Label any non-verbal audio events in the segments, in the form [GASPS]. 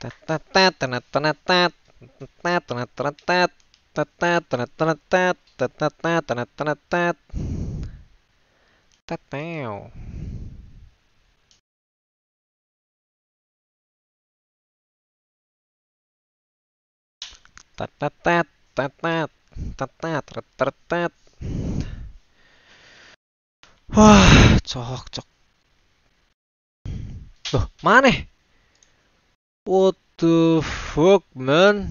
That 와, 적, 적. 너, 만해! What the fuck, man?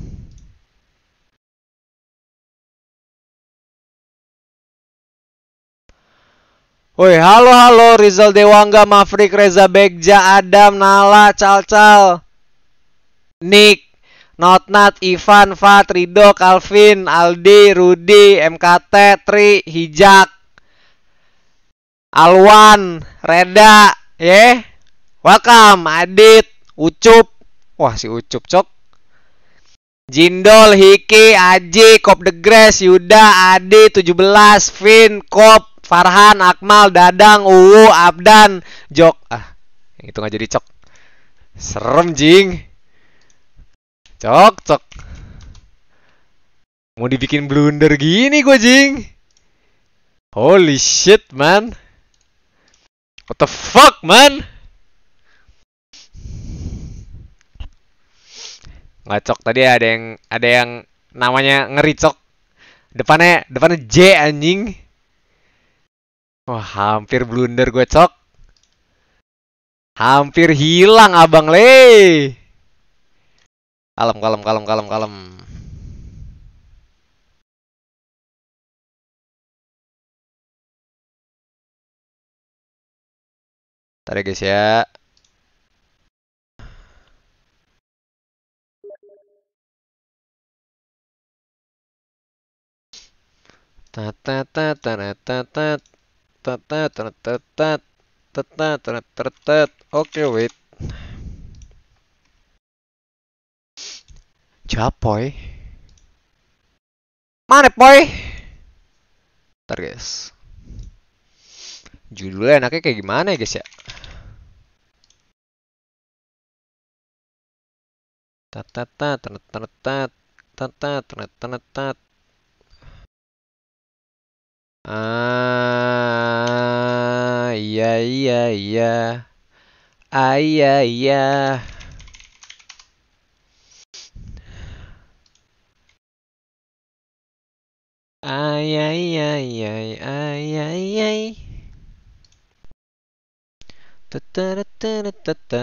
Woi, halo halo Rizal Dewangga, Mafrik Reza Begja, Adam Nala, Calcal, Nick, Notnat, Ivan, Fat, Rido, Calvin, Aldi, Rudi, MKT, Tri, Hijak, Alwan, Reda, ye, yeah? Welcome, Adit, Ucup, Wah si Ucup cok. Jindol, Hiki, Aji, Kop The Grass, Yuda, Adi, 17, Vin, Kop, Farhan, Akmal, Dadang, Uwu, Abdan, Jok. Ah, itu nggak jadi cok. Serem jing. Cok, cok. Mau dibikin blunder gini gue jing. Holy shit man. What the fuck man? ngacok tadi ada yang ada yang namanya ngericok depannya depannya J anjing wah hampir blunder gue cok hampir hilang abang le kalem kalem kalem kalem kalem Tarik ya, guys ya. Oke, wait. Japoy. Mana, boy? Ntar, guys. Judulnya enaknya kayak gimana ya, guys ya? Tata tata tata tata tata tata tata Ah, iya iya iya. Ah, iya iya. Ay ay ay ay ay ay ay. Ta ta ta ta ta ta.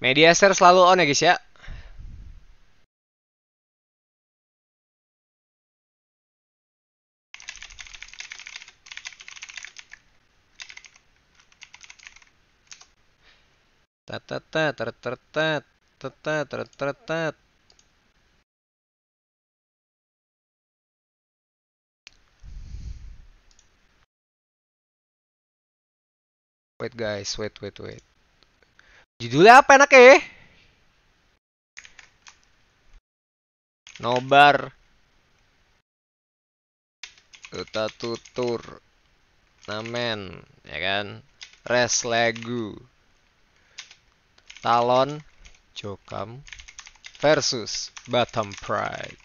Media share selalu on ya guys ya. Tat tat tat tat tat tat tat Wait guys, wait wait wait. Judulnya apa enak ya? Nobar Uta tutur Namen Ya kan Res lagu Talon Jokam versus Bottom Pride.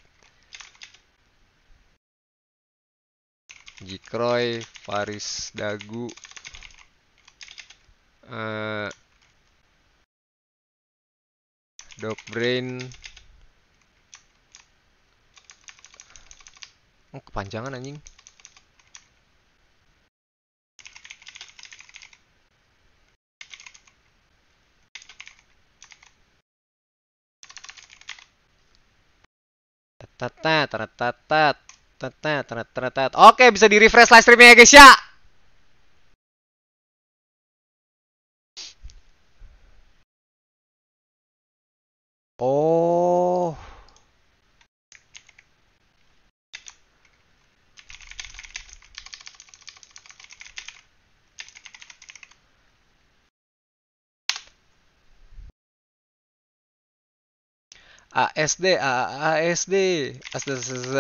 Jikroy, Faris Dagu, uh, eh, Dog Brain. Oh, kepanjangan anjing. tetet tetet tetet tetet tetet Oke, bisa di refresh live streamnya ya guys ya. ASD asd ASD,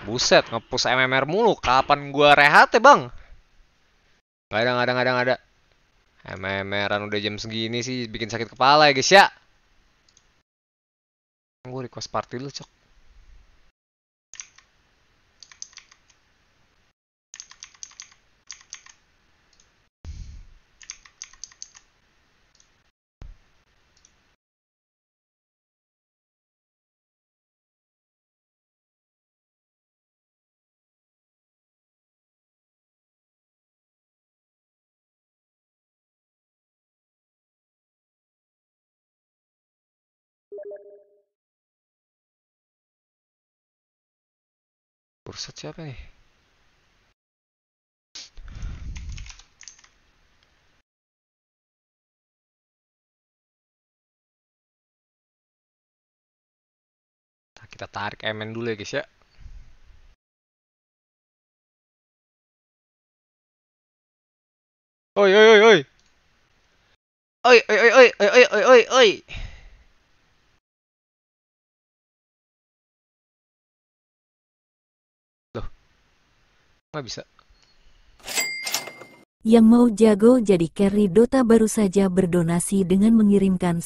Buset, ngepus MMR mulu. Kapan gua rehat ya, Bang? Gak ada, gak ada, gak ada, gak ada. MMRan udah jam segini sih bikin sakit kepala ya, guys ya. Gue request party dulu, cok. Satu siapa nih? Nah, kita tarik MN dulu ya guys ya. Oi oi oi oi. Oi oi oi oi oi oi oi oi. Nggak bisa. Yang mau jago jadi carry Dota baru saja berdonasi dengan mengirimkan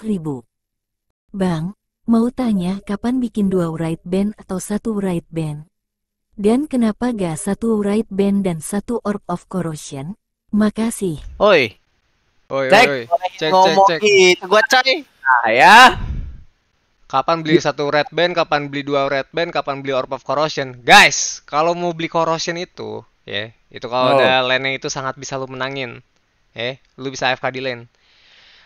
ribu. Bang, mau tanya kapan bikin dua right band atau satu right band? Dan kenapa gak satu right band dan satu orb of corrosion? Makasih. Oi. Oi, oi, oi. Cek, cek, cek. Ngomong cek. itu gua coy. Ah, ya. Kapan beli iya. satu red band, kapan beli dua red band, kapan beli orb of corrosion. Guys, kalau mau beli corrosion itu, ya, yeah, itu kalau oh. ada lane itu sangat bisa lu menangin. Ya, yeah, lu bisa Fk di lane.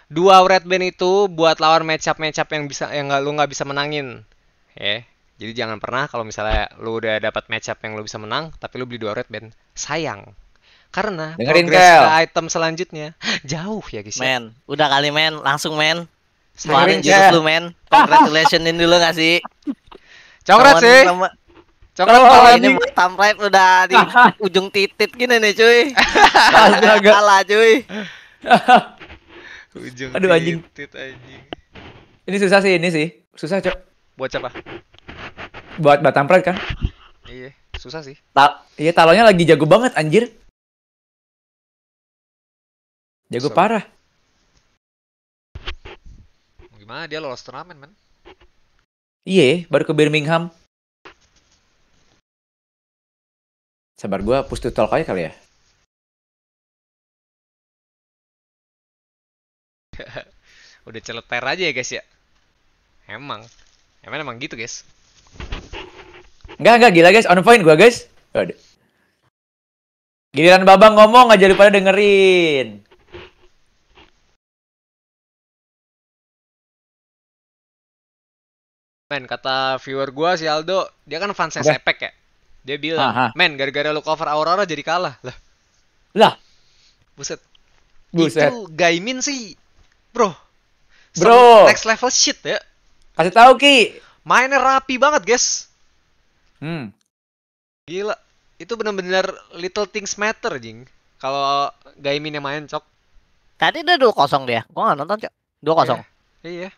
Dua red band itu buat lawan match up yang bisa yang gak, lu nggak bisa menangin. Ya, yeah, jadi jangan pernah kalau misalnya lu udah dapat match yang lu bisa menang, tapi lu beli dua red band, sayang karena Dengerin progres ke item selanjutnya [LAUGHS] jauh ya guys. Ya. Men, udah kali men, langsung men ya. Yesus lu men. Congratulations dulu gak sih? Congrat sih. Coklat oh, kalau ini template udah di [LAUGHS] ujung titik gini nih cuy. Kalah cuy. [LAUGHS] ujung Aduh, anjing. titit anjing. Ini susah sih ini sih. Susah, Cok. Buat siapa? Buat Batam Pride kan? Iya, susah sih. Ta iya, talonya lagi jago banget anjir. Jago so. parah. Gimana dia lolos turnamen, men? Iya, baru ke Birmingham. Sabar gue, push to talk aja kali ya. [LAUGHS] Udah celoter aja ya, guys ya. Emang. Emang emang gitu, guys. Enggak, enggak gila, guys. On point gue, guys. Waduh. Giliran Babang ngomong aja daripada dengerin. Men, kata viewer gua si Aldo, dia kan fans okay. Sepek ya. Dia bilang, "Men, gara-gara lu cover Aurora jadi kalah." Lah. Lah. Buset. Buset. Itu Gaimin sih, bro. bro. Next level shit ya. Kasih tahu Ki. Mainnya rapi banget, guys. Hmm. Gila. Itu benar-benar little things matter, Jing. Kalau Gaimin yang main, Cok. Tadi udah 2-0 dia. Gua gak nonton, Cok. 2-0. Iya. iya.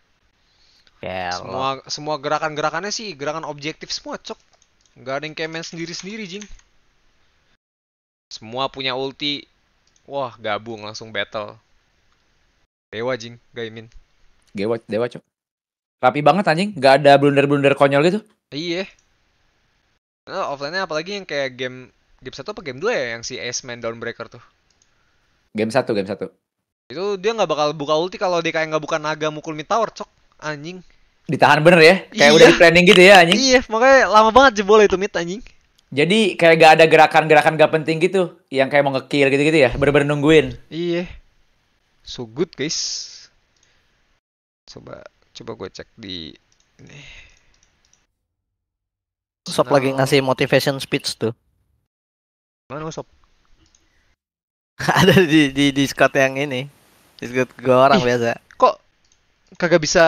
Iya, semua semua gerakan-gerakannya sih gerakan objektif semua, cok. Gak ada yang kayak main sendiri-sendiri, jing. Semua punya ulti. Wah, gabung langsung battle. Dewa, jing, Gaimin. Dewa, dewa, cok. Rapi banget anjing, gak ada blunder-blunder konyol gitu. Iya. Nah, offline-nya apalagi yang kayak game game satu apa game dua ya yang si Iceman Dawnbreaker tuh? Game satu, game satu. Itu dia nggak bakal buka ulti kalau dia kayak nggak buka naga mukul mid tower, cok anjing ditahan bener ya kayak iya. udah di planning gitu ya anjing iya makanya lama banget jebol itu mit anjing jadi kayak gak ada gerakan-gerakan gak penting gitu yang kayak mau ngekill gitu-gitu ya bener-bener nungguin iya so good guys coba coba gue cek di ini Sop lagi nah. ngasih motivation speech tuh mana Sop [LAUGHS] ada di di Discord yang ini Discord gue orang Ih, biasa kok kagak bisa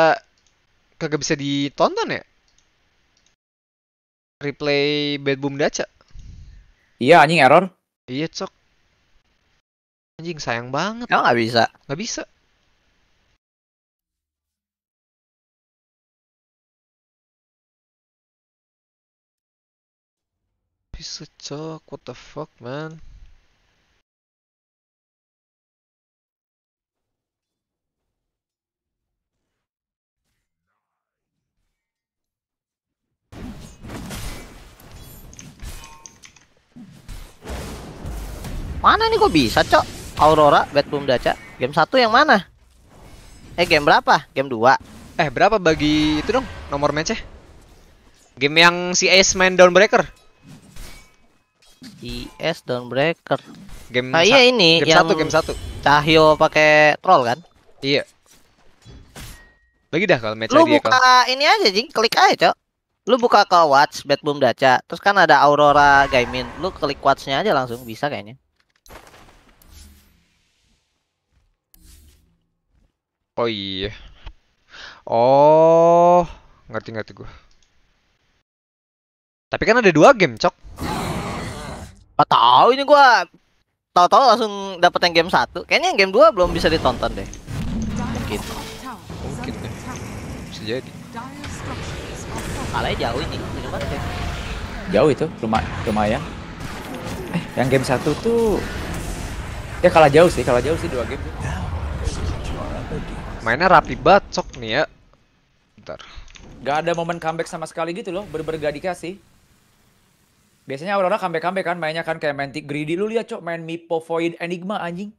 kagak bisa ditonton ya? Replay Bad Boom Daca. Iya anjing error. Iya cok. Anjing sayang banget. nggak nggak bisa? Nggak bisa. bisa cok, what the fuck man. Mana nih kok bisa, Cok? Aurora, Bad Boom, Daca. Game satu yang mana? Eh, game berapa? Game dua. Eh, berapa bagi itu dong nomor match Game yang si Ace main Downbreaker. IS Downbreaker. Game nah, iya ini game yang satu game satu. Cahyo pakai troll kan? Iya. Lagi dah kalau match Lu dia buka kalau. ini aja jing, klik aja, Cok. Lu buka ke Watch Bad Boom, Daca, terus kan ada Aurora Gaimin. Lu klik Watchnya aja langsung bisa kayaknya. Oh iya. Oh, ngerti-ngerti gue. Tapi kan ada dua game, Cok. Gak tau ini gue tahu-tahu langsung dapet yang game satu. Kayaknya yang game dua belum bisa ditonton deh. Mungkin. Mungkin deh. Bisa jadi. Kalahnya jauh ini, deh? Jauh itu, lumayan. lumayan. Eh, yang game satu tuh ya kalah jauh sih, kalah jauh sih dua game. Tuh. Mainnya rapi banget, cok nih ya. Bentar. Gak ada momen comeback sama sekali gitu loh, bener-bener gak dikasih. Biasanya Aurora comeback-comeback kan mainnya kan kayak main greedy lu lihat cok main Mipo Void Enigma anjing.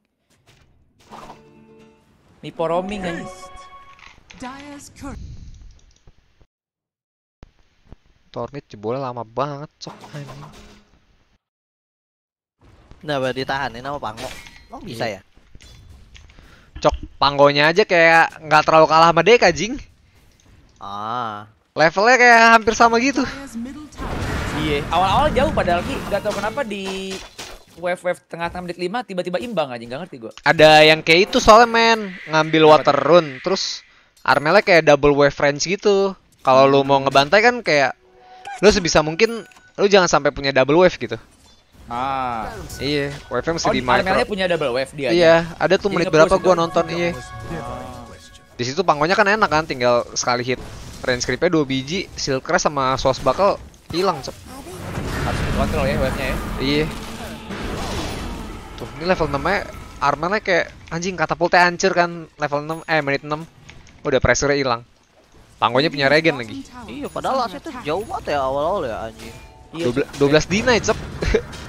Mipo roaming anjing. Tormit jebolnya lama banget cok anjing. Nah, ditahanin sama Pango. Emang bisa iya. ya? cok panggonya aja kayak nggak terlalu kalah sama Deka jing ah levelnya kayak hampir sama gitu iya awal-awal jauh padahal ki nggak tahu kenapa di wave wave tengah tengah menit lima tiba-tiba imbang aja nggak ngerti gue ada yang kayak itu soalnya men ngambil water itu? run terus Armelnya kayak double wave range gitu kalau hmm. lu mau ngebantai kan kayak lu sebisa mungkin lu jangan sampai punya double wave gitu Ah, iya. Wave mesti oh, di mana? Armelnya punya double wave dia. Iya, ada tuh menit berapa gua nonton iya. Di situ panggonya kan enak kan tinggal sekali hit. Range creep-nya 2 biji, shield crash sama swash bakal hilang, cep. Harus kontrol ya wave-nya ya. Iya. Tuh, ini level 6-nya Armelnya kayak anjing katapultnya hancur kan level enam. eh menit enam, Udah pressure hilang. Panggonya punya regen lagi. Iya, padahal asetnya tuh jauh banget ya awal-awal ya anjing. 12, 12 deny, cep. [LAUGHS]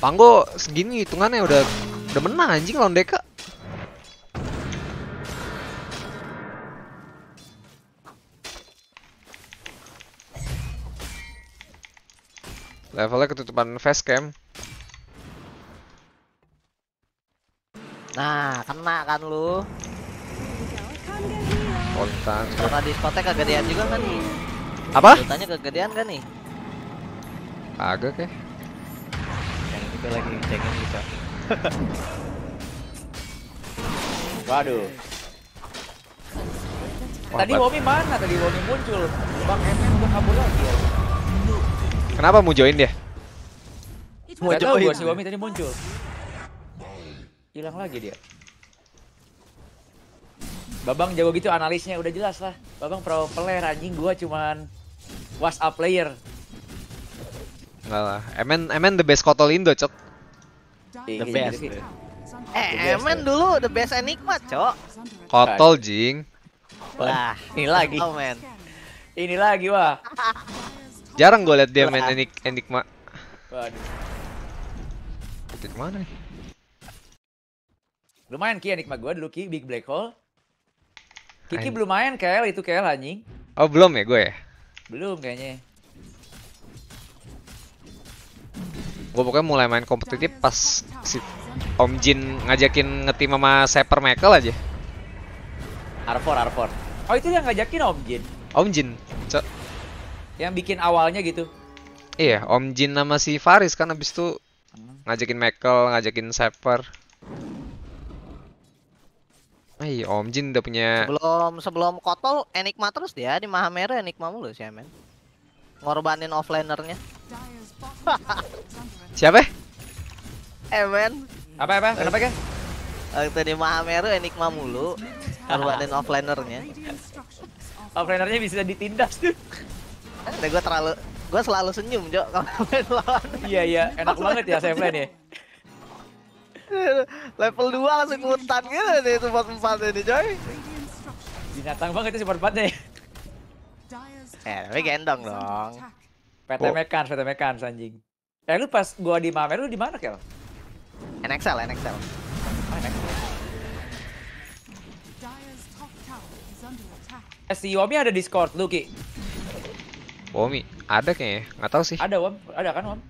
Panggo segini hitungannya udah udah menang anjing lawan Deka. Levelnya ketutupan facecam. Nah, kena kan lu. Kontan. di spotnya kegedean juga kan nih? Apa? Tanya kegedean kan nih? Agak ya. Gue lagi cengeng kita [LAUGHS] Waduh. Tadi wami mana? Tadi wami muncul. Bang Emen udah kabur lagi ya. Kenapa mau join dia? Mau join. si wami tadi muncul. Hilang lagi dia. Babang jago gitu analisnya udah jelas lah. Babang pro player anjing gua cuman WhatsApp player. Enggak lah. Emen Emen the best kotor Indo, Cok. Iya, iya, iya. Eh, the best. Eh, Emen ya. dulu the best Enigma, Cok. Kotor jing. Wah, ini lagi. Oh, man. Ini lagi, wah. Jarang gue liat dia main enik Enigma. Waduh. Titik mana nih? Belum main Ki Enigma gue dulu Ki Big Black Hole. Kiki belum main KL itu KL anjing. Oh, belum ya gue ya? Belum kayaknya. gue pokoknya mulai main kompetitif pas si Om Jin ngajakin ngetim sama Saper Michael aja. r Arvor. Oh itu yang ngajakin Om Jin? Om Jin. Co yang bikin awalnya gitu? Iya, Om Jin sama si Faris kan abis itu hmm. ngajakin Michael, ngajakin Saper. Hei, Om Jin udah punya. Sebelum sebelum kotol Enigma terus dia di Mahamera Enigma mulu sih men. Ngorbanin offlinernya. [LAUGHS] Siapa? Ewen. Eh, apa apa? Kenapa kan? Waktu eh, mah Meru Enigma mulu. Korbanin offlinernya. offlinernya bisa ditindas tuh. Nah, gua terlalu gua selalu senyum Jok kalau main lawan. Iya iya, enak banget ya saya main ya. Level dua langsung hutan gitu nih support 4 ini coy. Binatang banget itu support 4 nya Eh, tapi gendong dong. PT Mekan, PT Mekan, anjing. Eh lu pas gua di Mamer lu di mana Kel? NXL, NXL. Oh, ah, NXL. Eh, si Womi ada Discord lu, Ki? Womi, ada kayaknya. Nggak tahu sih. Ada, Wom. Ada kan, Wom?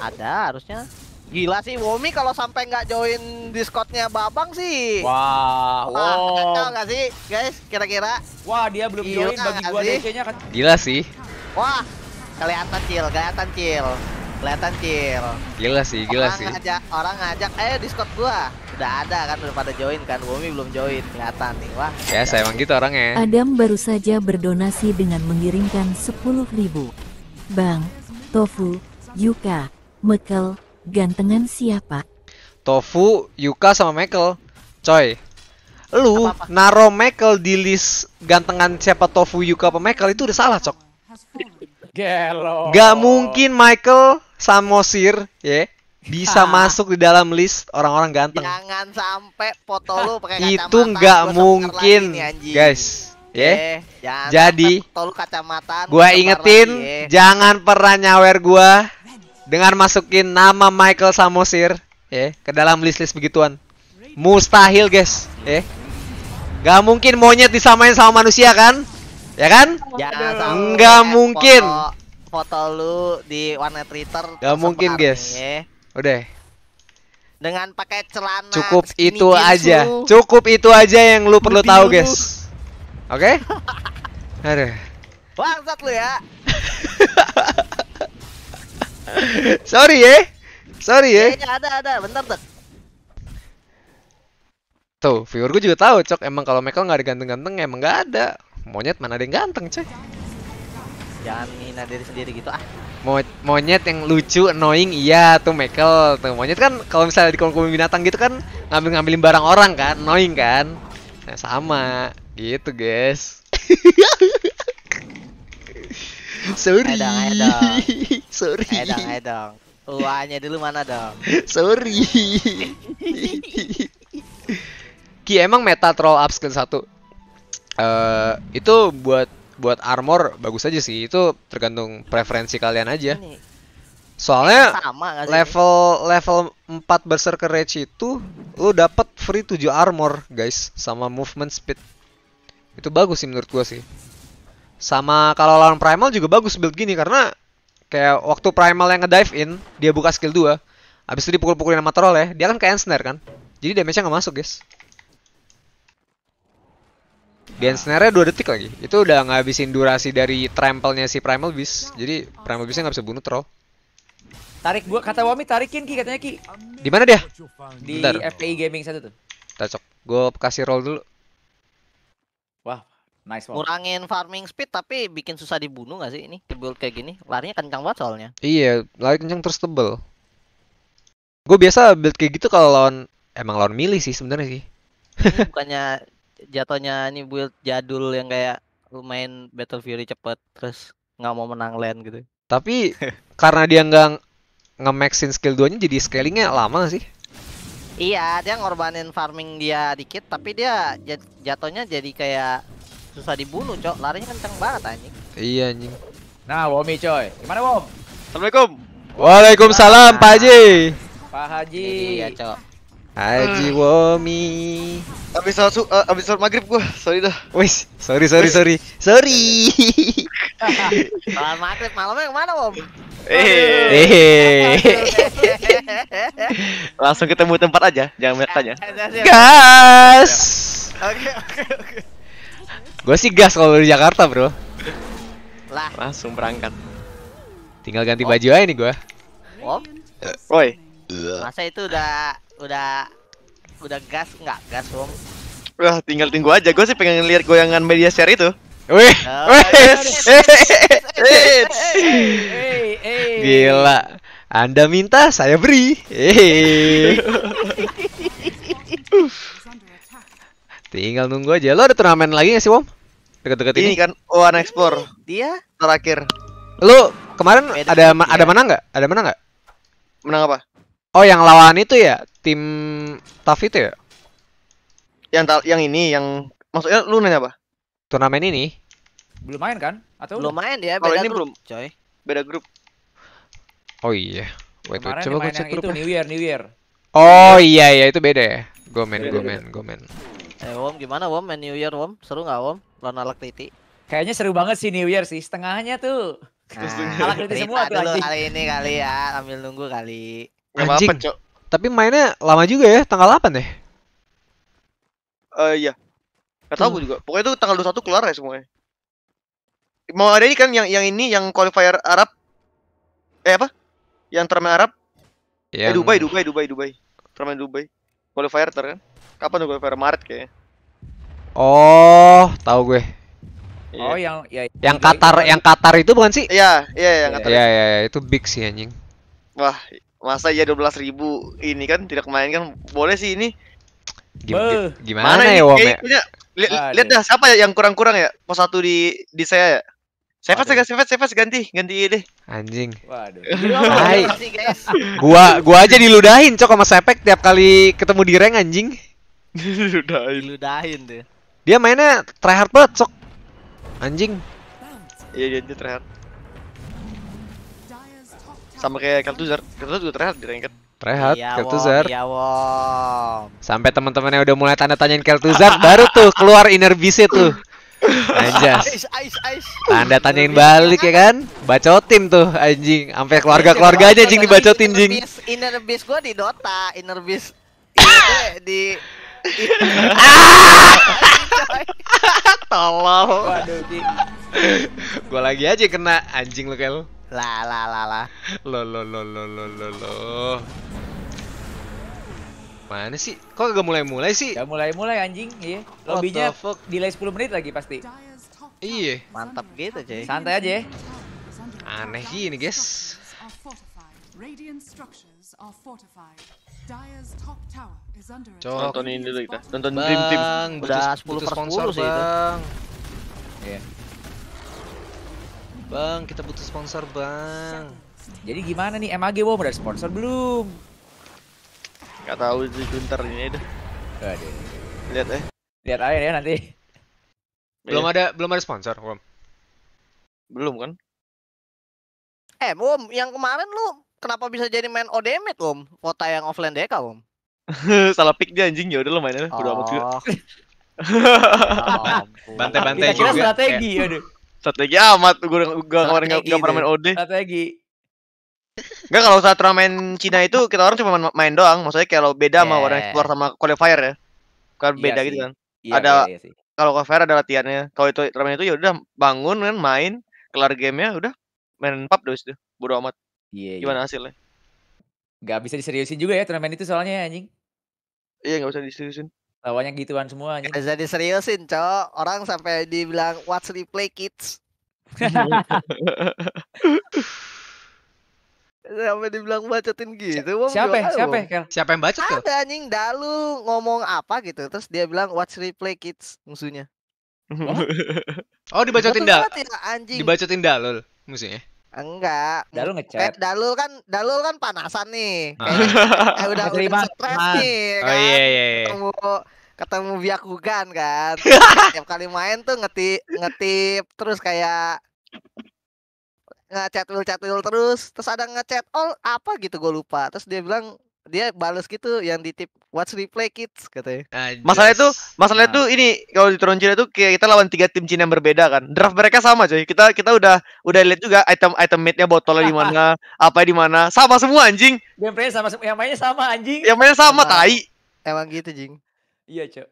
Ada, harusnya. Gila sih Womi kalau sampai nggak join Discordnya Babang sih. Wah, ah, wow. Wah, nggak sih, guys? Kira-kira? Wah, dia belum join bagi gua DC-nya kan. Gila sih. Wah, kelihatan cil, kelihatan cil. Kelihatan kill. Gila sih, gila orang sih. Ngajak, orang ngajak, eh Discord gua. Udah ada kan, udah pada join kan. Bumi belum join, kelihatan nih. Wah. Ya, saya emang gitu orangnya. Adam baru saja berdonasi dengan mengirimkan ribu. Bang, Tofu, Yuka, Mekel, gantengan siapa? Tofu, Yuka sama Mekel. Coy, lu naro Mekel di list gantengan siapa Tofu, Yuka, apa Mekel itu udah salah, Cok. Gelo. Gak mungkin Michael Samosir ya yeah, bisa [LAUGHS] masuk di dalam list orang-orang ganteng. Jangan sampai foto lu pakai kacamata. Itu nggak mungkin, nih, guys. Ya. Yeah. yeah. Jadi, foto kacamata. Gua ingetin, lagi, eh. jangan pernah nyawer gua dengan masukin nama Michael Samosir ya yeah, ke dalam list-list begituan. Mustahil, guys. Ya. Yeah. Gak mungkin monyet disamain sama manusia kan? ya kan ya nggak eh, mungkin foto, foto lu di warnet Twitter Enggak mungkin guys ya. udah dengan pakai celana cukup itu aja cukup itu aja yang lu perlu tahu guys oke okay? [LAUGHS] aduh bangsat lu ya [LAUGHS] sorry ya sorry ya Kayaknya iya, ada ada bentar tuh tuh viewer gue juga tahu cok emang kalau Michael nggak ada ganteng-ganteng emang nggak ada monyet mana ada yang ganteng cuy jangan menghina diri sendiri gitu ah Mo monyet yang lucu annoying iya tuh Michael tuh monyet kan kalau misalnya di kolom binatang gitu kan ngambil ngambilin barang orang kan annoying kan nah, sama gitu guys [LAUGHS] sorry ayo dong, ayo dong. [LAUGHS] sorry ayo dong, ayo dong. Uangnya dulu mana dong? [LAUGHS] Sorry. Ki emang meta troll up satu uh, itu buat buat armor bagus aja sih itu tergantung preferensi kalian aja soalnya Sama level ini? level 4 berserker rage itu lu dapat free 7 armor guys sama movement speed itu bagus sih menurut gua sih sama kalau lawan primal juga bagus build gini karena kayak waktu primal yang ngedive in dia buka skill 2 abis itu dipukul-pukulin sama troll ya dia kan kayak snare kan jadi damage-nya nggak masuk guys dan snare-nya 2 detik lagi. Itu udah ngabisin durasi dari trample-nya si Primal Beast. Jadi Primal Beast-nya nggak bisa bunuh troll. Tarik gua kata Wami tarikin Ki katanya Ki. Di mana dia? Di Bentar. FPI Gaming satu tuh. Tacok. Gua kasih roll dulu. Wah, nice banget. Kurangin farming speed tapi bikin susah dibunuh gak sih ini? Di kayak gini, larinya kencang banget soalnya. Iya, lari kencang terus tebel. Gue biasa build kayak gitu kalau lawan emang lawan milih sih sebenarnya sih. [LAUGHS] bukannya jatuhnya ini build jadul yang kayak lu main Battle Fury cepet terus nggak mau menang land gitu. Tapi [LAUGHS] karena dia nggak nge-maxin skill 2-nya jadi scalingnya lama sih. Iya, dia ngorbanin farming dia dikit, tapi dia jatuhnya jadi kayak susah dibunuh, cok. Larinya kenceng banget anjing. Iya anjing. Nah, Womi coy. Gimana, Wom? Assalamualaikum. Waalaikumsalam, Pak Haji. Pak Haji. Iya, cok. Haji Womi. Abis sholat su uh, eh, abis sholat maghrib gua, sorry dah. Wis, sorry sorry Wish. sorry. Sorry. Malam maghrib malamnya kemana Om? Eh. eh. [LAUGHS] Langsung ketemu tempat aja, jangan banyak tanya. Eh, gas. Oke oke oke. Gua sih gas kalau di Jakarta, Bro. Lah. Langsung berangkat. Tinggal ganti baju aja nih gua. Om. Woi. Masa itu udah udah udah gas nggak gas Wong? Wah, tinggal tunggu aja. Gue sih pengen lihat goyangan media share itu. Wih, gila. Anda minta, saya beri. Tinggal nunggu aja. Lo ada turnamen lagi nggak sih, Wom? Deket-deket ini. Ini kan One Explore. Dia terakhir. Lo kemarin ada ada mana nggak? Ada mana nggak? Menang apa? Oh, yang lawan itu ya, tim TAF itu ya? Yang yang ini yang maksudnya lu nanya apa? Turnamen ini. Belum main kan? Atau belum main ya? Kalau ini grup. belum, coy. Beda grup. Oh iya. Wait, wait. coba gue cek grup. Itu New Year, New Year. Oh iya iya itu beda ya. gomen, gomen. go Eh Wom gimana Wom main New Year Wom? Seru nggak Wom? Lawan Alak Titi. Kayaknya seru banget sih New Year sih. Setengahnya tuh. Nah, Alak Titi semua tuh dulu kali ini kali ya, ambil nunggu kali. Gak apa-apa, Cok. Tapi mainnya lama juga ya, tanggal 8 ya? Eh uh, iya. Gak tau hmm. gue juga. Pokoknya itu tanggal 21 kelar ya semuanya. Mau ada ini kan yang yang ini yang qualifier Arab eh apa? Yang turnamen Arab. Eh, yang... Eh Dubai, Dubai, Dubai, Dubai. Turnamen Dubai. Qualifier ter kan? Kapan tuh qualifier Maret kayaknya? Oh, tahu gue. Iya. Oh, yang ya, yang Qatar, kan? yang Qatar itu bukan sih? Iya, iya, iya yang Qatar. Iya, iya, iya, itu big sih anjing. Wah, masa ya dua belas ribu ini kan tidak main kan boleh sih ini gimana, ya Wom eh, ya lihat dah siapa ya yang kurang-kurang ya pos satu di di saya ya Sefas ganti, Sefas, Sefas ganti, ganti deh. Anjing. Waduh. [LAUGHS] Hai. gua gua aja diludahin cok sama Sepek tiap kali ketemu di rank anjing. diludahin. Diludahin tuh. Dia mainnya tryhard banget cok. Anjing. Iya, jadi dia tryhard. Sama kayak Kartuzer. Kartuzer juga terlihat di ranked. Terlihat iya, Keltuzar. Iya, Sampai teman-temannya udah mulai tanda tanyain Keltuzar, [LAUGHS] baru tuh keluar inner BC tuh. Anjas. Tanda tanyain balik ya kan? Bacotin tuh anjing, sampai keluarga-keluarganya anjing dibacotin anjing Inner bis gua di Dota, inner bis [LAUGHS] di ah! [LAUGHS] Tolong. Waduh, Gue lagi aja kena anjing lu kayak lu. Lah lah lah lah. Lo lo lo lo lo lo lo. Mana sih? Kok gak mulai-mulai sih? Gak mulai-mulai anjing, iya. Lobbynya delay 10 menit lagi pasti. Iya. Mantap gitu, cuy. Santai aja ya. Aneh sih ini guys. Contohnya ini dulu kita. Tonton Dream Team. Udah 10 per 10 sih itu. Iya. Bang, kita butuh sponsor, Bang. Jadi gimana nih MAG Wow udah sponsor belum? Gak tahu sih, Junter ini deh. Lihat eh. Lihat aja ya nanti. Belum iya. ada belum ada sponsor, Om. Belum kan? Eh, Om, yang kemarin lu kenapa bisa jadi main Odemet, Om? Kota yang offline deh, Om. [LAUGHS] Salah pick dia anjing, ya udah lu mainnya udah amat juga. Oh. [LAUGHS] Bantai-bantai juga. Kira strategi, aduh. Strategi amat gue gak kemarin gak pernah main OD. Strategi. Enggak kalau saat ramen Cina itu kita orang cuma main doang, maksudnya kalau beda yeah. sama orang iya. explore sama qualifier ya. Kan iya beda gitu kan. Iya, ada kalau qualifier ada latihannya. Kalau itu turnamen itu ya udah bangun kan main, kelar gamenya udah main pub deh itu. Bodo amat. Iya. Gimana hasilnya? Gak bisa diseriusin juga ya turnamen itu soalnya anjing. Iya gak usah diseriusin. Lawannya gituan semua aja. jadi seriusin, Cok. Orang sampai dibilang watch replay kids. [LAUGHS] sampai dibilang bacotin gitu. Si siapa? Bilang, ya? siapa? Ya, Kel? Siapa yang bacot? Ada anjing Dalu ngomong apa gitu, terus dia bilang watch replay kids musuhnya. Oh, [LAUGHS] oh dibacotin Dal. Ya, anjing. dibacotin Dalul musuhnya. Enggak. Dalul ngechat. Dalul kan Dalul kan panasan nih. Ah. Kayak, ah. eh, udah stres nih oh, kan. Iya, iya iya. Ketemu ketemu biakugan kan. [LAUGHS] Tiap kali main tuh ngetip ngetip terus kayak ngechat dulu chat dulu terus terus ada ngechat all oh, apa gitu gue lupa terus dia bilang dia balas gitu yang ditip What's replay kids katanya. Ajas. Masalahnya tuh, masalahnya nah. tuh ini kalau di Tron Cina tuh kayak kita lawan tiga tim Cina yang berbeda kan. Draft mereka sama coy. Kita kita udah udah lihat juga item-item mate-nya botolnya di mana, [LAUGHS] apa di mana. Sama semua anjing. Gameplaynya sama yang mainnya sama anjing. Yang mainnya sama, sama. tai. Emang gitu, Jing. Iya, Cok.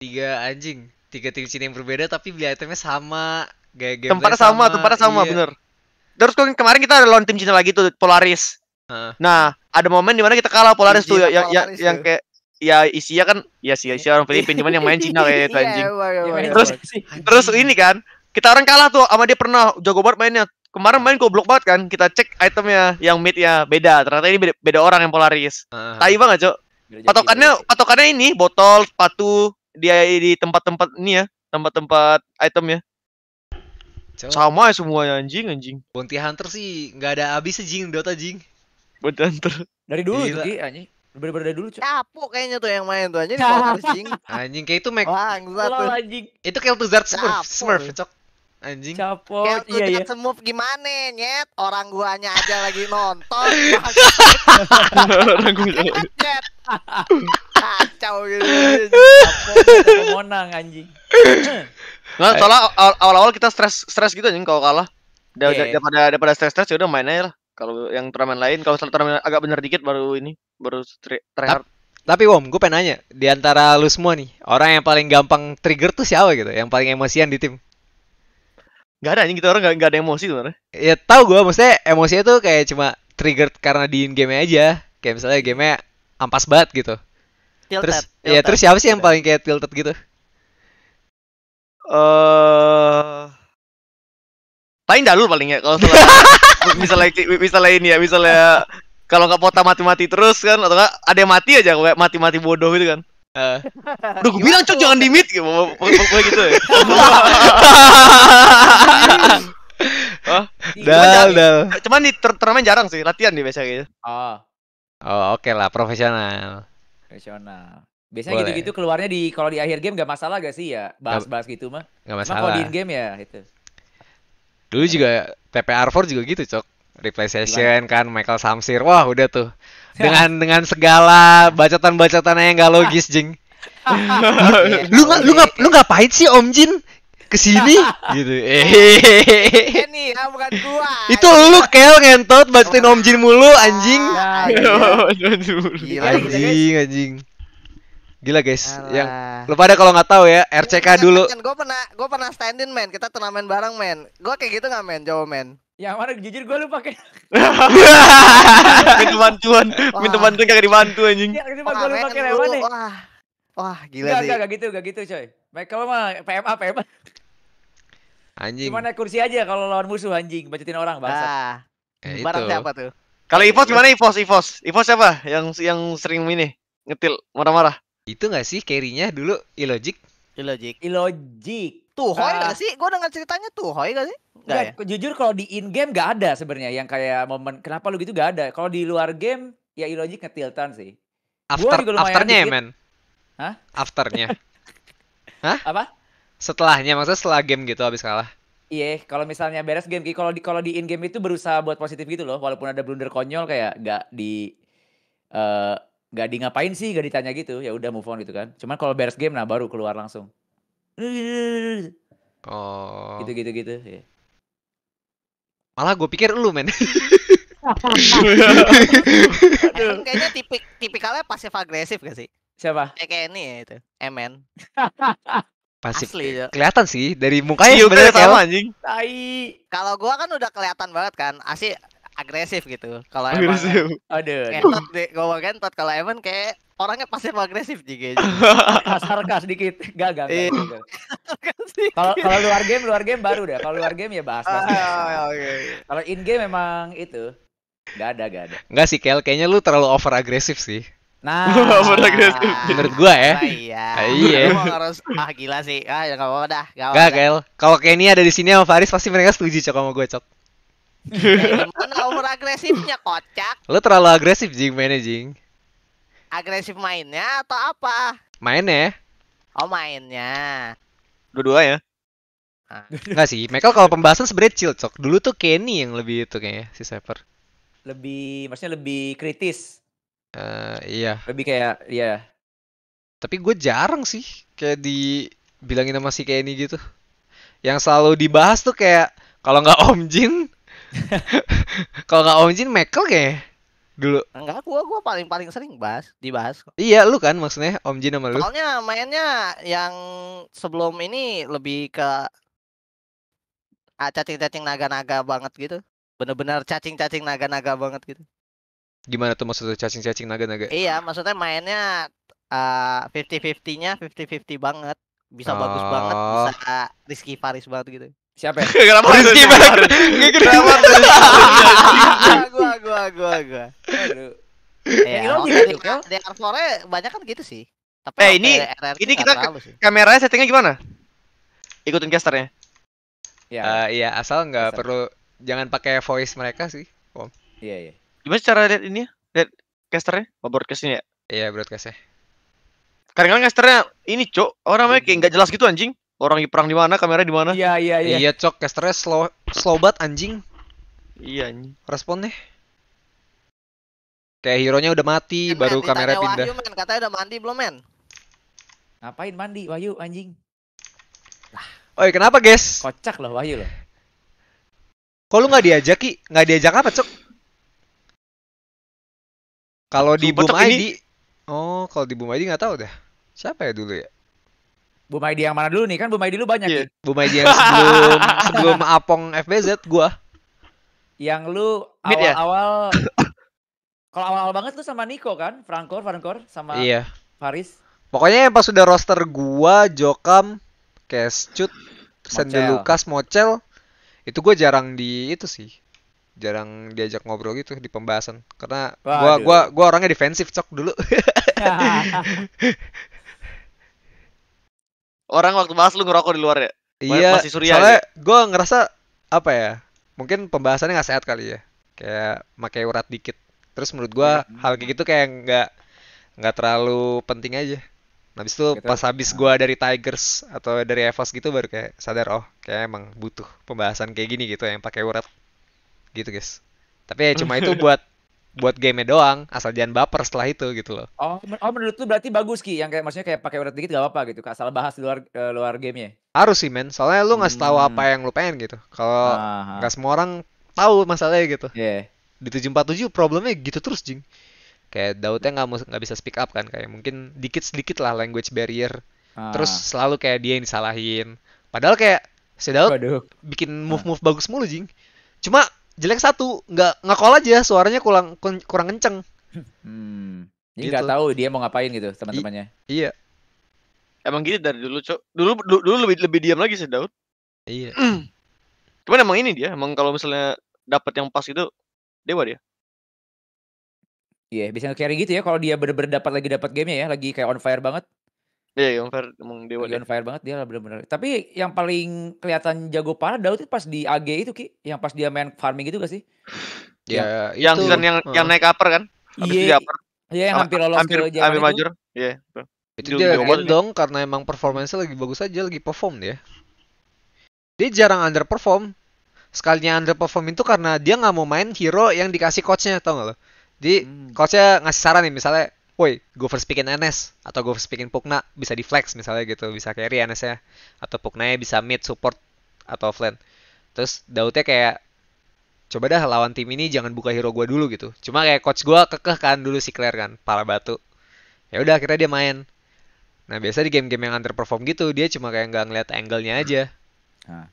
Tiga anjing, tiga tim Cina yang berbeda tapi beli itemnya sama. Gaya tempatnya sama, sama, tempatnya sama iya. bener. Terus kemarin kita ada lawan tim Cina lagi tuh Polaris Nah, ada momen dimana kita kalah Polaris Cina, tuh iya, ya, ya, Polaris yang, ya, yang kayak ya Isia kan ya si Isia orang Filipin cuman yang main Cina kayak itu iya, anjing. Iya, terus terus ini kan kita orang kalah tuh sama dia pernah jago banget mainnya. Kemarin main goblok banget kan, kita cek itemnya yang mid ya beda. Ternyata ini beda, beda orang yang Polaris. Uh. Tai banget, Cok. Patokannya patokannya ini botol, sepatu, dia di tempat-tempat ini ya, tempat-tempat itemnya. Cok. Sama ya semuanya anjing anjing. Bounty Hunter sih nggak ada habis jing Dota anjing buat Bedanter. Dari dulu Gila. tuh, anjing. Bener-bener dari dulu, Cok. Capo kayaknya tuh yang main tuh anjing. [LAUGHS] anjing. Anjing kayak itu Mac. Bangsat anjing. Itu kayak tuh zard Smurf, Smurf, Cok. Anjing. Capo. Kayak tuh iya, iya. Smurf gimana, nyet? Orang guanya aja lagi nonton. [LAUGHS] Orang guanya. [LAUGHS] Kacau gitu. Capo monang anjing. Nah, soalnya awal-awal kita stres stres gitu anjing kalau kalah. Iya, iya. Daripada daripada stres-stres ya udah main aja lah. Kalau yang turnamen lain, kalau turnamen agak bener dikit baru ini, baru terakhir Tapi Wom, gue pengen nanya, di antara lu semua nih, orang yang paling gampang trigger tuh siapa gitu? Yang paling emosian di tim? Gak ada anjing gitu orang gak, gak ada emosi tuh Ya tau gue, maksudnya emosinya tuh kayak cuma trigger karena diin game aja. Kayak misalnya gamenya ampas banget gitu. Tilted, terus tilted. ya terus siapa sih yang paling kayak tilted gitu? Eh uh, Paling dalul paling ya kalau [LAUGHS] misalnya misalnya ini ya misalnya kalau nggak pota mati-mati terus kan atau nggak ada yang mati aja kayak mati-mati bodoh gitu kan. Uh, eh. udah gue bilang cok jangan di mid gitu, pokoknya gitu ya. [LAUGHS] Iya. dal dal. Cuman di turnamen jarang sih latihan di biasa gitu. Oh. Oh, oke okay lah, profesional. Profesional. Biasanya gitu-gitu keluarnya di kalau di akhir game gak masalah gak sih ya? Bahas-bahas gitu mah. Gak masalah. Cuma kalau di game ya itu. Dulu iya. juga TPR4 juga gitu, Cok. Replay session Bilang. kan Michael Samsir. Wah, udah tuh. [LAUGHS] Dengan dengan segala bacotan bacatannya yang gak logis, Jing. [LAUGHS] lu nggak lu nggak lu pahit sih Om Jin? ke sini [LAUGHS] gitu eh ini ya bukan gua itu lu kel ngentot bacain om Jin mulu anjing iya. anjing anjing Gila guys, Alah. yang lu pada kalau nggak tahu ya RCK kan dulu. Kan gue pernah gue pernah standin men, kita turnamen bareng men. Gue kayak gitu nggak men, jauh men. ya mana jujur gue lupa kayak. minta bantuan, minta bantuan kagak dibantu anjing. Ya, gue lupa kayak nih. Wah. Wah, gila gak, sih. Gak, gak gitu, gak gitu coy. Mereka mah PMA, PMA. Anjing. gimana kursi aja kalau lawan musuh anjing, bacotin orang bahasa. Ah. Eh, ya Barang siapa tuh? Kalau Ivos gimana Ivos? Ivos, Ivos siapa? Yang yang sering ini ngetil marah-marah. Itu gak sih carry-nya dulu Illogic? Illogic. Illogic. Tuh, nah. Hoy uh, gak sih? Gue dengar ceritanya tuh, Hoy gak sih? Enggak, ya? ya? jujur kalau di in game gak ada sebenarnya yang kayak momen kenapa lu gitu gak ada. Kalau di luar game ya Illogic ngetiltan sih. After, gua afternya ya, men? Hah? Afternya. [LAUGHS] Hah? Apa? Setelahnya, maksudnya setelah game gitu habis kalah. Iya, kalau misalnya beres game, kalau di kalau di in game itu berusaha buat positif gitu loh, walaupun ada blunder konyol kayak gak di uh, gak di ngapain sih gak ditanya gitu ya udah move on gitu kan cuman kalau beres game nah baru keluar langsung oh gitu gitu gitu ya. malah gue pikir lu men [LAUGHS] Emang kayaknya tipik tipikalnya pasif agresif gak sih siapa eh, kayak ini ya itu emen [LAUGHS] pasif Asli, ya. kelihatan sih dari mukanya iya, sebenarnya sama anjing kalau gua kan udah kelihatan banget kan asli agresif gitu. Kalau emang aduh. Kentot [LAUGHS] deh, gua kentot kalau emang kayak orangnya pasti agresif juga. kas dikit, gak gak. Kalau kalau luar game luar game baru deh. Kalau luar game ya bahas. Ah, bahas okay. Iya, iya, iya. Kalau in game memang itu Gak ada, gak ada. Gak sih, Kel. Kayaknya lu terlalu over agresif sih. Nah, [LAUGHS] over agresif. Menurut gua ya. Ah, iya. Ah, iya. harus ah gila sih. Ah, ya enggak apa-apa dah. Gak, gak Kel. Kalau Kenny ada di sini sama Faris pasti mereka setuju cok sama gua cok ya, mana over agresifnya kocak lo terlalu agresif jing managing. agresif mainnya atau apa mainnya ya. oh mainnya dua-dua ya ah. Enggak sih, Michael kalau pembahasan sebenarnya chill, cok. Dulu tuh Kenny yang lebih itu kayaknya si Sever. Lebih maksudnya lebih kritis. Uh, iya. Lebih kayak iya. Tapi gue jarang sih kayak bilangin sama si Kenny gitu. Yang selalu dibahas tuh kayak kalau nggak Om Jin, [LAUGHS] Kalau nggak Om Jin, Michael kayak dulu. Enggak, gua gua paling paling sering bahas dibahas. Iya, lu kan maksudnya Om Jin sama lu. Soalnya mainnya yang sebelum ini lebih ke ah, cacing-cacing naga-naga banget gitu. Bener-bener cacing-cacing naga-naga banget gitu. Gimana tuh maksudnya cacing-cacing naga-naga? Iya, maksudnya mainnya ah, fifty uh, fifty nya fifty fifty banget. Bisa oh. bagus banget, oh. bisa uh, Rizky Faris banget gitu. Siapa ya? [LAUGHS] Kenapa Rizky Barat? Kenapa Gua, gua, gua, gua. Ya, di Arfore banyak kan gitu sih. Tapi eh ini ini kita kameranya settingnya gimana? Ikutin casternya. Ya. Eh, iya asal nggak perlu jangan pakai voice mereka sih. Om. Iya iya. Gimana cara lihat ini? Ya? Lihat casternya? broadcastnya ya? Iya broadcastnya. Kadang-kadang casternya ini cok orang namanya kayak iya. nggak jelas gitu anjing. Orang perang di mana? Kamera di mana? Iya, iya, iya. Iya, cok, casternya slow slow banget anjing. Iya, anjing. Responnya Kayak hero-nya udah mati, ya, baru man, kamera pindah. Wahyu, man. Katanya udah mandi belum, men? Ngapain mandi, Wahyu, anjing? Lah. Oi, kenapa, guys? Kocak loh, Wahyu loh. Kok lu nggak diajak, Ki? Nggak diajak apa, Cok? Kalau di Boom ID... Ini... Oh, kalau di Boom ID nggak tahu dah. Siapa ya dulu ya? Bu Maidi yang mana dulu nih? Kan Bu Maidi lu banyak yeah. nih. Bu Maidi yang sebelum [LAUGHS] sebelum Apong FBZ gua. Yang lu ya? awal-awal [COUGHS] kalau awal-awal banget lu sama Niko kan? Frankor, Frankor sama Iya. Paris. Pokoknya yang pas udah roster gua, Jokam, Kescut, Sendel Lukas, Mocel, itu gua jarang di itu sih jarang diajak ngobrol gitu di pembahasan karena Waduh. gua gua gua orangnya defensif cok dulu [LAUGHS] [LAUGHS] orang waktu bahas lu ngerokok di luar ya? Iya. Masih surya. Soalnya ya? gue ngerasa apa ya? Mungkin pembahasannya nggak sehat kali ya. Kayak pakai urat dikit. Terus menurut gue hmm. Iya. hal kayak gitu kayak nggak nggak terlalu penting aja. habis itu gitu. pas habis gue dari Tigers atau dari Evos gitu baru kayak sadar oh kayak emang butuh pembahasan kayak gini gitu yang pakai urat gitu guys. Tapi ya cuma itu [LAUGHS] buat buat game doang, asal jangan baper setelah itu gitu loh. Oh, oh menurut lu berarti bagus Ki, yang kayak maksudnya kayak pakai urat dikit gak apa-apa gitu, asal bahas di luar uh, luar gamenya. Harus sih men, soalnya lu nggak hmm. tahu apa yang lu pengen gitu. Kalau ah, ah. nggak semua orang tahu masalahnya gitu. Iya. Yeah. Di tujuh problemnya gitu terus jing. Kayak Daudnya nggak nggak bisa speak up kan kayak mungkin dikit-sedikit lah language barrier. Ah. Terus selalu kayak dia yang disalahin. Padahal kayak si Daud Waduh. bikin move-move ah. bagus mulu jing. Cuma jelek satu nggak ngakol aja suaranya kurang kurang kenceng hmm. jadi nggak gitu. tahu dia mau ngapain gitu teman-temannya iya emang gitu dari dulu cok dulu, dulu dulu lebih lebih diam lagi sih Daud iya [CLEARS THROAT] cuman emang ini dia emang kalau misalnya dapat yang pas itu dewa dia Iya, yeah, bisa nge-carry gitu ya kalau dia bener-bener dapat lagi dapat gamenya ya, lagi kayak on fire banget. Iya, yang Fire emang dewa on Fire banget dia lah benar-benar. Tapi yang paling kelihatan jago parah Daud itu pas di AG itu Ki, yang pas dia main farming itu gak sih? Iya, yeah, yang itu, season yang uh. yang naik upper kan? Iya. Iya, yang hampir lolos hampir, ke hampir major. Iya. Itu, itu dia dong karena emang performance lagi bagus aja, lagi perform dia. Dia jarang underperform. Sekalinya underperform itu karena dia nggak mau main hero yang dikasih coachnya, tau gak lo? Di hmm. coachnya ngasih saran nih misalnya woi gue first pickin NS atau gue first pickin Pukna bisa di flex misalnya gitu bisa carry NS ya atau Pukna ya bisa mid support atau flank terus Daudnya kayak coba dah lawan tim ini jangan buka hero gue dulu gitu cuma kayak coach gue kekeh kan dulu si Claire kan pala batu ya udah akhirnya dia main nah biasa di game-game yang underperform gitu dia cuma kayak nggak ngeliat angle-nya aja hmm. nah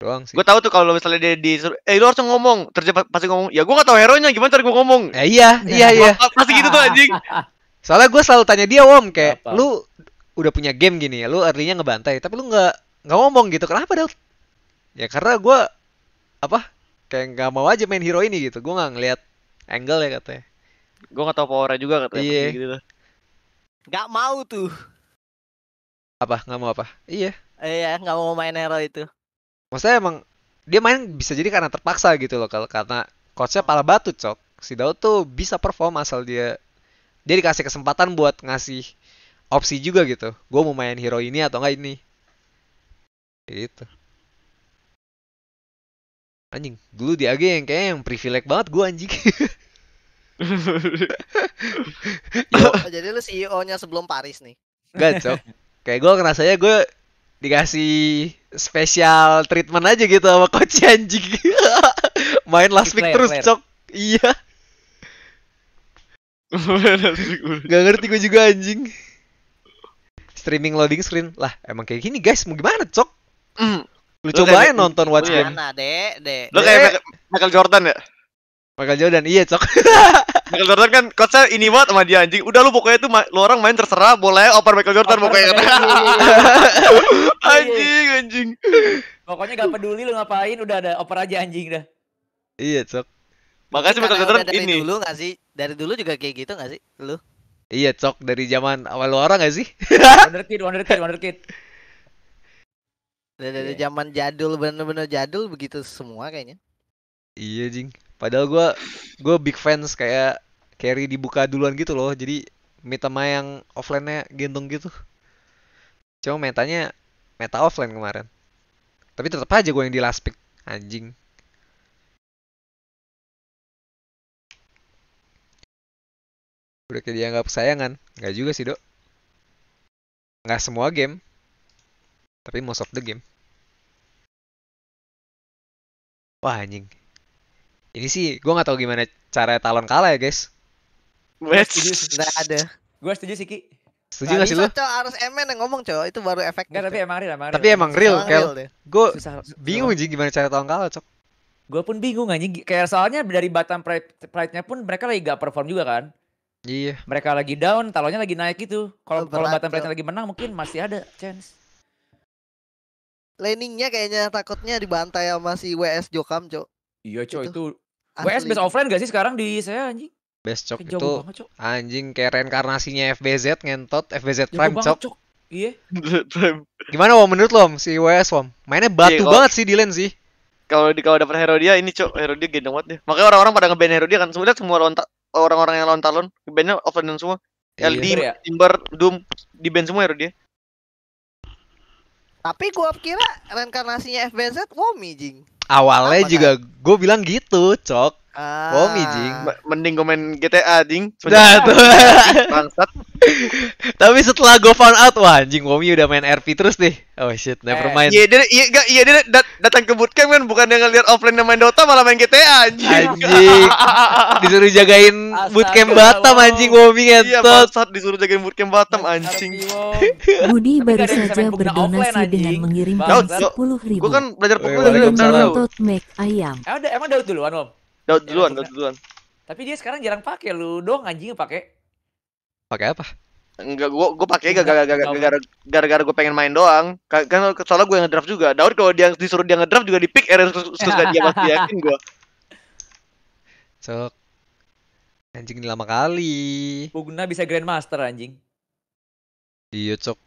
doang sih. Gue tau tuh kalau misalnya dia di eh lu harus ngomong, terjebak pasti ngomong. Ya gue gak tau hero nya gimana cara gue ngomong. Eh, iya, iya, iya. Pasti gitu tuh anjing. [LAUGHS] Soalnya gue selalu tanya dia, om kayak Apa? lu udah punya game gini ya, lu early ngebantai, tapi lu nggak nggak ngomong gitu. Kenapa, dong? Ya karena gue apa kayak nggak mau aja main hero ini gitu. Gue nggak ngeliat angle ya katanya. Gue nggak tahu powernya juga katanya. Iya. Gitu mau tuh. Apa? Nggak mau apa? Iya. Eh, iya, nggak mau main hero itu maksudnya emang dia main bisa jadi karena terpaksa gitu loh kalau karena coachnya pala batu cok si Daud tuh bisa perform asal dia dia dikasih kesempatan buat ngasih opsi juga gitu gue mau main hero ini atau enggak ini gitu anjing dulu di AG yang kayak yang privilege banget gue anjing [LAUGHS] Yo, jadi lu CEO-nya sebelum Paris nih. Gak cok. Kayak gue ngerasanya gue dikasih spesial treatment aja gitu sama coach anjing. [LAUGHS] Main last week terus player. cok. Iya. [LAUGHS] Gak ngerti gue juga anjing. Streaming loading screen. Lah, emang kayak gini guys, mau gimana cok? Mm. Lu, lu cobain nonton gitu Watch ya. Game. Mana, Dek? Dek. Lu kayak Michael Jordan ya? Michael Jordan, iya cok. [LAUGHS] Michael Jordan kan saya ini banget sama dia anjing. Udah lu pokoknya tuh lu orang main terserah, boleh oper Michael Jordan oper pokoknya. [LAUGHS] Iya, iya, iya. anjing, anjing. Pokoknya gak peduli lu ngapain, udah ada oper aja anjing dah. Iya, cok. Makasih sih Michael Jordan dari ini. dulu gak sih? Dari dulu juga kayak gitu gak sih lu? Iya, cok dari zaman awal lu orang gak sih? [LAUGHS] kid, wonderkid, kid wonderkid. Dari, dari zaman jadul bener-bener jadul begitu semua kayaknya. Iya, jing. Padahal gue gue big fans kayak carry dibuka duluan gitu loh. Jadi mitama yang offline-nya gendong gitu. Cuma metanya meta offline kemarin. Tapi tetap aja gue yang di last pick. Anjing. Udah kayak dianggap sayangan. Nggak juga sih, Dok. Nggak semua game. Tapi most of the game. Wah, anjing. Ini sih gue gak tau gimana cara Talon kalah ya guys. Gue setuju, nggak ada. Gue setuju sih Ki. Setuju gak nah, sih lu? Cowok harus Emen yang ngomong cowok itu baru efek Gak tapi emang real, emang real. Tapi emang real, Kel. Gue bingung sih gimana cara Talon kalah, cok. Gue pun bingung anjing. Kayak soalnya dari Batam Pride-nya pun mereka lagi gak perform juga kan. Iya. Mereka lagi down, talonnya lagi naik gitu. Kalau kalau Batam Pride lagi menang mungkin masih ada chance. Landingnya kayaknya takutnya dibantai sama si WS Jokam, Cok. Iya, coy, itu. itu. WS best offline gak sih sekarang di saya anjing? Best cok itu banget, anjing kayak reinkarnasinya FBZ ngentot FBZ Prime cok. cok. Iya. Gimana Wom menurut lo si WS Wom? Mainnya iya, batu yeah, banget sih Dylan sih. Kalau di kalau dapat hero dia ini cok hero dia gendong banget deh. Makanya orang-orang pada ngeban hero dia kan sebenarnya semua lontar orang-orang yang lawan talon bandnya offline dan semua. Iya, LD, ya. Timber, Doom di band semua hero dia. Tapi gua kira reinkarnasinya FBZ Womi jing awalnya Apa juga gue bilang gitu cok Ah. Bomi jing. Mending gue main GTA jing. Nah, tuh. [LAUGHS] Bangsat. Tapi setelah gue found out wah anjing Bomi udah main RP terus nih. Oh shit, never eh. mind. Iya dia iya gak iya dia dat datang ke bootcamp kan bukan yang ngeliat offline yang main Dota malah main GTA anjing. Anjing. [LAUGHS] disuruh jagain Astaga, bootcamp Batam anjing Bomi ngentot. Iya bangsat disuruh jagain bootcamp Batam anjing. Budi baru saja berdonasi dengan mengirimkan sepuluh ribu. Gue kan belajar pokoknya dari Ayam. Emang Daud duluan, Om? Daud iya, duluan, Daud duluan. Tapi dia sekarang jarang pakai lu dong anjingnya pakai. Pakai apa? Enggak, gua gua pakai gara-gara gara-gara gua pengen main doang. Kan soalnya gua yang ngedraft juga. Daud kalau dia disuruh dia ngedraft juga di pick terus susah dia pasti yakin gua. [LAUGHS] Sok. Anjing ini lama kali. Pugna bisa grandmaster anjing. Iya, cok.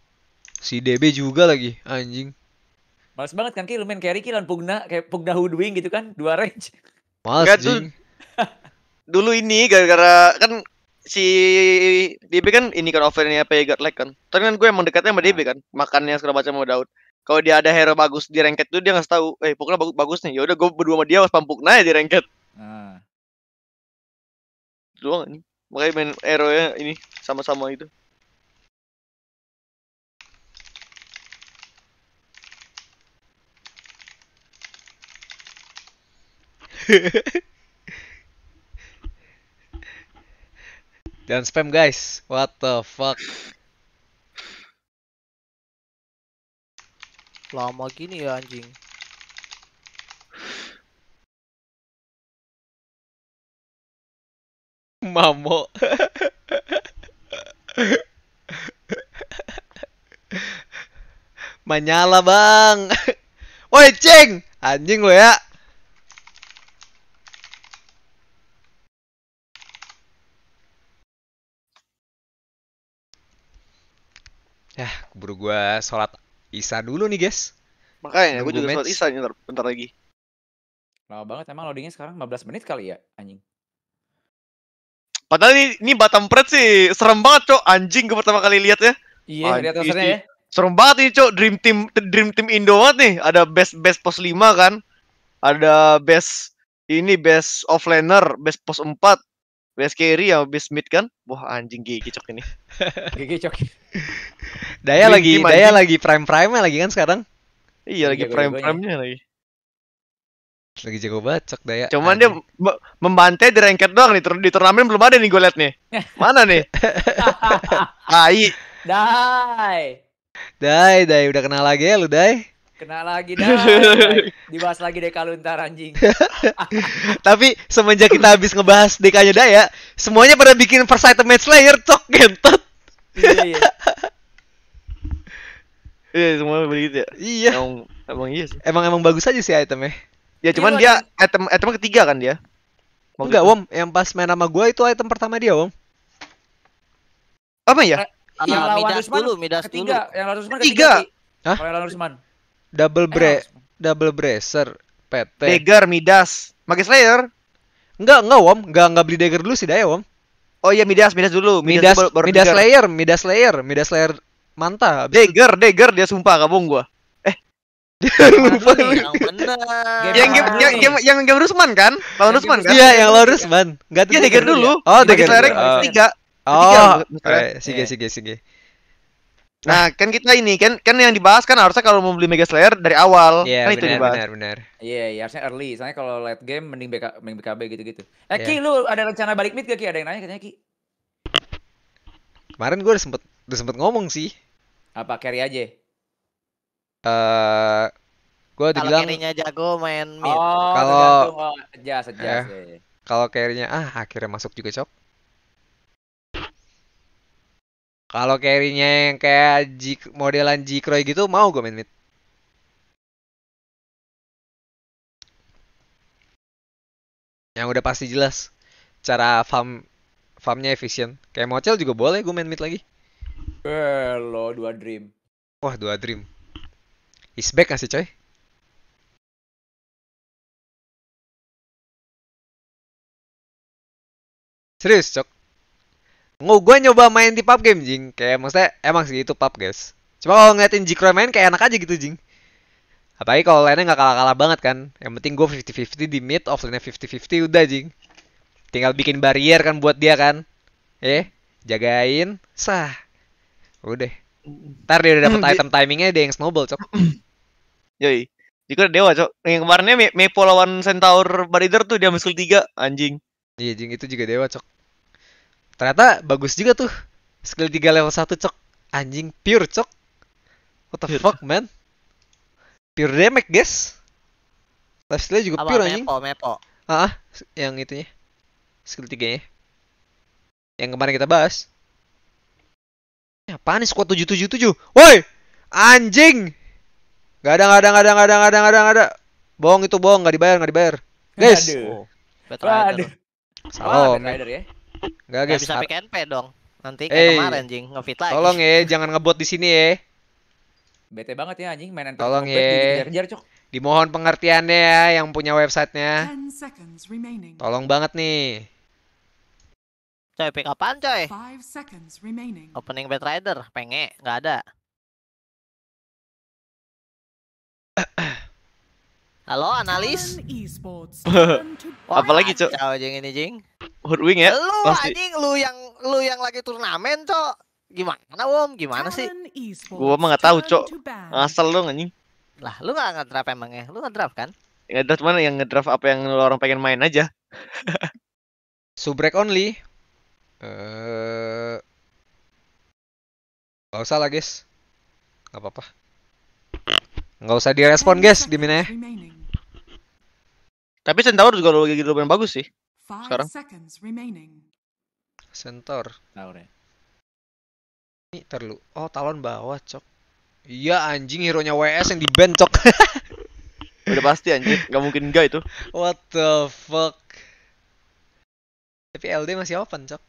Si DB juga lagi, anjing. Males banget kan Ki lu main carry Ki lawan Pugna kayak Pugna Hoodwing gitu kan, dua range. Males Gak, tuh, [LAUGHS] dulu ini gara-gara kan si DB kan ini kan offernya apa ya Like kan. Tapi kan gue emang dekatnya sama DB nah. kan, makannya segala macam sama Daud. Kalau dia ada hero bagus di ranked tuh dia nggak tahu, "Eh, pokoknya bagus bagus nih." Ya udah gue berdua sama dia pas pampuk naik di ranked. Nah. Doang ini. Makanya main hero ya ini sama-sama itu. [LAUGHS] Jangan spam guys. What the fuck? Lama gini ya anjing. Mamo. Menyala bang. Woi ceng, anjing lo ya. Ya, buru gue sholat isa dulu nih guys. Makanya, gue juga match. sholat isa nih bentar, lagi. Lama banget, emang loadingnya sekarang 15 menit kali ya, anjing. Padahal ini, ini Batam Pret sih, serem banget cok, anjing gue pertama kali lihat ya. Iya, lihat posternya ya. Serem banget nih cok, Dream Team Dream Team Indo banget nih, ada best best pos 5 kan. Ada best ini best offlaner, best pos 4, Wes Carey ya habis mid kan? Wah anjing gigi cok ini. [LAUGHS] gigi cok. Daya lagi, Daya lagi prime prime lagi kan sekarang? Iya lagi prime prime-nya lagi. Lagi jago banget cok Daya. Cuman dia membantai di ranked doang nih, di turnamen belum ada nih gue liat nih. [LAUGHS] Mana nih? [LAUGHS] Ai. Dai. Dai, Dai udah kenal lagi ya lu Dai? Kena lagi dah. Dibahas lagi deh kalau ntar anjing. [LAUGHS] Tapi semenjak kita habis ngebahas DK-nya Daya, semuanya pada bikin first item match layer cok gentot. Iya. Iya, semua begitu ya. Iya. Emang, emang iya sih. Emang emang bagus aja sih itemnya. Ya iya, cuman dia item item ketiga kan dia. Enggak, gitu? om, Yang pas main sama gua itu item pertama dia, om. Apa ya? Yang lawan Rusman dulu, Midas ketiga. Dulu. Yang lawan Rusman ketiga. Hah? Kalau oh, yang lawan Rusman. Double eh, bre double bracer PT. Dagger Midas. Pakai Slayer? Enggak, enggak Wom, enggak enggak beli dagger dulu sih Daya Wom. Oh iya Midas, Midas dulu. Midas Midas, baru, baru Midas Slayer, Midas Slayer, Midas Slayer mantap. Dagger, dagger dia sumpah kabung gua. Eh. lupa Yang benar. Yang game yang game yang Rusman kan? Lawan Rusman kan? Iya, yang lawan Rusman. Enggak Iya dagger dulu. Iya. Oh, oh. oh, dagger Slayer ketiga. Eh, iya. Oh, sige sige sige. Nah, nah, kan kita ini kan kan yang dibahas kan harusnya kalau mau beli Mega Slayer dari awal. Yeah, kan bener, itu dibahas. Benar, benar. Iya, yeah, harusnya early. Soalnya kalau late game mending BK, mending BKB gitu-gitu. Eh, yeah. Ki, lu ada rencana balik mid gak Ki? Ada yang nanya katanya Ki. Kemarin gue udah sempet udah sempet ngomong sih. Apa carry aja? Eh, uh, gue dibilang kalau jago main mid. Oh, kalau oh, jas eh, iya, iya. kalau carry-nya ah akhirnya masuk juga cok. Kalau carry-nya yang kayak G modelan G Croy gitu mau gue main mid. Yang udah pasti jelas cara farm farmnya efisien. Kayak Mochel juga boleh gue main mid lagi. Eh dua dream. Wah dua dream. Is back gak sih coy? Serius cok nggak gue nyoba main di pub game jing kayak maksudnya emang sih itu pub guys cuma kalau ngeliatin Jikro main kayak enak aja gitu jing apalagi kalau lainnya nggak kalah-kalah banget kan yang penting gue 50-50 di mid offline 50-50 udah jing tinggal bikin barrier kan buat dia kan eh jagain sah udah ntar dia udah dapet [LAUGHS] item timingnya dia yang snowball cok [CLEARS THROAT] yoi kan dewa cok yang kemarinnya Mepo lawan Centaur Barider tuh dia muscle 3 anjing iya jing itu juga dewa cok ternyata bagus juga tuh skill 3 level 1 cok anjing pure cok what the pure. fuck man pure damage guys Life lifestyle juga Apa, pure mepo, anjing mepo. ah yang itunya skill 3 nya yang kemarin kita bahas Apaan nih squad 777 woi anjing Gak ada, gak ada, gak ada, gak ada, gak ada, gak ada, gak ada. Bohong itu bohong, gak dibayar, gak dibayar. Guys. Aduh. Oh. Betul. Aduh. Salah, oh, Rider ya. Enggak guys. Bisa pakai NP dong. Nanti kayak hey, eh, kemarin jing ngefit lagi. Tolong ya, [LAUGHS] jangan ngebot di sini ya. Bete banget ya anjing mainan Tolong ya. Kejar cok. Dimohon pengertiannya ya yang punya websitenya. Tolong banget nih. Coy, pick apaan coy? Opening bet Rider, penge, nggak ada. [COUGHS] Halo, analis? [COUGHS] Apalagi cok? Jauh jeng ini jing. Hot Wing ya lu pasti. anjing lu yang lu yang lagi turnamen cok gimana om gimana sih gua mah nggak tahu cok Asal lu anjing lah lu nggak ngedraft emangnya lu ngedraft kan ya, ngedraft mana yang ngedraft apa yang lu orang pengen main aja [LAUGHS] subrek only eh uh... Gak usah lah guys Gak apa-apa Gak usah direspon guys di mana ya Tapi Centaur juga lagi lumayan bagus sih sekarang? Sentor. Taur ya. Ini terlalu. Oh, talon bawah, cok. Iya anjing hero nya WS yang di [LAUGHS] Udah pasti anjing, nggak mungkin enggak itu. What the fuck? Tapi LD masih open, cok.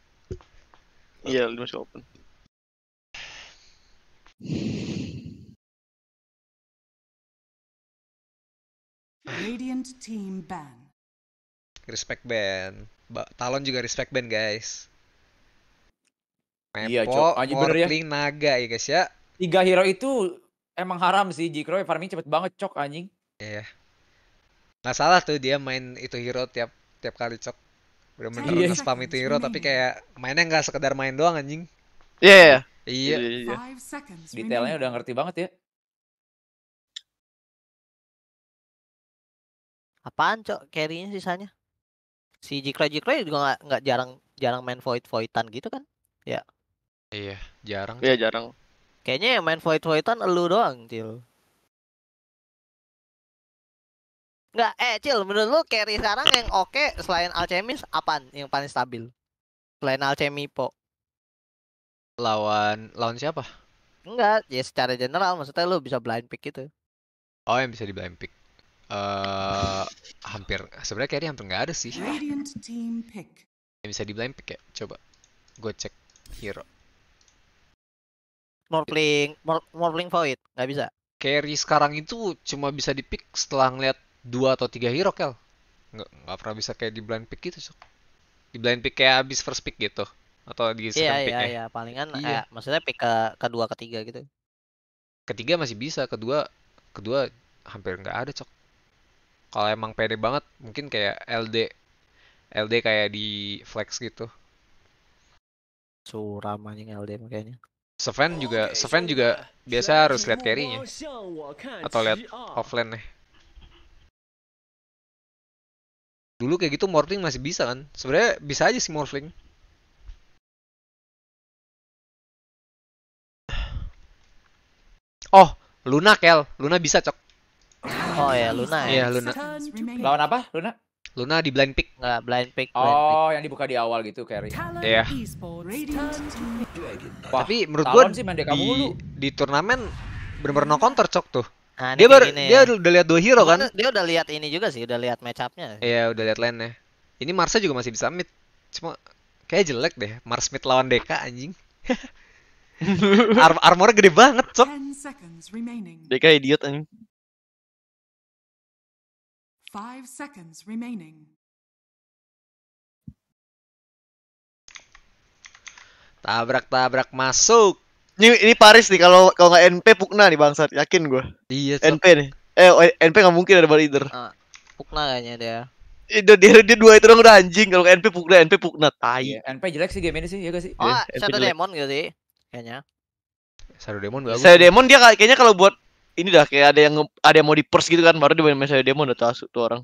Iya, LD masih open. Radiant team respect band. Ba Talon juga respect band guys. Mepo, iya, Aji, ya. Naga ya guys ya. Tiga hero itu emang haram sih. Jikro farming cepet banget cok anjing. Iya. Yeah. Gak salah tuh dia main itu hero tiap tiap kali cok. Bener-bener iya, spam itu hero tapi iya. kayak mainnya gak sekedar main doang anjing. Iya. Iya. iya. iya, iya Detailnya udah ngerti banget ya. Apaan cok carry sisanya? si Jikra Jikra juga nggak nggak jarang jarang main void voidan gitu kan ya iya jarang iya jarang kayaknya yang main void voidan elu doang cil Nggak, eh Cil, menurut lu carry sekarang yang oke okay, selain Alchemist apaan yang paling stabil? Selain alchemist po. Lawan lawan siapa? Enggak, ya secara general maksudnya lu bisa blind pick gitu. Oh, yang bisa di blind pick uh, hampir sebenarnya kayaknya hampir nggak ada sih. Yang bisa di blind pick ya. Coba gue cek hero. Morphling, Morphling Void nggak bisa. Carry sekarang itu cuma bisa di pick setelah ngeliat dua atau tiga hero kel. Nggak, nggak pernah bisa kayak di blind pick gitu. Sok. Di blind pick kayak abis first pick gitu atau di iya, second iya, pick Iya, ya. palingan iya. eh, maksudnya pick ke kedua ketiga gitu. Ketiga masih bisa, kedua kedua hampir nggak ada cok kalau emang pede banget mungkin kayak LD LD kayak di flex gitu suram anjing LD kayaknya Seven oh, juga okay, iya, Seven iya, juga iya. biasa harus lihat carry-nya atau lihat offline nih dulu kayak gitu Morphling masih bisa kan sebenarnya bisa aja sih Morphling oh Luna Kel Luna bisa cok Oh ya, Luna ya. Iya, Luna. Lawan apa? Luna? Luna di blind pick. Enggak, blind pick. Oh, blind oh, pick. yang dibuka di awal gitu carry. Iya. Yeah. Tapi menurut gua sih di, di turnamen benar-benar no counter cok tuh. Nah, dia baru ini. dia ya. udah lihat dua hero kan? Dia udah lihat ini juga sih, udah lihat match up-nya. Iya, udah lihat lane-nya. Ini Marsa juga masih bisa mid. Cuma kayak jelek deh Mars mid lawan Deka anjing. [LAUGHS] Ar armornya gede banget, cok. Deka idiot anjing. Five seconds remaining. Tabrak-tabrak masuk. Ini, ini Paris nih kalau kalau nggak NP Pukna nih bangsat, yakin gue. Iya. Cok. NP nih. Eh oh, NP nggak mungkin ada Balider. Uh, ah, Pukna kayaknya dia. Eh, itu dia, dia dua itu orang udah anjing kalau NP Pukna NP Pukna tai. Iya, NP jelek sih game ini sih ya gak sih? Oh, yeah, iya, Shadow Demon gitu sih kayaknya. Shadow Demon bagus. Shadow Demon dia kayaknya kalau buat ini dah kayak ada yang ada yang mau di pers gitu kan baru dia misalnya demo udah tahu tuh orang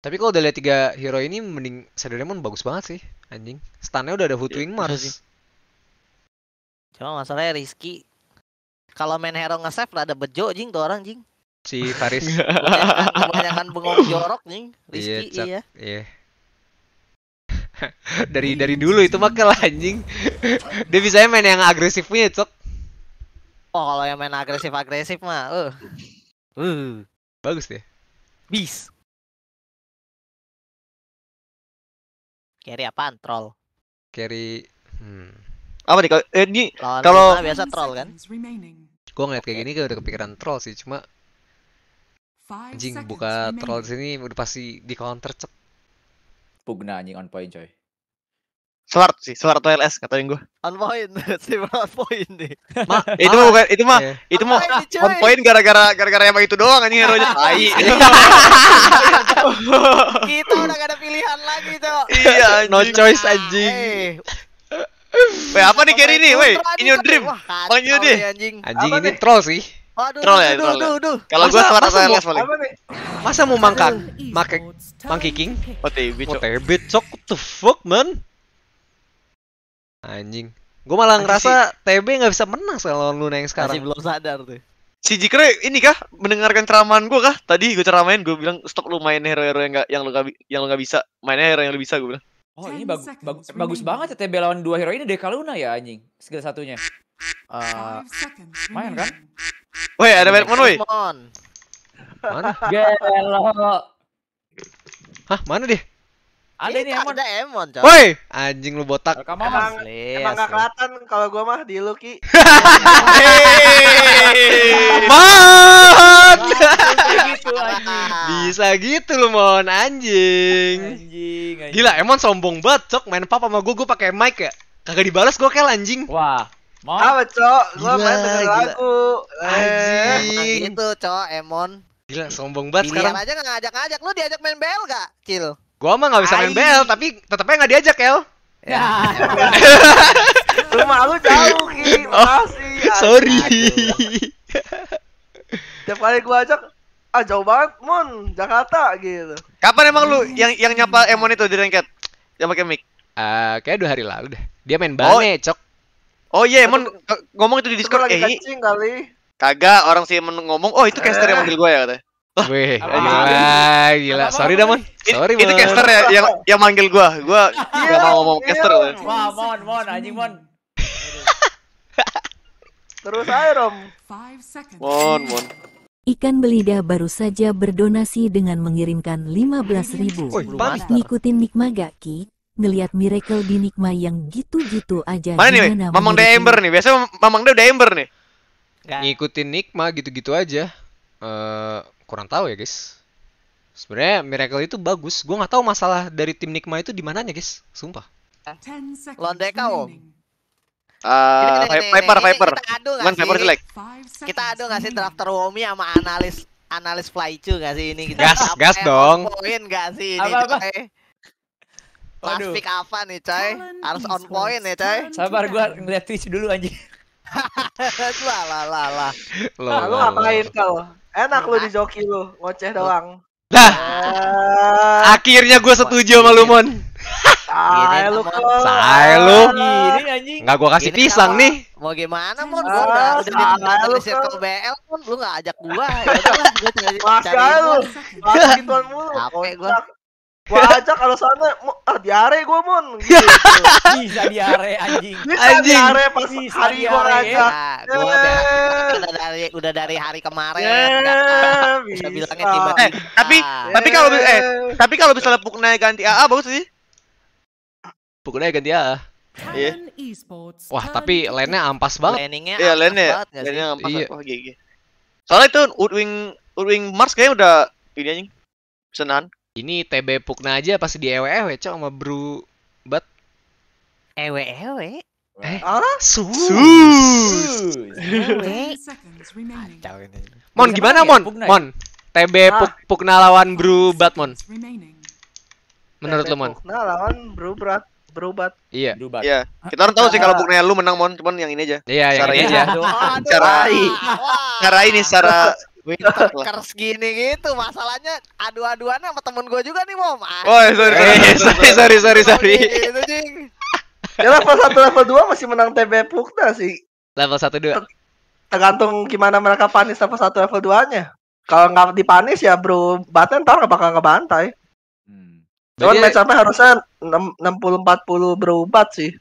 tapi kalau udah lihat tiga hero ini mending Demon bagus banget sih anjing stunnya udah ada Footwing iya, Mars sih. cuma masalahnya Rizky kalau main hero nge-save ada bejo jing tuh orang jing si Faris [LAUGHS] kebanyakan, kan bengong jorok nih Rizky iya, iya. iya. [LAUGHS] dari dari dulu itu makel anjing [LAUGHS] dia bisa main yang agresifnya cok Oh kalau yang main agresif agresif mah, uh. Uh. Bagus deh. Bis. Carry apaan? Troll. Carry hmm. Apa nih kalau eh, ini kalau biasa troll kan? Gue ngeliat kayak gini gue udah kepikiran troll sih, cuma anjing buka troll sini udah pasti di counter cep. Pugna anjing on point coy. Sword sih, Sword TLS katain gue. On point, [LAUGHS] sih on point nih. Ma, [LAUGHS] itu bukan itu mah iya. itu mah on point gara-gara gara-gara emang itu doang anjing hero nya. [LAUGHS] Tai. Kita udah gak ada pilihan lagi, tuh. Iya, no choice nah, anjing. Eh. Wei apa nih carry nih, Wei, In your dream. Bang ini deh. Anjing ini troll sih. Aduh, troll ya, troll. Ya. Kalau gua suara TLS paling. Masa mau mangkang? Make Monkey King? OTB, cok. OTB, cok. What the fuck, man? Anjing. Gue malah Anjing ngerasa si... TB nggak bisa menang lawan Luna yang sekarang. Masih belum sadar tuh. Si Jikre ini kah mendengarkan ceramahan gue kah? Tadi gue ceramain, gue bilang stok lu main hero-hero yang gak, yang lu gak, yang lu gak bisa. main hero yang lu bisa gue bilang. Oh ini bagus bagus bagus banget ya TB lawan dua hero ini Deka Luna ya anjing skill satunya. Uh, main kan? Woi ada mana woi. Mana? Gelo. Hah mana dia? Ada iya, ini Emon. Ada Emon, coy. Woi, anjing lu botak. Kamu emang, asli, emang kelihatan kalau gua mah di lu Ki. [LAUGHS] Mon. Gitu, bisa gitu lu Mon, anjing. Gila, Emon sombong banget, cok. Main papa sama gua, gua pakai mic ya. Kagak dibalas gua kayak anjing. Wah, Mon. Apa, Cok? Gua main dengan lagu. Anjing. Eh, gitu, Cok, Emon. Gila, sombong banget sekarang. sekarang. aja gak ngajak-ngajak. Lu diajak main bel, gak, Cil? Gua mah gak bisa main BL tapi tetapnya gak diajak El. Ya. ya. [LAUGHS] Rumah lu jauh Ki, masih. Oh, sorry. Tiap kali gua ajak ah jauh banget mon Jakarta gitu kapan emang lu yang yang nyapa Emon itu di rengket yang pakai mic uh, kayak dua hari lalu dah dia main oh, bane oh. cok oh iya yeah, Emon ngomong itu di Discord eh kali kagak orang sih ngomong oh itu caster yang eh. manggil gue ya katanya Wih, gila, gila. Sorry dah, Mon. Sorry, Mon. Itu caster ya yang yang manggil gua. Gua enggak iya, mau ngomong caster. Iya, Wah, Mon, Mon, anjing Mon. [LAUGHS] Terus aja, Rom. Mon, Mon. Ikan belida baru saja berdonasi dengan mengirimkan 15 ribu. Ngikutin Nikma gak Ki? Ngeliat Miracle di Nikma yang gitu-gitu aja. Mana nih? Mamang de Ember nih. Biasanya Mamang de udah Ember nih. Ngikutin Nikma gitu-gitu aja. Eh kurang tahu ya guys sebenarnya miracle itu bagus gue nggak tahu masalah dari tim Nikma itu di mananya guys sumpah Londeka eh, om Uh, eh, Viper, Viper. ini, Viper Kita adu nggak sih drafter Womi sama analis analis Flycu nggak sih ini? Kita gas, gas dong. Poin nggak sih ini? Apa, apa? Last pick apa nih coy? Harus on point ya coy. Sabar gua ngeliat Twitch dulu anjing. [LAUGHS] lah lah lah lah. Lu ngapain kau? Enak lu di joki lu, ngoceh doang. Dah, ah. akhirnya gue setuju sama lu, Mon. Say lu, say lu. Ini anjing. Enggak gua kasih pisang nih. Mau gimana, Mon? Gua udah udah di di circle BL, Mon. Lu enggak ajak gua. Ya udah, gua cari. Masa lu. Gituan mulu. Capek gua. Wah, aja kalau sana ah diare gue mon. [LAUGHS] Gitu, gitu. Bisa diare anjing. Bisa anjing. diare pas Bisa hari gue ngajak. Ya, gue udah, eh. udah dari udah dari hari kemarin. Yeah, eh, bisa. Ah, bisa bilangnya tiba-tiba. Eh, tapi yeah. tapi kalau eh tapi kalau bisa lepuk naik ganti AA bagus sih. lepuk naik ganti AA. Iya. Yeah. Wah, tapi lane-nya ampas banget. lane Landingnya iya, lane-nya. Lane-nya ampas. Ya. banget. Wah, GG. Iya. Soalnya itu Udwing Woodwing Mars kayaknya udah ini anjing. Senan. Ini TB Pukna aja pas di ewe-ewe, cok sama Bru Bat. Ewe-ewe? Eh, ah, su. Su. Mon gimana ya, Mon? Ya? Mon. TB Puk Pukna lawan Bru Mon Menurut lu Mon? Pukna lawan Bru Bat berobat. Iya. Berobat. Iya. Kita orang tahu sih kalau pokoknya lu menang mon, cuman yang ini aja. Iya, cara ini aja. Cara cara ini secara Winter gini gitu masalahnya adu-aduannya sama temen gue juga nih mom oh ah. sorry eh, sorry sorry sorry sorry gitu, ya level satu level dua masih menang TB Pukta sih level satu dua tergantung gimana mereka panis level satu level 2 nya kalau nggak dipanis ya bro Baten ntar nggak bakal ngebantai hmm. cuman match harusnya enam puluh empat puluh berubat sih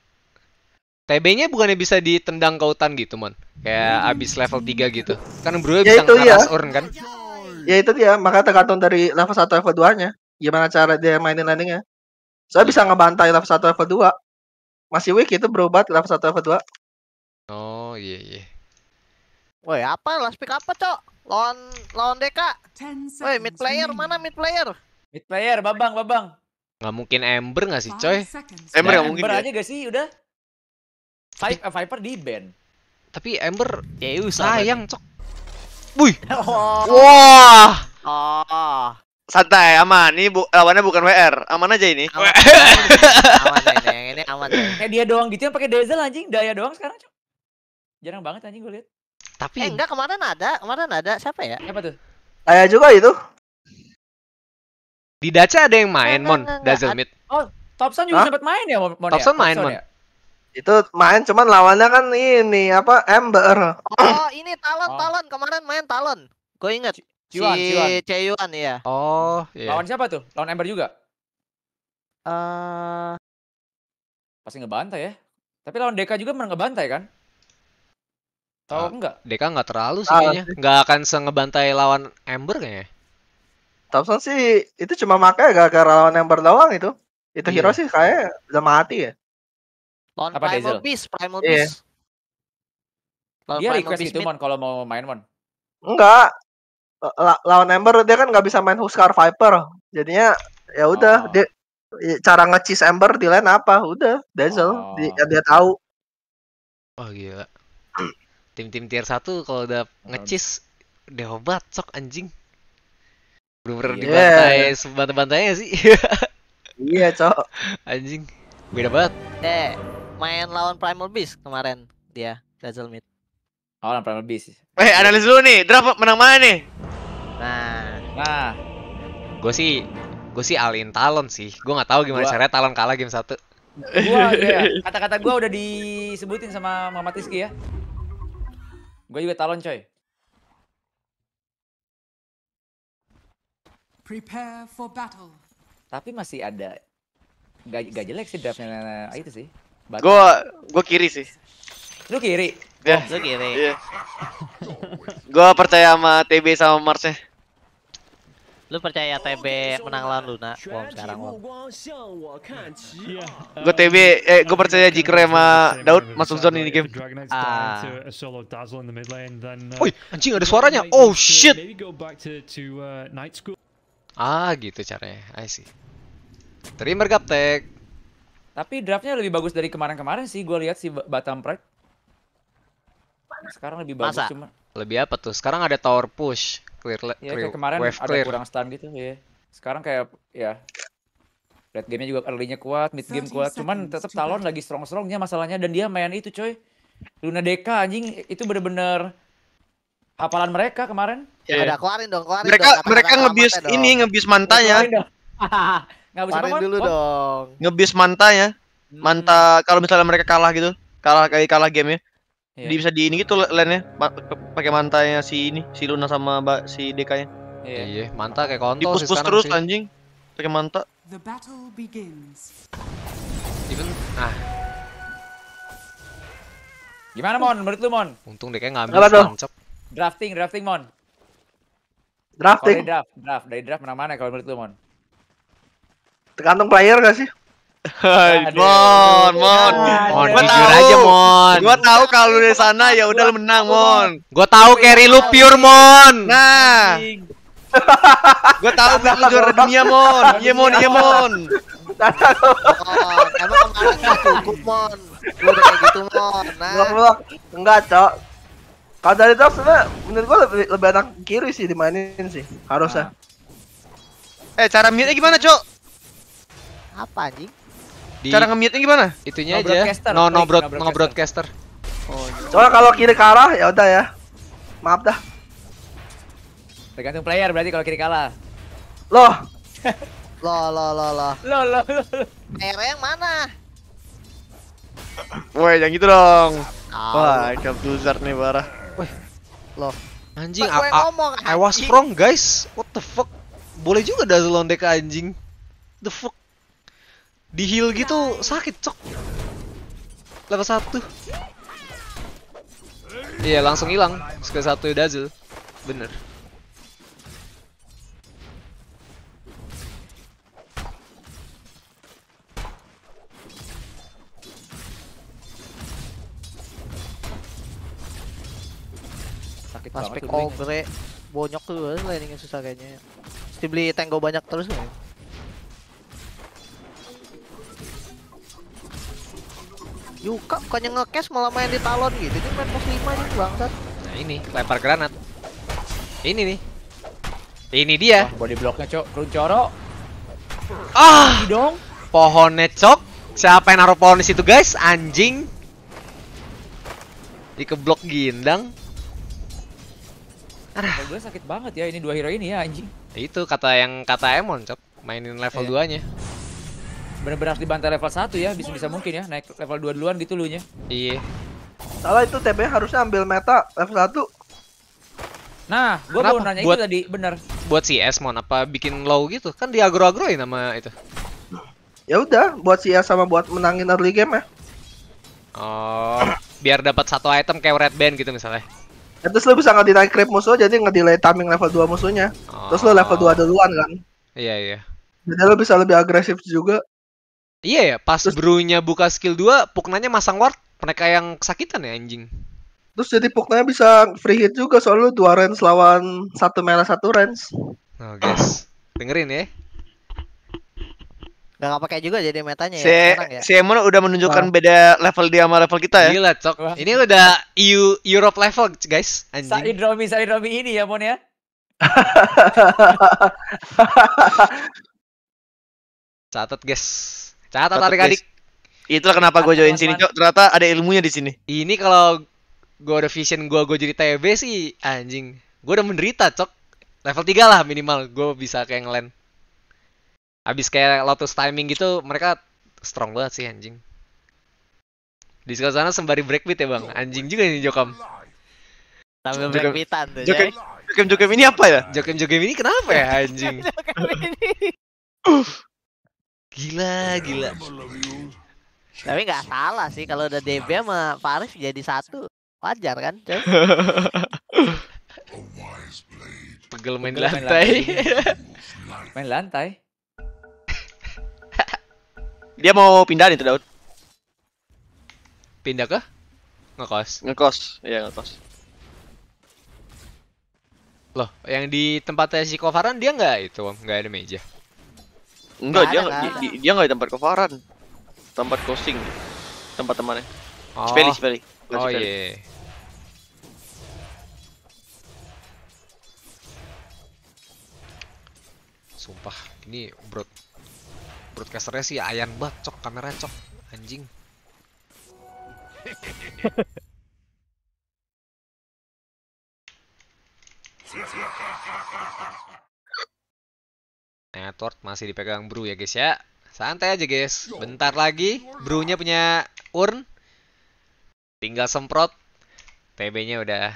TB-nya bukannya bisa ditendang ke hutan gitu, Mon. Kayak abis level 3 gitu. Kan bro ya bisa itu ya. urn kan? Ya itu dia, maka tergantung dari level 1 level 2-nya. Gimana cara dia mainin landingnya. Saya so, bisa ngebantai level 1 level 2. Masih weak itu berobat level 1 level 2. Oh, iya yeah, iya. Yeah. Woi, apa last pick apa, Cok? Lawan lawan DK. Woi, mid player mana mid player? Mid player, Babang, Babang. Gak mungkin Ember gak sih, coy? Ember gak mungkin. Ember ya? aja gak sih, udah. Viper, Viper di band. Tapi Ember ya sayang cok. Wih. Oh. Wah. Oh. Santai, aman. Ini bu lawannya bukan WR. Aman aja ini. Aman, [LAUGHS] aman, aman ini. ini aman. Kayak eh, dia doang gitu yang pakai Dazzle anjing, Daya doang sekarang, Cok. Jarang banget anjing gue lihat. Tapi eh, enggak kemarin ada, kemarin ada siapa ya? Siapa tuh? Saya juga itu. Di Dacha ada yang main, Mon. Dazzle Mid. Oh, Topson juga sempat main ya, Mon. ya? main, Mon. Ya? itu main cuman lawannya kan ini apa Ember oh ini Talon oh. Talon kemarin main Talon gue inget Ciwan, si Ceyuan ya oh iya. lawan siapa tuh lawan Ember juga eh uh... pasti ngebantai ya tapi lawan Deka juga menang ngebantai kan tahu uh, enggak Deka nggak terlalu sih kayaknya nggak akan sengebantai lawan Ember kayaknya Thompson sih itu cuma makanya gara-gara lawan Ember doang itu itu iya. hero sih kayak udah mati ya Lawan Apa Primal Diesel? Beast, Primal yeah. Beast. Lawan dia Primal request Beast itu Mon kalau mau main Mon. Enggak. lawan Ember dia kan nggak bisa main Huskar Viper. Jadinya ya udah oh. dia ya, cara nge-cheese Ember di lane apa? Udah, Dazzle oh. dia, ya, dia tahu. Oh gila. [CLEARS THROAT] Tim-tim tier 1 kalau udah ngecis udah obat sok anjing. Bener-bener yeah. dibantai sebantai-bantainya sih. [LAUGHS] iya, yeah, cok. Anjing. Beda banget. Eh main lawan Primal Beast kemarin dia Dazzle Meet. Oh, lawan Primal Beast. Eh, analis dulu nih, draft menang mana nih? Nah, nah. Gue sih gue sih alin Talon sih. Gue nggak tahu gimana gua... caranya Talon kalah game satu. Gua kata iya. kata-kata gue udah disebutin sama Mama Tiski ya. Gue juga Talon coy. Prepare for battle. Tapi masih ada gak, gak jelek sih draftnya nah, nah, nah, itu sih. Gua gue kiri sih. Lu kiri. Ya. Yeah. Oh, lu kiri. Iya. Yeah. gue percaya sama TB sama Marsnya. Lu percaya TB menang lawan Luna? Bom sekarang bom. Iya. gua TB, eh gue percaya Jikre sama Daud masuk zone ini game. Ah. Woi, anjing ada suaranya. Oh shit. Ah gitu caranya, I see. Terima gaptek. Tapi draftnya lebih bagus dari kemarin-kemarin sih gue lihat si Batam Pride. Sekarang lebih bagus Masa? cuma. Lebih apa tuh? Sekarang ada tower push, clear, iya, clear ya, kayak kemarin wave ada clear. kurang stun gitu ya. Sekarang kayak ya Red game-nya juga early-nya kuat, mid game kuat, cuman tetap Talon lagi strong-strongnya masalahnya dan dia main itu coy. Luna Deka anjing itu bener-bener hafalan mereka kemarin. Ya, ada iya. keluarin dong, keluarin mereka, dong. Mereka mereka ngebius ini ngebius mantanya. [LAUGHS] Enggak bisa Parin dulu dong. Ngebis Manta ya. Hmm. Manta kalau misalnya mereka kalah gitu, kalah kayak kalah game ya. Yeah. bisa di ini gitu lane-nya pakai mantanya si ini, si Luna sama Mbak si DK nya. Iya, yeah. yeah. manta kayak kontol sih sekarang terus anjing. Pakai manta. The battle begins. Even ah. Gimana Mon? Menurut lu Mon? Untung DK ngambil lancep. Drafting, drafting Mon. Drafting. Dari draft, draft, dari draft mana-mana kalau menurut lu Mon. Tergantung player gak sih? Hai, Mon, Mon. Mon, gua jujur aja, Mon. Gua tahu kalau di sana ya udah menang, Mon. Gua tahu carry lu pure, Mon. Nah. gua tahu gua juara dunia, Mon. Iya, Mon, iya, Mon. emang kemarin cukup, Mon. Gua udah kayak gitu, Mon. Nah. Enggak, Cok. Kalau dari top sebenarnya menurut gua lebih, lebih enak kiri sih dimainin sih, harusnya. Eh, cara mute-nya gimana, Cok? Apa anjing? Di... Cara nge-mute-nya gimana? Itunya no aja. Ya. Broadcaster. No no, broad, no broadcaster. Oh, Soalnya kalau kiri kalah ya udah ya. Maaf dah. Tergantung player berarti kalau kiri kalah. [LAUGHS] Loh. loh loh loh loh. Loh loh loh. Player yang mana? Woi, yang itu dong. Oh. Wah, duzar nih parah. Woi. Loh. Anjing, gue ngomong, anjing, I was wrong guys. What the fuck? Boleh juga londek anjing. The fuck? Di heal gitu sakit cok. Level satu Iya, langsung hilang. Skill 1 ya, Dazzle. Bener. sakit Mas banget. ogre bonyok tuh eh, landingnya susah kayaknya. Mesti beli tango banyak terus nih. Yuka bukannya ngecash malah main di talon gitu Ini main pos 5 nih bangsat nah ini lempar granat ini nih ini dia oh, body blocknya cok kruncoro ah ini dong pohonnya cok siapa yang naruh pohon di situ guys anjing dikeblok gindang Arah. gue sakit banget ya ini dua hero ini ya anjing. Itu kata yang kata Emon, Cok. Mainin level 2-nya. Iya. Bener-bener harus dibantai level 1 ya, bisa-bisa mungkin ya, naik level 2 duluan gitu lu nya. Iya. Salah itu TB harusnya ambil meta level 1. Nah, gua mau nanya buat, itu tadi, bener. Buat si Esmon apa bikin low gitu? Kan di agro-agroin nama itu. Ya udah, buat si s sama buat menangin early game ya. Oh, biar dapat satu item kayak red band gitu misalnya. Ya, terus lo bisa ngedelay creep musuh jadi ngedelay timing level 2 musuhnya. Oh. Terus lo level 2 duluan kan. Iya, iya. Jadi lo bisa lebih agresif juga. Iya ya, pas terus, Brunya buka skill 2, Puknanya masang ward, mereka yang kesakitan ya anjing. Terus jadi Puknanya bisa free hit juga soalnya dua range lawan satu merah satu range. Oh guys, dengerin ya. Gak pakai juga jadi metanya ya, si, ya. Sekarang, ya. Si Emon udah menunjukkan Wah. beda level dia sama level kita ya. Gila, cok. Wah. Ini udah EU Europe level, guys. Anjing. Saidromi Saidromi ini ya, Mon ya. [LAUGHS] Catat, guys. Catat tarik adik. Itulah kenapa gue join sini, Cok. Ternyata ada ilmunya di sini. Ini kalau gue ada vision gue gue jadi TB sih anjing. Gue udah menderita, Cok. Level 3 lah minimal gue bisa kayak ngelen. Abis kayak Lotus timing gitu mereka strong banget sih anjing. Di sekolah sana sembari breakbeat ya, Bang. Anjing juga ini Jokam. Sambil breakbeatan tuh, Jokem, Jokem, Jokam ini apa ya? jokam jokam ini kenapa ya anjing? [LAUGHS] Jokam ini. Uh. Gila, gila. Tapi nggak salah sih kalau udah DB sama Faris jadi satu. Wajar kan, coba [LAUGHS] Pegel main lantai. [LAUGHS] Main lantai. Dia mau pindah nih tuh Daud. Pindah ke? Ngekos. Ngekos, iya ngekos. Loh, yang di tempatnya si Kofaran dia nggak itu, nggak ada meja. Enggak, dia, enggak dia, dia, nggak di tempat kevaran Tempat coasting. Tempat temannya. Oh. Speli, speli. oh iya, iya, iya. Sumpah, ini broad broadcasternya sih ayan banget, cok kamera cok anjing. [LAUGHS] Network masih dipegang bro ya guys ya. Santai aja guys. Bentar lagi Brunya punya urn. Tinggal semprot. TB-nya udah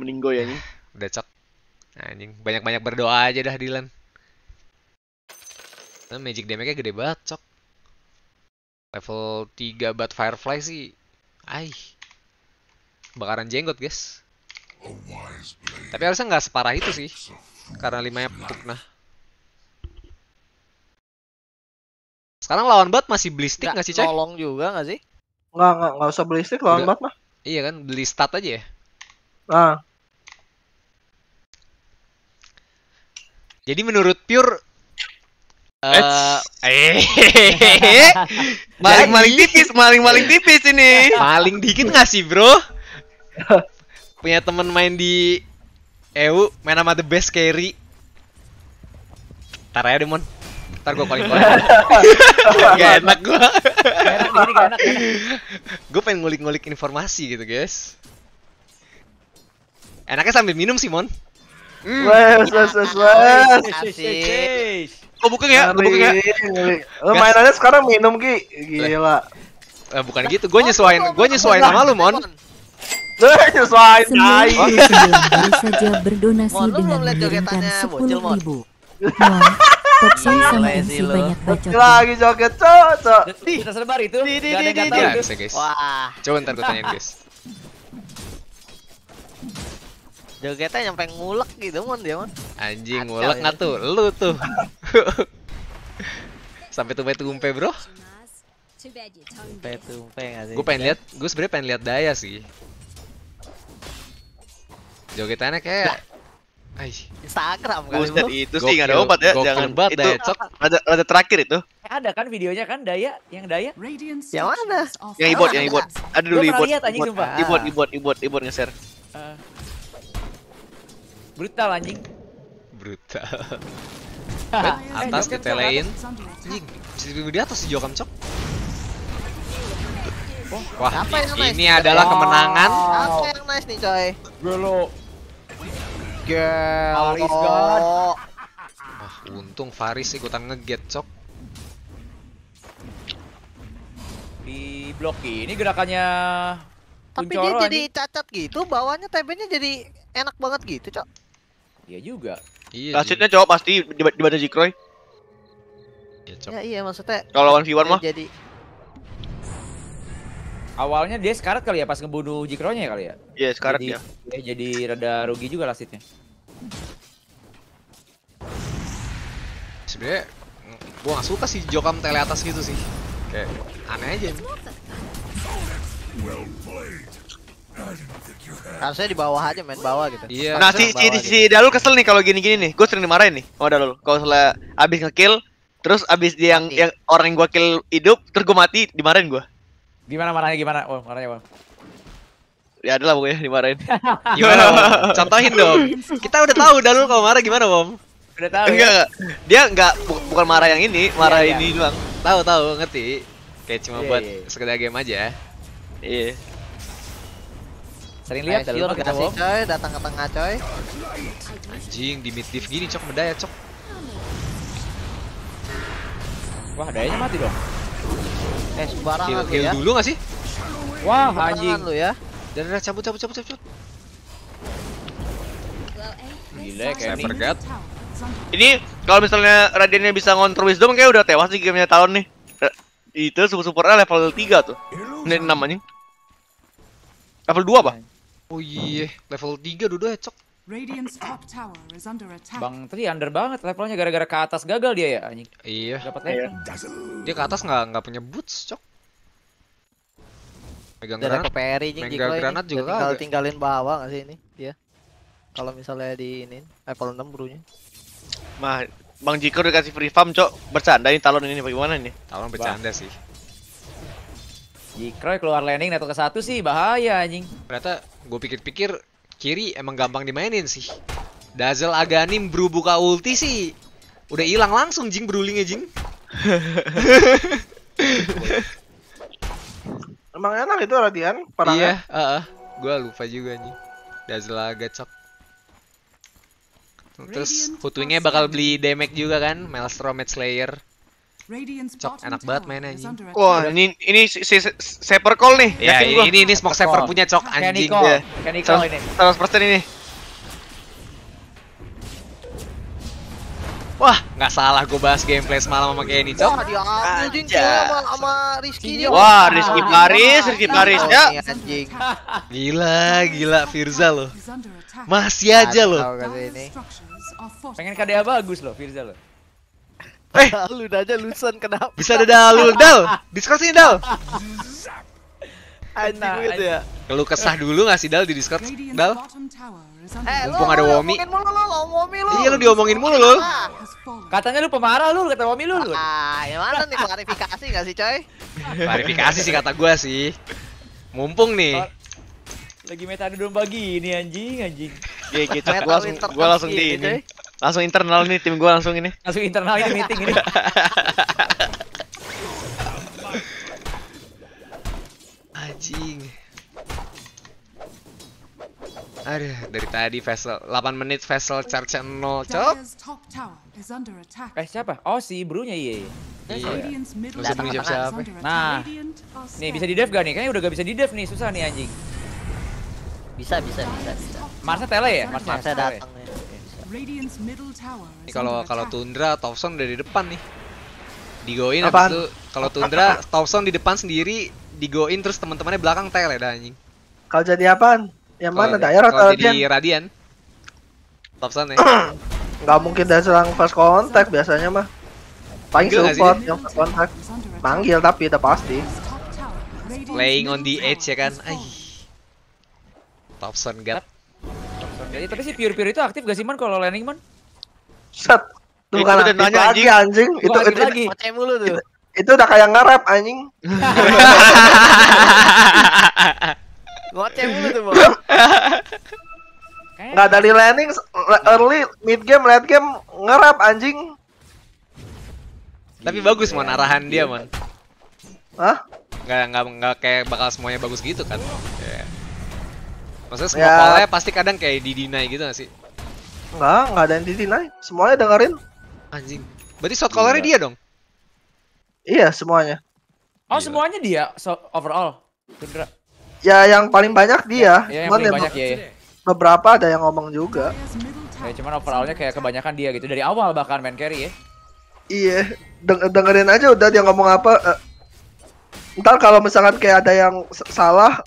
meninggo ya nih. [SIGHS] udah cek. Anjing, banyak-banyak berdoa aja dah Dylan. Nah, magic damage-nya gede banget, cok. Level 3 bat Firefly sih. Aih. Bakaran jenggot, guys. Tapi harusnya nggak separah itu sih. Karena limanya nya nah. Sekarang lawan bot masih blistik stick nggak sih, Cek? Tolong juga nggak sih? Nggak, nggak, nggak usah blistik lawan bot mah. Iya kan, beli stat aja ya. Ah. Jadi menurut Pure Uh, eh, [LAUGHS] maling maling tipis, maling maling tipis ini. [LAUGHS] Maling dikit nggak sih bro? Punya temen main di EU, main sama the best carry. Ntar Demon. Ntar gue calling calling. [LAUGHS] gak enak gue. gue pengen ngulik-ngulik informasi gitu guys. Enaknya sambil minum sih Mon. Mm. Wes, wes, wes, wes. Gue buka ya, gue buka ya. Lu mainannya sekarang minum Ki. Gila. Eh, bukan gitu, gue nyesuain, gue nyesuain sama lu Mon. Nyesuain tai. saja [LAUGHS] berdonasi dengan memberikan sepuluh ribu. [LAUGHS] Iya, sama MC banyak bacot. Lagi joget cocok. Kita sebar itu. bisa guys. Wah. Coba ntar gue tanyain guys. [LAUGHS] Jogetnya nyampe ngulek gitu mon dia mon. Anjing ngulek ya. nggak tuh, lu tuh. [LAUGHS] Sampai tumpe-tumpe bro. Tumpe-tumpe nggak sih? Gue pengen lihat, gue sebenernya pengen lihat daya sih. Jogetannya kayak nah, Instagram kali Buset, itu sih gak ada obat ya. Jangan banget itu. Cok. ada ada terakhir itu. Eh, ada kan videonya kan Daya yang Daya? Radiance yang mana? Yang ibot, yang ibot. Ada dulu ibot. ibot, ibot, ibot, ibot, ibot nge-share. Eh. brutal anjing. Brutal. atas ditelein. Anjing, bisa di atas si Jokam Cok. Oh. Wah, ini, adalah kemenangan. Apa yang nice nih, coy? Bro, god. Faris oh. god. untung Faris ikutan ngeget, cok. Di blok ini gerakannya Tapi dia jadi cacat gitu, bawahnya tempenya jadi enak banget gitu, cok. Iya juga. Iya. Kasitnya iya. cok pasti di, di badan Jikroy. Ya, cok. ya iya maksudnya. Kalau lawan v 1 mah. Jadi Awalnya dia sekarat kali ya pas ngebunuh Jikronya ya kali ya? Iya, yeah, sekarat ya. ya. Jadi rada rugi juga lasitnya. Sebenernya gua gak suka sih Jokam tele atas gitu sih. Kayak aneh aja. Harusnya di bawah aja main bawah gitu. Yeah. Nah si si, si, si Dalul kesel nih kalau gini-gini nih. Gue sering dimarahin nih sama Dalul. Kalau setelah abis ngekill, terus abis dia yang, yang orang yang gue kill hidup, terus gue mati dimarahin gue. Gimana marahnya gimana? Oh, marahnya, Bang. Ya adalah pokoknya dimarahin. [LAUGHS] Gimana? Contohin dong. Kita udah tahu dulu kalau marah gimana, Bom? Udah tahu. Enggak, ya? Dia enggak bu bukan marah yang ini, iya, marah yeah, ini doang. Tahu, tahu, ngerti. Kayak cuma yeah, buat yeah. Iya. sekedar game aja. Ya. Iya. Yeah. Sering lihat dulu kita, Bom. Coy, datang ke tengah, coy. Anjing, di mid gini, cok medaya, cok. Wah, dayanya mati dong. Eh, sembarangan heal, heal ya. dulu gak sih? Wah, sembarangan anjing. lu ya. Dan udah cabut cabut cabut cabut. Gila, kayak Cyber Ini kalau misalnya Radiannya bisa ngontrol Wisdom kayak udah tewas nih game-nya tahun nih. Itu super supportnya level 3 tuh. Ini 6 anjing. Level 2 apa? Oh iya, level 3 dulu ya, cok. Radiance top tower is under attack. Bang Tri under banget levelnya gara-gara ke atas gagal dia ya anjing. Iya. Dapat iya. level. Dia ke atas nggak nggak punya boots, cok. Megang granat. Perry Megang granat, granat juga tinggal agak. tinggalin bawah nggak sih ini? Dia. Kalau misalnya di ini level 6 brunya. Mah Bang Jiko udah kasih free farm, cok. Bercanda ini talon ini bagaimana nih? Talon bercanda sih. Jikroy keluar landing atau ke satu sih bahaya anjing. Ternyata gue pikir-pikir Kiri emang gampang dimainin sih. Dazzle Aganim bro buka ulti sih. Udah hilang langsung jing brulingnya jing. [LAUGHS] emang enak itu Radian perangnya. Iya, uh -uh. gua lupa juga nih. Dazzle Agacok. Terus Hootwingnya bakal beli damage juga kan, Maelstrom Slayer. Cok, enak banget mainnya anjing. Wah, ini ini si, si, Saper Call nih. Ya, ini, ini ini smoke Saper punya Cok anjing. Iya. Kenny ini. 100% ini. Wah, nggak salah gue bahas gameplay semalam sama kayak ini, Cok. Wah, diambil sama, sama Rizky dia. Wah, Rizky Paris, Rizky Paris ya. Gila, gila Firza loh. Masih aja loh. Pengen KDA bagus loh Firza loh. Eh, [LAUGHS] lu aja lusen kenapa? Bisa ada dal, dal. Discord sini dal. Anjing gitu ya. kesah dulu nggak sih dal di Discord dal? Eh, Mumpung ada Womi. Iya lu diomongin mulu lu. Katanya lu pemarah lu, kata Womi lu. Ah, yang mana nih klarifikasi nggak sih coy? klarifikasi sih kata gua sih. Mumpung nih. Oh, lagi meta domba gini anjing anjing. GG gitu, gua langsung gua langsung di ini. Langsung internal nih tim gue langsung ini. Langsung internal ini meeting ini. [LAUGHS] Anjing. Aduh, dari tadi vessel 8 menit vessel charge 0. Cok. Eh siapa? Oh si Brunya iya. Iya. Bisa iya. siapa siapa. Nah. Nih bisa di dev gak nih? Kayaknya udah gak bisa di dev nih, susah nih anjing. Bisa, bisa, bisa. bisa. marsa tele ya? marsa Marsnya ya? datang ya. Ini kalau kalau Tundra Thompson dari depan nih. Digoin apa itu kalau Tundra [LAUGHS] Thompson di depan sendiri digoin terus teman-temannya belakang tail ya dah anjing. Kalau jadi apaan? Yang mana Daer atau Radian? Jadi Radian. Thompson ya. Enggak [CLEARS THROAT] mungkin dan serang fast contact biasanya mah. Paling Manggil support yang fast contact. Manggil tapi udah pasti. Playing on the edge ya kan. Ay. Thompson gap. Jadi iya, tapi si pure pure itu aktif gak sih man kalau landing man? Set. Tuh kan itu nanya anjing. anjing. Itu itu, itu lagi. Itu, mulu Itu, itu udah kayak ngarep anjing. [LAUGHS] Ngoceh mulu tuh, Bang. Enggak dari landing early mid game late game ngerap anjing. Tapi bagus mon iya, arahan dia, iya. mon. Hah? Enggak enggak enggak kayak bakal semuanya bagus gitu kan. Yeah. Maksudnya ya. semua ya. pasti kadang kayak di didinai gitu gak sih? Enggak, enggak ada yang di didinai. Semuanya dengerin. Anjing. Berarti shot callernya dia dong? Iya, semuanya. Oh, Gila. semuanya dia so, overall. Kira. Ya, yang paling banyak dia. Ya, ya yang paling banyak ya, ya. Beberapa ada yang ngomong juga. Ya, cuman overallnya kayak kebanyakan dia gitu. Dari awal bahkan main carry ya. Iya, Deng dengerin aja udah dia ngomong apa. Uh, ntar kalau misalkan kayak ada yang salah,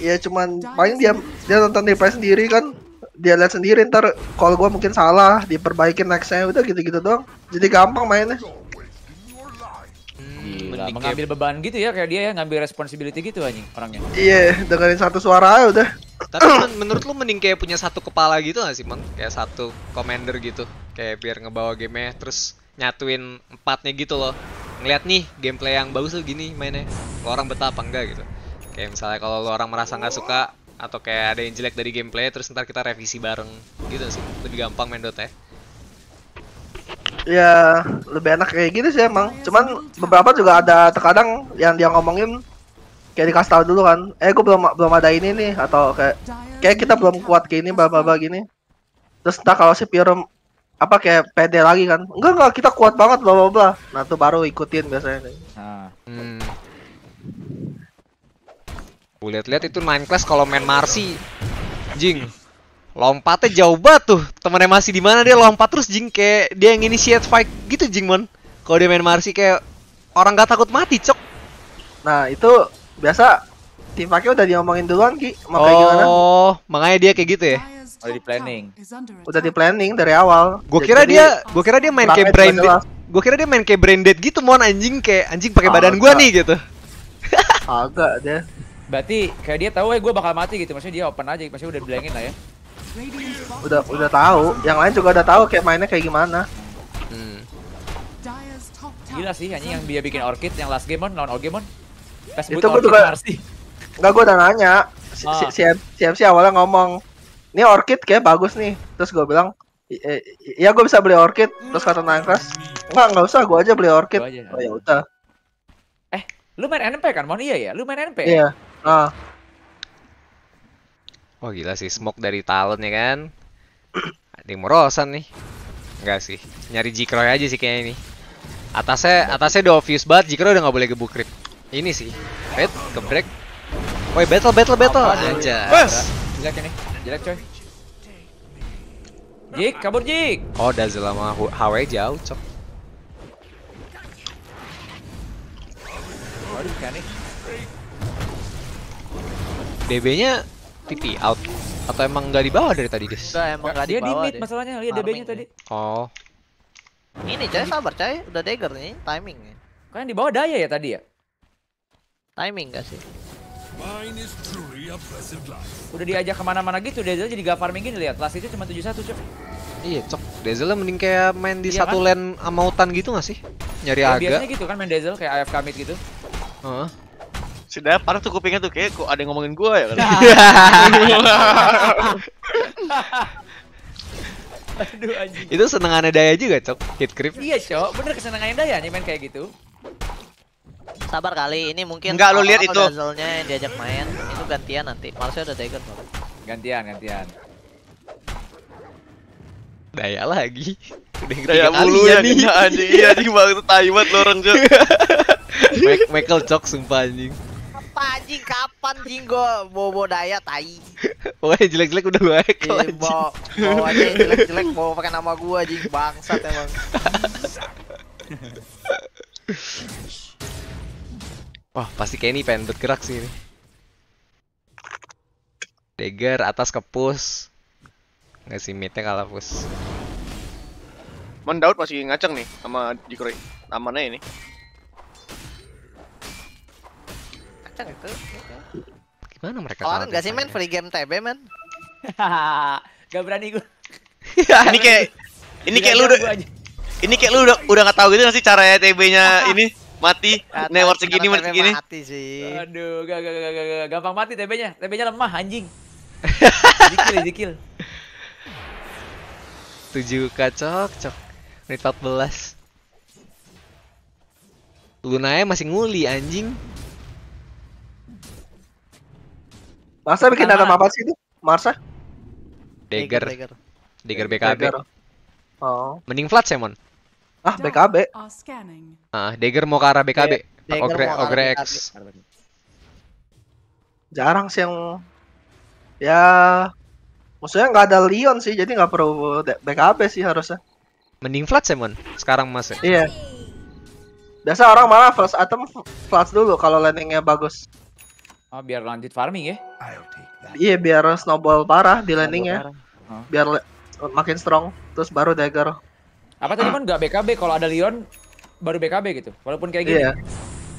ya cuman paling dia dia nonton di play sendiri kan dia lihat sendiri ntar kalau gua mungkin salah diperbaikin nextnya udah gitu-gitu dong jadi gampang mainnya hmm, Gila, mengambil game. beban gitu ya kayak dia ya ngambil responsibility gitu anjing orangnya. Iya, yeah, dengerin satu suara aja udah. Tapi men menurut lu mending kayak punya satu kepala gitu gak sih, Mang? Kayak satu commander gitu. Kayak biar ngebawa game nya terus nyatuin empatnya gitu loh. Ngeliat nih gameplay yang bagus tuh gini mainnya. Lo orang betapa enggak gitu. Kayak misalnya kalau lo orang merasa nggak suka atau kayak ada yang jelek dari gameplay terus ntar kita revisi bareng gitu sih lebih gampang main Dota ya. Ya lebih enak kayak gitu sih emang. Cuman beberapa juga ada terkadang yang dia ngomongin kayak dikasih tahu dulu kan. Eh gue belum belum ada ini nih atau kayak kayak kita belum kuat kayak ini bla bla gini. Terus ntar kalau si Pyro apa kayak pede lagi kan enggak enggak kita kuat banget bla bla bla nah tuh baru ikutin biasanya nah. hmm. Gue lihat-lihat itu main class kalau main Marsi. Jing. Lompatnya jauh banget tuh. Temennya masih di mana dia lompat terus jing kayak dia yang initiate fight gitu jing mon. Kalau dia main Marsi kayak orang gak takut mati, cok. Nah, itu biasa tim pakai udah diomongin duluan Ki. Makanya oh, gimana? Oh, makanya dia kayak gitu ya. Udah di planning. Udah di planning dari awal. Gue kira Jadi, dia, gue kira dia main kayak branded. Gue kira dia main kayak branded gitu mon anjing kayak anjing pakai badan gua nih gitu. Agak deh. Berarti kayak dia tahu eh gue bakal mati gitu. Maksudnya dia open aja, maksudnya udah bilangin lah ya. Udah udah tahu, yang lain juga udah tahu kayak mainnya kayak gimana. Hmm. Gila sih hanya yang dia bikin Orchid yang last game on lawan Ogemon. itu gue juga Enggak gue udah nanya. Si, si, ah. si, awalnya ngomong, "Ini Orchid kayak bagus nih." Terus gue bilang, ya gue bisa beli Orchid." Terus kata Nangkras, "Enggak, nggak usah, gue aja beli Orchid." Oh ya ah. udah. Eh, lu main NP kan? Mon iya ya? Lu main NP? Iya. Ah. Wah oh, gila sih, smoke dari Talon ya kan. Ada yang morosan nih. Enggak sih, nyari Jikroy aja sih kayaknya ini. Atasnya atasnya udah obvious banget, Jikroy udah nggak boleh gebuk creep. Ini sih. Bet, break. Woi, battle battle battle Apa aja. Jelek ini. Jelek coy. Jik, kabur Jik. Oh, udah lama, HW jauh, cok. Waduh, kan nih. DB-nya TP out atau emang nggak dibawa dari tadi guys? Enggak, emang nggak dibawa. Dia di mid deh. masalahnya, lihat DB-nya tadi. Oh. Ini coy sabar coy, udah dagger nih timingnya. Kan di bawah daya ya tadi ya? Timing enggak sih? Udah diajak kemana-mana gitu, Dezel jadi gak farming gini lihat. Last itu cuma 71 cok. Iya cok, Dezelnya mending kayak main di iya satu kan? lane sama hutan gitu gak sih? Nyari ya, agak. Biasanya gitu kan main Dezel kayak AFK mid gitu. Heeh. Uh -huh. Sudah parah tuh kupingnya tuh kayak kok ada yang ngomongin gua ya kan. [LAUGHS] Aduh anjing. Itu senengannya Daya juga, Cok. Hit creep. Iya, Cok. Bener kesenangannya Daya nih main kayak gitu. Sabar kali, ini mungkin Enggak lu lihat itu. Dazzle-nya yang diajak main itu gantian nanti. Marsha udah Tiger tuh Gantian, gantian. Daya lagi. Udah Daya mulu ya, ya nih. Anjing, iya anjing banget tai banget lo orang, Cok. [LAUGHS] Michael Cok sumpah anjing apa anjing? Kapan anjing gua bobo daya tai? Woi jelek-jelek udah lu ekel iya, anjing. Bawa, jelek-jelek bawa pakai nama gua anjing bangsat emang. Wah, pasti kayak ini pengen bergerak sih ini. Dagger atas kepus. Nggak sih mid-nya kalah push. Mon Daud masih ngaceng nih sama Jikori Amannya ini. gitu. Gimana mereka? Lawan nggak sih main free game TB man gak berani gue. Iya, ini kayak ini kayak lu udah ini kayak lu udah udah nggak tahu gitu nggak sih caranya TB-nya ini mati newar segini mati segini. Mati sih. Aduh, gak gak gak gak gampang mati TB-nya. TB-nya lemah anjing. Dikil, [LAUGHS] dikil. Tujuh kacok, cok. Menit 14. naik masih nguli anjing. Masa bikin Pertama, dalam apa sih itu? Marsa? Dagger. Dagger, BKB. Oh. Mending flat Mon. Ah, BKB. Ah, Dagger mau ke arah BKB. Ogre, Ogre X. Jarang sih yang ya maksudnya nggak ada Leon sih, jadi nggak perlu BKB sih harusnya. Mending flat Mon. sekarang Mas. Iya. Biasa orang malah first item flat dulu kalau landingnya bagus. Oh, biar lanjut farming ya? Iya, biar snowball parah di landing ya. Biar makin strong, terus baru dagger. Apa tadi pun nggak BKB, kalau ada Leon baru BKB gitu, walaupun kayak gini. Iya,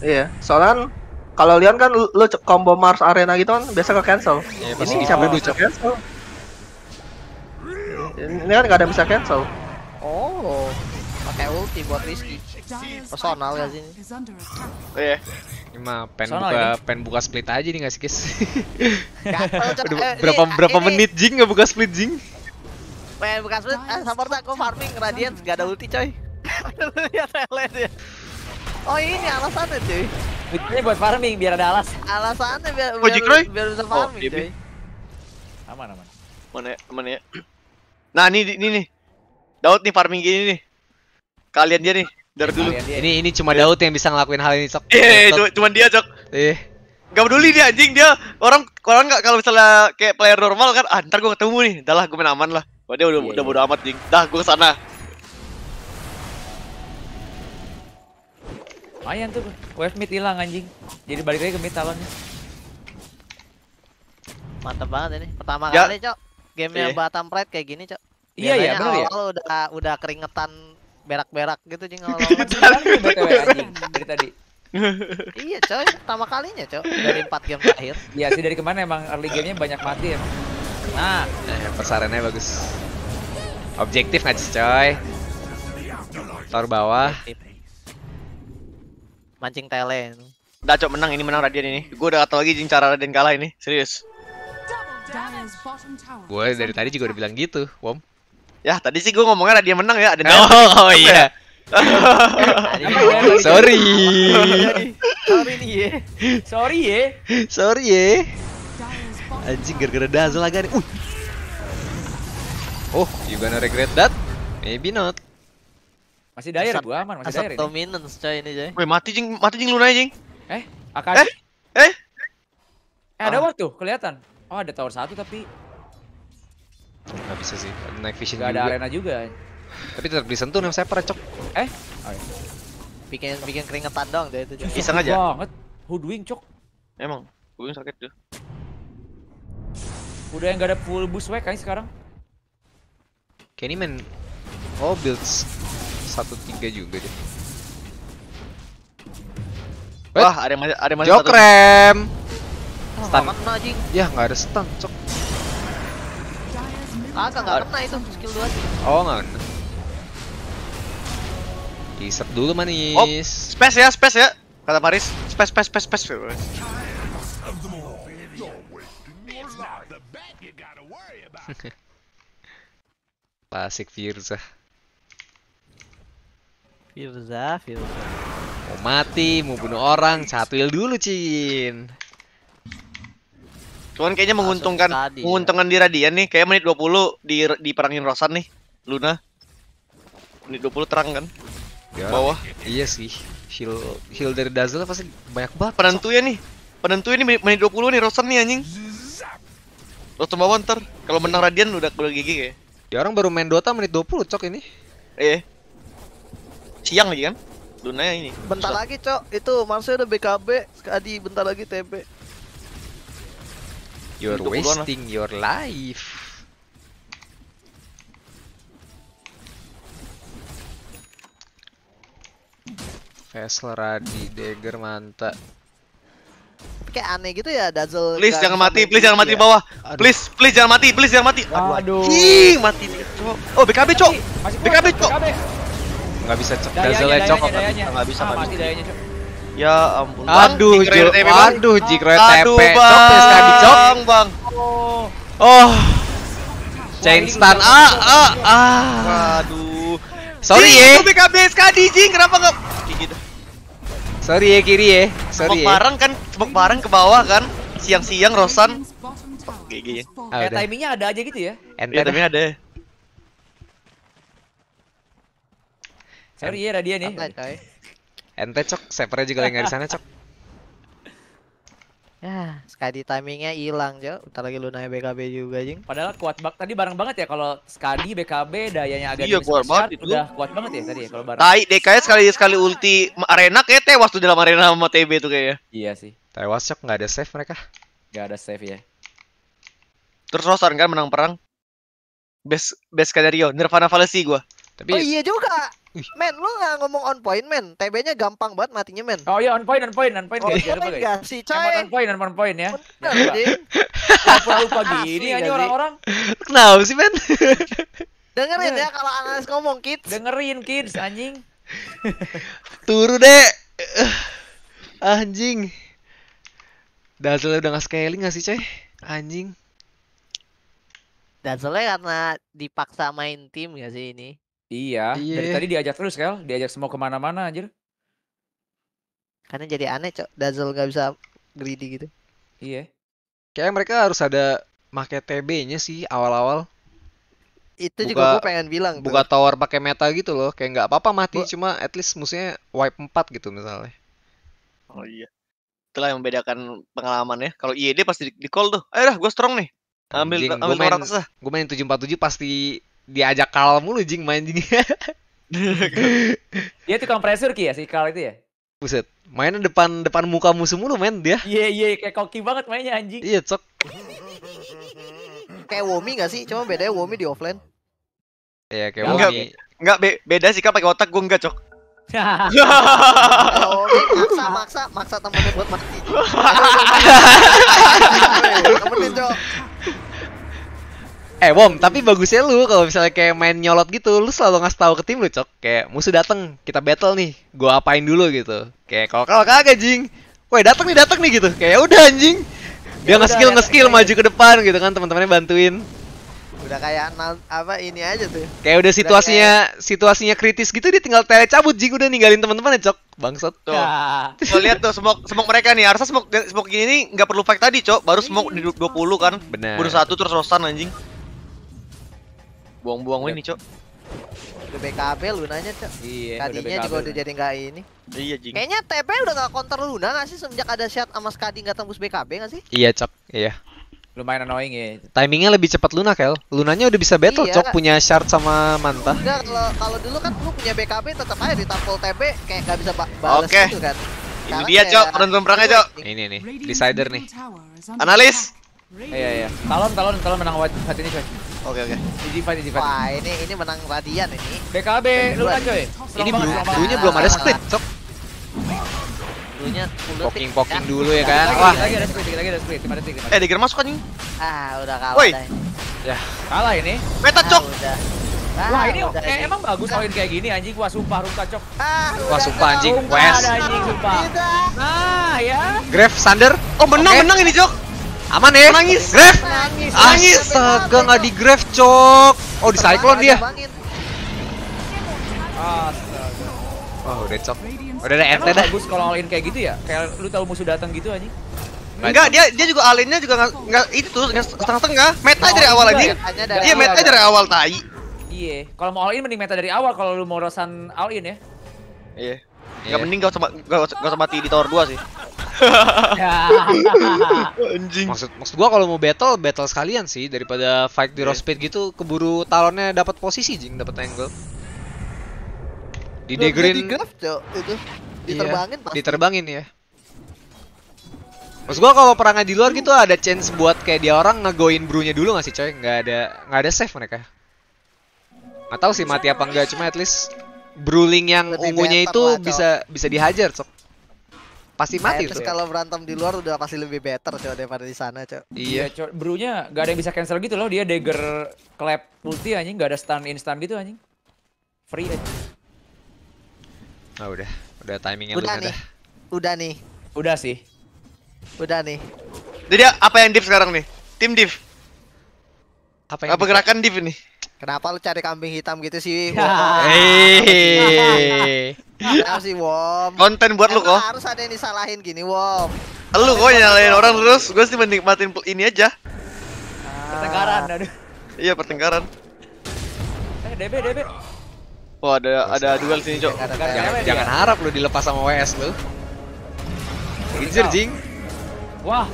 iya. Soalnya kalau Leon kan lu combo Mars Arena gitu kan biasa ke cancel. Iya, ini gitu. siapa yang bisa cancel? Ini kan nggak ada bisa cancel. Oh, pakai ulti buat Rizky. Personal ya sini. Oh, iya. Ini mah pen buka pen buka split aja nih nggak sih guys? [LAUGHS] Eh, berapa ini, berapa eh, ini, menit jing nggak buka split jing? Pen buka split, eh, sabar tak, farming radiant nggak ada ulti coy. Lihat [LAUGHS] ya. Oh ini alasannya cuy. Ini buat farming biar ada alas. Alasannya biar oh, biar, biar, biar bisa oh, farming oh, cuy. Iya. Aman aman. Mana ya, mana ya? Nah ini ini nih. Daud nih farming gini nih. Kalian dia nih. Dari dulu. Ini ini cuma iya. Daud yang bisa ngelakuin hal ini, Sok. Iya, iya cuma dia, Cok. Iya. Eh. Gak peduli dia anjing dia orang orang nggak kalau misalnya kayak player normal kan ah ntar gue ketemu nih Dah lah gue main aman lah Wah, dia udah yeah, udah iya. bodo amat jing dah gue kesana Ayan tuh wave mid hilang anjing jadi balik lagi ke mid talonnya mantap banget ini pertama ya. kali cok yang yeah. Batam Pride kayak gini cok iya iya kalau ya. udah udah keringetan berak-berak gitu jing kalau [LAUGHS] dari tadi. iya coy, pertama kalinya coy dari 4 game terakhir. Iya sih dari kemana emang early gamenya banyak mati emang. Nah, eh, persarannya bagus. Objektif nggak sih coy? Tor bawah. Mancing talent Udah cok menang ini menang Radian ini. Gue udah kata lagi jeng cara Radian kalah ini, serius. Gue dari tadi juga udah bilang gitu, Wom. Ya tadi sih gue ngomongnya Radia menang ya ada Oh, oh, oh iya. Ya? [LAUGHS] Sorry. Sorry ya. ye. Sorry ye. Sorry ye. Anjing gara-gara dazzle lagi Uh. Oh, you gonna regret that? Maybe not. Masih dair gua aman, masih dair. dominance coy ini coy. Woi, mati jing, mati jing Luna jing. Eh, Akadi. Eh, eh. Eh, ada ah. waktu kelihatan. Oh, ada tower satu tapi Gak bisa sih, naik vision Gak ada arena juga. Tapi tetap disentuh name saya cok. Eh? Oh, iya. Bikin bikin keringetan dong deh itu. Iseng aja. Banget. Hoodwing cok. Emang, hoodwing sakit tuh. Udah yang gak ada full boost wake kan sekarang? Kenny main Oh builds satu tiga juga deh. Wah, ada yang masih ada yang masih Jokrem. Stun. Mana Ya, nggak ada stun, cok. Kagak, gak kena itu skill 2 sih. Oh, nggak kena. Isep dulu manis. Oh, spes ya, spes ya. Kata Paris, spes spes spes spes [LAUGHS] Pasik Firza. Firza, Firza. Mau mati, mau bunuh orang, heal dulu, Cin. Cuman kayaknya menguntungkan tadi, ya. menguntungkan ya. di Radian nih. Kayak menit 20 di diperangin Rosan nih. Luna. Menit 20 terang kan. Ya, bawah. Iya sih. Heal heal dari Dazzle pasti banyak banget. penentu ya nih. penentu ini menit 20 nih Rosan nih anjing. Lo coba ntar. Kalau menang Radian udah keluar gigi kayak. Dia ya, orang baru main Dota menit 20 cok ini. Eh. Siang lagi kan? luna ini. Bentar lagi, Cok. Itu maksudnya udah BKB, Skadi bentar lagi TB. You're wasting your life. Vesler Radi Dagger mantap. Kayak aneh gitu ya Dazzle. Please jangan mati, please jangan gitu mati di ya. bawah. Aduh. Please, please jangan mati, please jangan mati. Aduh, aduh. mati nih, Oh, BKB, Cok. BKB, Cok. Enggak bisa cek Dazzle-nya, Cok. Enggak bisa, enggak ah, bisa. Mati dayanya, Cok. Ya ampun. aduh, jikre Aduh, jikre TP. Aduh, kan bang. Bang. Oh. Chain stun. Ah, ah, ah. Aduh. Sorry ya. Itu BKB SKD, Jing. Kenapa nggak? Sorry ya kiri ya. Sorry ya. bareng kan, tebak bareng ke bawah kan. Siang-siang Rosan. GG ya. Kayak ah, timingnya ada aja gitu ya. Enter. Iya, timingnya ada. Sorry ya Radia ya. Ente cok, Sepre juga lagi nggak di sana cok. [LAUGHS] Ya, Skadi timingnya hilang cok Ntar lagi lu naik BKB juga jing. Padahal kuat banget tadi bareng banget ya kalau Skadi BKB dayanya agak Iya kuat banget itu. Udah kuat banget ya tadi ya kalau bareng. Tai DK-nya sekali sekali ulti arena kayak tewas tuh dalam arena sama TB tuh kayaknya. Iya sih. Tewas cok nggak ada save mereka. Nggak ada save ya. Terus Rosan kan menang perang. Best best skenario Nirvana Fallacy gua. Tapi Oh iya juga. Men, lu gak ngomong on point, men. TB-nya gampang banget matinya, men. Oh iya, on point, on point, on point. Oh, iya, iya ya? guys. Gak coy. Emang on point, on point, on point ya. Iya. Lupa-lupa gini aja orang-orang. kenal sih, men? Dengerin iya. ya kalau analis ngomong, kids. Dengerin, kids, anjing. Turu, deh. Anjing. Dazzle udah gak scaling gak sih, coy? Anjing. Dazzle karena dipaksa main tim gak sih ini? Iya, iya, dari tadi diajak terus Kel, diajak semua kemana-mana anjir. Karena jadi aneh, Cok. Dazzle gak bisa greedy gitu. Iya. Kayaknya mereka harus ada make TB-nya sih awal-awal. Itu juga Buka- gue pengen bilang tuh. Buka tower pakai meta gitu loh. Kayak nggak apa-apa mati, cuma at least musuhnya wipe 4 gitu misalnya. Oh iya. Itulah yang membedakan pengalaman ya. Kalau IED pasti di, di call tuh. Ayo dah, gue strong nih. Ambil ambil gua ambil main- 200 Gue main 747 pasti diajak kal mulu jing main jing. dia [LAUGHS] tuh pressure ki ya si kalau itu ya? Buset, mainnya depan depan muka musuh mulu main dia. Iya yeah, iya yeah, kayak koki banget mainnya anjing. Iya, yeah, cok. kayak Womi gak sih? Cuma bedanya Womi di offline. Iya, yeah, kayak Womi. Enggak, be beda sih kan pakai otak gue enggak, cok. maksa maksa maksa temennya buat mati. [LAUGHS] Cok eh Wong tapi bagusnya lu kalau misalnya kayak main nyolot gitu lu selalu ngasih tahu ke tim lu cok kayak musuh dateng kita battle nih gua apain dulu gitu kayak kalau kalau kagak jing woi dateng nih dateng nih gitu kayak ya udah anjing dia nge-skill nge-skill ya, maju ke depan gitu kan teman-temannya bantuin udah kayak apa ini aja tuh kayak udah situasinya udah kayak... situasinya kritis gitu dia tinggal tele cabut jing udah ninggalin teman-temannya cok bangsat tuh ya. tuh lihat tuh semok semok mereka nih harusnya semok semok gini nih nggak perlu fight tadi cok baru semok di 20 kan benar baru satu terus rosan anjing Buang-buang ini, Cok. Udah BKB Lunanya, Cok. Iya, tadinya juga udah jadi nggak ini. Iya, Jing. Kayaknya TP udah nggak counter Luna nggak sih semenjak ada Shad sama Skadi nggak tembus BKB nggak sih? Iya, Cok. Iya. Lumayan annoying ya. Timingnya lebih cepat Luna, Kel. Lunanya udah bisa battle, iya, Cok. Gak. Punya shard sama mantan. Enggak, kalau dulu kan lu punya BKB tetap aja ditampol TP kayak nggak bisa ba balas okay. gitu kan. Ini dia, Cok. Penonton perangnya, Cok. Ini nih, decider nih. Analis. Iya, iya. Talon, talon, talon menang hati ini, coy. Oke oke. Easy fight, easy fight. Wah ini ini menang radian ini. BKB, lu kan coy. Ini dulunya belum ada split, cok. Dulunya poking poking ya. dulu ya kan. Wah. Lagi ada split, lagi ada split, lima detik. Eh, Dagger masuk anjing. Ah, udah kalah. Woi. Ya, kalah ini. Meta cok. Ah, ah, Wah, ini eh, emang bagus poin kayak gini anjing gua sumpah rumka cok. gua ah, sumpah anjing, wes. Nah, ya. Grave Sander. Oh, menang menang ini cok. Aman ya? Nangis. Grab. Nangis. Nangis. Astaga nggak di grab cok. Oh di cyclone dia. Astaga. Oh udah cok. Udah ada RT dah. Bagus kalau all in kayak gitu ya. Kayak lu tahu musuh datang gitu aja? Enggak, dia dia juga alinnya juga enggak itu tuh setengah-setengah. Meta oh, dari iya, awal aja. Iya, iya, iya meta dari awal tai. Iya, kalau mau all in mending meta dari awal kalau lu mau rosan all in ya. Iya. Enggak mending gak usah gak usah mati di tower 2 sih. [LAUGHS] Anjing. Maksud maksud gua kalau mau battle, battle sekalian sih daripada fight di iya. rospeed gitu keburu talonnya dapat posisi jing, dapat angle. Di degreen Di grab itu. Diterbangin iya, pasti. Diterbangin ya. Maksud gua kalau perangnya di luar gitu ada chance buat kayak dia orang ngegoin brunya dulu gak sih coy? Nggak ada nggak ada save mereka. Gak tau sih mati apa enggak, cuma at least bruling yang ungunya itu bisa bisa dihajar, sok pasti mati terus kalau berantem di luar udah pasti lebih better coba daripada di sana cok. iya, iya. coy brunya gak ada yang bisa cancel gitu loh dia dagger clap multi anjing gak ada stun instan gitu anjing free aja ah oh, udah udah timingnya udah nih udah. udah nih udah sih udah nih jadi apa yang div sekarang nih tim div apa yang apa gerakan div nih? Kenapa lu cari kambing hitam gitu sih? Hei. [LAUGHS] Iya. Kenapa sih, Wom? Konten buat lu kok. Harus ada yang disalahin gini, Wom. Lu kok nyalain orang terus, gue sih menikmatin ini aja. Pertengkaran, ah. aduh. Iya, pertengkaran. Eh, DB, DB. Wah, ada ada duel sini, Cok. Jangan, harap lu dilepas sama WS lu. Injir, Jing. Wah.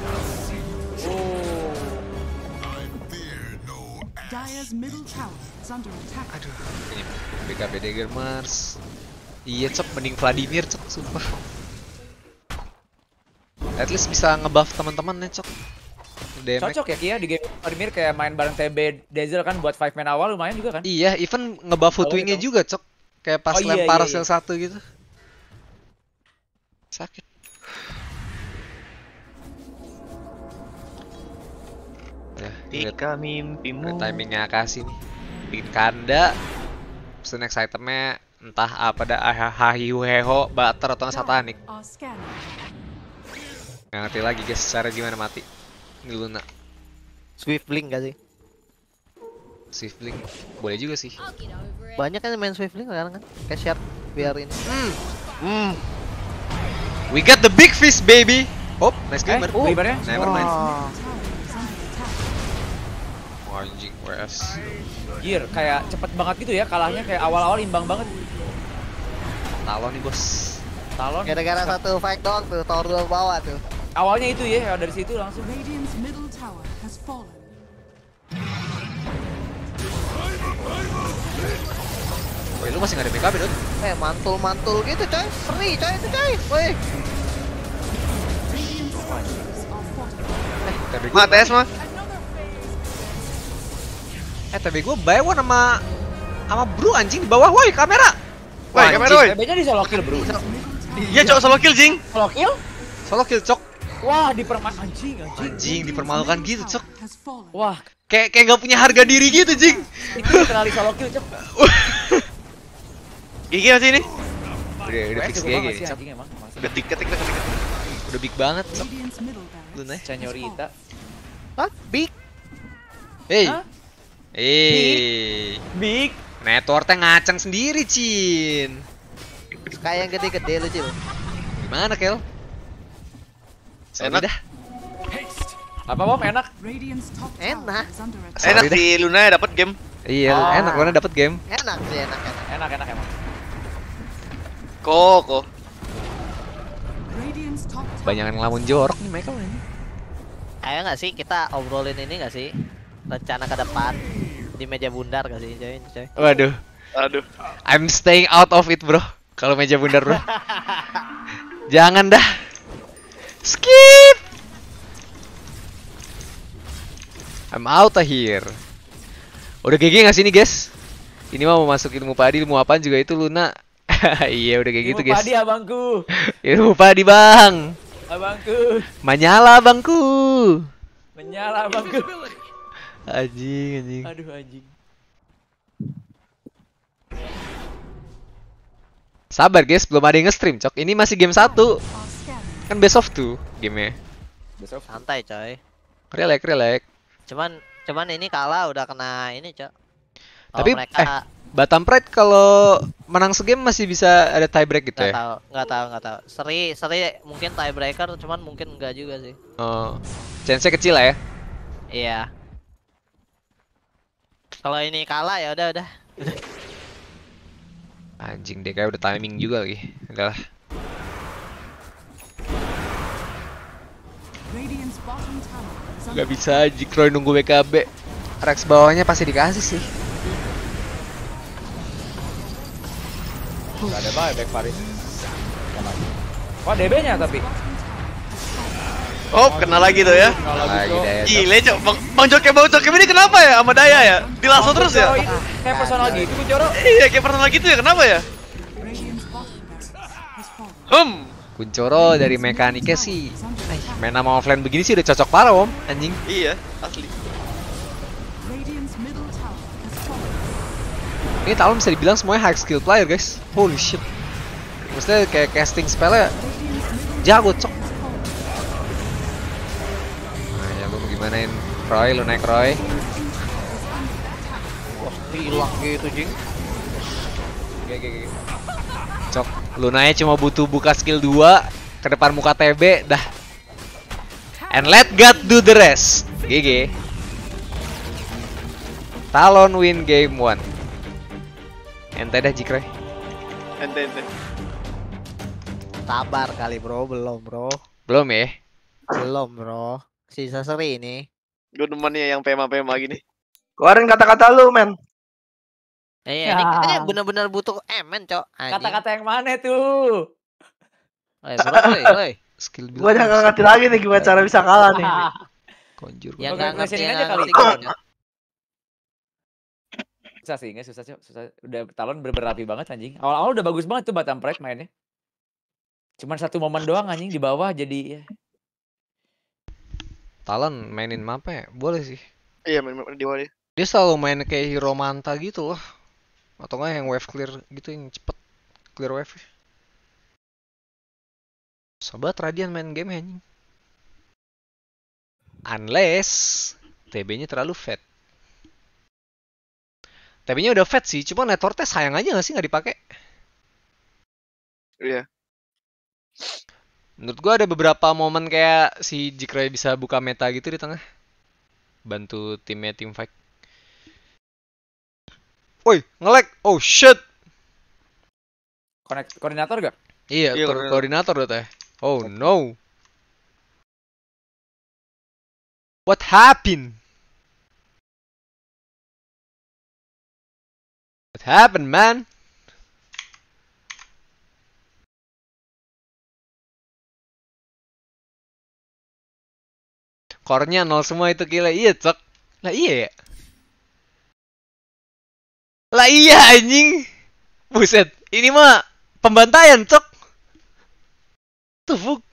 Oh. Dyer's middle tower is under attack. Aduh, ini BKB Daggermars. Iya cep, mending Vladimir cep, sumpah. At least bisa ngebuff teman-teman nih cok. Cocok ya Kia ya, di game Vladimir kayak main bareng TB Dazzle kan buat five man awal lumayan juga kan? Iya, even ngebuff footwingnya juga cok. Kayak pas oh, iya, lempar iya, iya. satu gitu. Sakit. Ketika iya. mimpimu Timingnya kasih nih Bikin kanda Terus next itemnya Entah apa dah ah, ah, ah, heho, Butter atau Satanic uh, Gak ngerti lagi guys Cara gimana mati Ini Luna Swift Link gak sih? Swift Link? Boleh juga sih Banyak kan main Swift Link sekarang kan Kayak sharp Biar ini Hmm Hmm We got the big fish baby Oh, nice gamer. Eh, oh, never mind anjing WS. Gear kayak cepet banget gitu ya kalahnya kayak awal-awal imbang banget. Talon nih bos. Talon. Gara-gara satu fight dong tuh tower dua bawah tuh. Awalnya itu ya dari situ langsung. Radiant's middle tower has fallen. Woi lu masih nggak ada BKB dong? Eh mantul-mantul gitu coy, seri coy itu coy. Woi. Eh, mah tes mah. Eh tapi gue Baywan sama sama Bro anjing di bawah woi kamera. Woi kamera woi. tb di solo kill Bro. Iya cok solo kill jing. Solo kill? Solo kill cok. Wah dipermalukan anjing anjing. Anjing dipermalukan gitu cok. Wah kayak kayak nggak punya harga diri gitu jing. Itu literally solo kill cok. [LAUGHS] Gigi masih ini? Udah udah fix gigi. Udah tiket tiket tiket. Udah big banget cok. nih. canyorita ah Big? Hey. Huh? Eh. Big. Networknya ngaceng sendiri, Cin. Kayak yang gede-gede lu, Cil. Gimana, Kel? Enak. Apa, Bom? Enak? Enak. enak si Luna ya dapat game. Iya, oh. enak Luna dapat game. Enak sih, enak enak. Enak enak emang. kok? Banyak yang ngelamun jorok nih Michael ini. Ayo nggak sih kita obrolin ini nggak sih? rencana ke depan di meja bundar gak sih coy? coy? Waduh. Aduh. I'm staying out of it, Bro. Kalau meja bundar, Bro. [LAUGHS] Jangan dah. Skip. I'm out of here. Udah gigi gak sih ini, guys? Ini mah mau masuk ilmu padi, ilmu apaan juga itu Luna. [LAUGHS] iya, udah kayak gitu, guys. Ilmu padi, Abangku. [LAUGHS] ilmu padi, Bang. Abangku. Menyala, Bangku. Menyala, Bangku anjing anjing aduh anjing sabar guys belum ada yang nge-stream cok ini masih game satu kan best of two game best of santai coy relax relax cuman cuman ini kalah udah kena ini cok tapi mereka... eh Batam Pride kalau menang segame masih bisa ada tie break gitu gak ya? Tahu, nggak tahu, nggak tahu. Seri, seri mungkin tie breaker, cuman mungkin enggak juga sih. Oh, chance nya kecil lah ya? Iya. Kalau ini kalah ya udah udah. Anjing deh kayak udah timing juga lagi. Udahlah. Gak bisa Jikroy Kroy nunggu BKB. Rex bawahnya pasti dikasih sih. Gak ada back Faris. Wah DB-nya tapi. Oh, kena lagi tuh ya. Kenal lagi Gile, Cok. Bang, Bang Jokem, Bang Jokem ini kenapa ya sama Daya ya? Dilasso terus ya? Kayak personal gitu, Joro. Iya, kayak personal gitu ya. Kenapa ya? Hmm. Kuncoro dari mekaniknya sih main sama offline begini sih udah cocok parah om anjing iya asli ini Talon bisa dibilang semuanya high skill player guys holy shit maksudnya kayak casting spellnya jago cok Gimanain Roy, lu naik Roy. Pasti hilang gitu, Jing. Oke, Cok, Lunanya cuma butuh buka skill 2 ke depan muka TB dah. And let God do the rest. GG. Talon win game 1. Ente dah Jikre. Ente ente. Sabar kali bro, belum bro. Belum ya? Belum bro si Sasri ini. Gue ya yang pema-pema gini. Keluarin kata-kata lu, men. Eh, iya, ya. ini katanya benar-benar butuh men, cok. Kata-kata yang mana tuh? Eh, Oi, woi, [LAUGHS] woi. Skill gue yang udah ngerti lagi nih gimana cara bisa kalah nih. [LAUGHS] Konjur. Yang gak ngerti aja kali. [LAUGHS] Susah sih, susah sih, susah. Udah talon berberapi banget anjing. Awal-awal udah bagus banget tuh Batam Pride mainnya. Cuman satu momen doang anjing di bawah jadi ya talent mainin mape ya? Boleh sih. Iya, main di mana Dia selalu main kayak hero manta gitu loh. Atau enggak yang wave clear gitu yang cepet clear wave. Ya. Sobat Radian main game anjing. Unless TB-nya terlalu fat. TB-nya udah fat sih, cuma networknya sayang aja nggak sih nggak dipakai. Iya. Menurut gue ada beberapa momen kayak si Jikre bisa buka meta gitu di tengah. Bantu timnya tim fight. Woi, ngelag. Oh shit. Connect koordinator gak? Iya, yeah, ko koordinator udah Oh no. What happened? What happened, man? core nol semua itu gila. Iya, cok. Lah iya ya. Lah iya anjing. Buset, ini mah pembantaian, cok. Tufuk.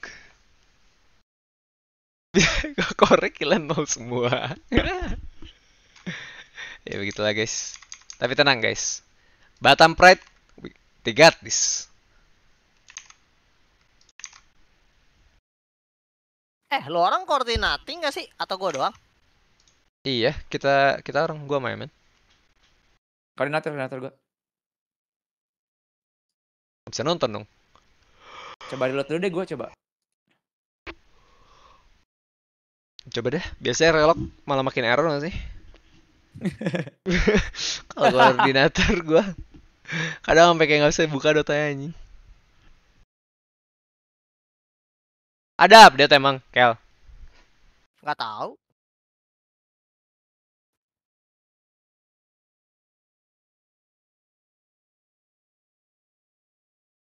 Gak [LAUGHS] korek gila nol semua. [LAUGHS] ya begitulah guys. Tapi tenang guys. Batam Pride we, they got Eh, lo orang koordinating gak sih? Atau gue doang? Iya, kita kita orang gue main, men. Koordinator, koordinator gue Bisa nonton dong. Coba reload dulu deh gue coba. Coba deh, biasanya relok malah makin error gak sih? [LAUGHS] Kalau koordinator gue kadang sampai kayak nggak usah buka dotanya anjing. Ada update emang, Kel? Nggak tahu.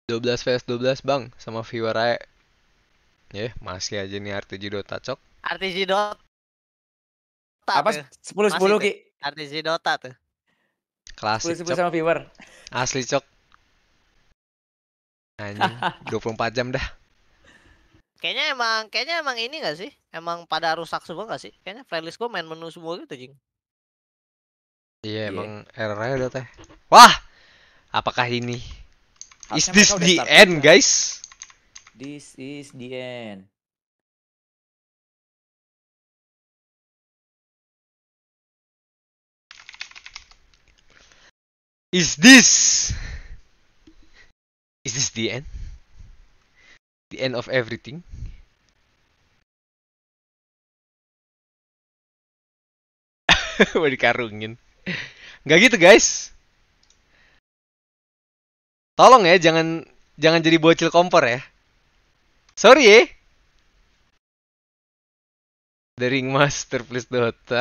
dua belas vs dua belas bang sama viewer aja ya yeah, masih aja nih RTG Dota cok RTG Dota apa sepuluh sepuluh ki RTG Dota tuh klasik sepuluh sama viewer asli cok anjing 24 [LAUGHS] jam dah kayaknya emang kayaknya emang ini gak sih emang pada rusak semua gak sih kayaknya playlist gue main menu semua gitu jing iya yeah, yeah. emang errornya udah teh wah apakah ini Harusnya is this the end kan? guys this is the end Is this Is this the end? the end of everything [LAUGHS] mau dikarungin nggak gitu guys tolong ya jangan jangan jadi bocil kompor ya sorry ya The Ringmaster please Dota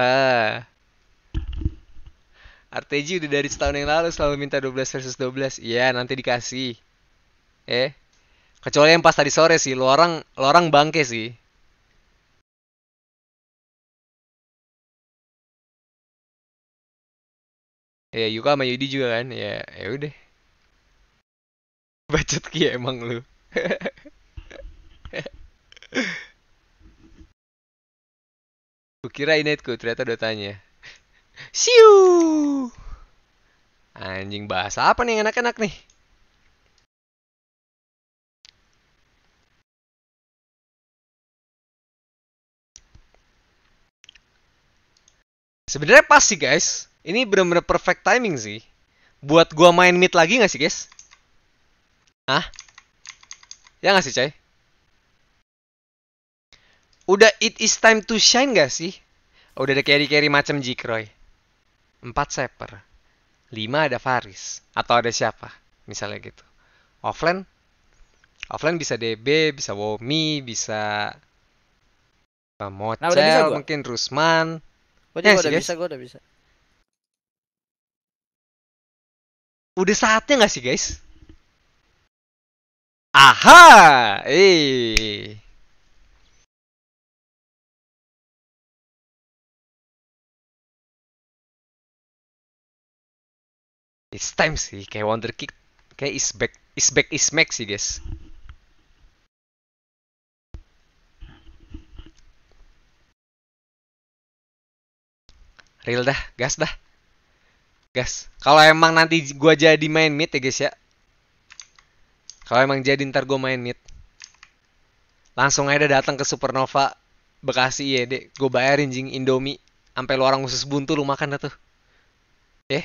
RTG udah dari setahun yang lalu selalu minta 12 versus 12 Iya nanti dikasih Eh Kecuali yang pas tadi sore sih, lo orang lu orang bangke sih. Ya Yuka sama Yudi juga kan. Ya, ya udah. Bacot ki emang lu. Kukira [LAUGHS] inetku ternyata udah tanya. Siu. Anjing bahasa apa nih enak-enak nih? Sebenarnya pas sih guys. Ini bener-bener perfect timing sih. Buat gua main mid lagi gak sih guys? Ah? Ya gak sih Cai? Udah it is time to shine gak sih? Oh, udah ada carry-carry macam Jikroy. empat seper, lima ada Faris. Atau ada siapa? Misalnya gitu. Offline? Offline bisa DB, bisa Womi, bisa Mocel, eh, nah, mungkin Rusman. Gue juga udah bisa, gue udah bisa. Udah saatnya gak sih guys? Aha, eh. It's time sih, kayak Wonder Kick, kayak is back, is back is max sih guys. real dah gas dah gas kalau emang nanti gua jadi main mid ya guys ya kalau emang jadi ntar gua main mid langsung aja datang ke supernova bekasi ya dek gua bayarin jing indomie sampai lu orang usus buntu lu makan dah tuh eh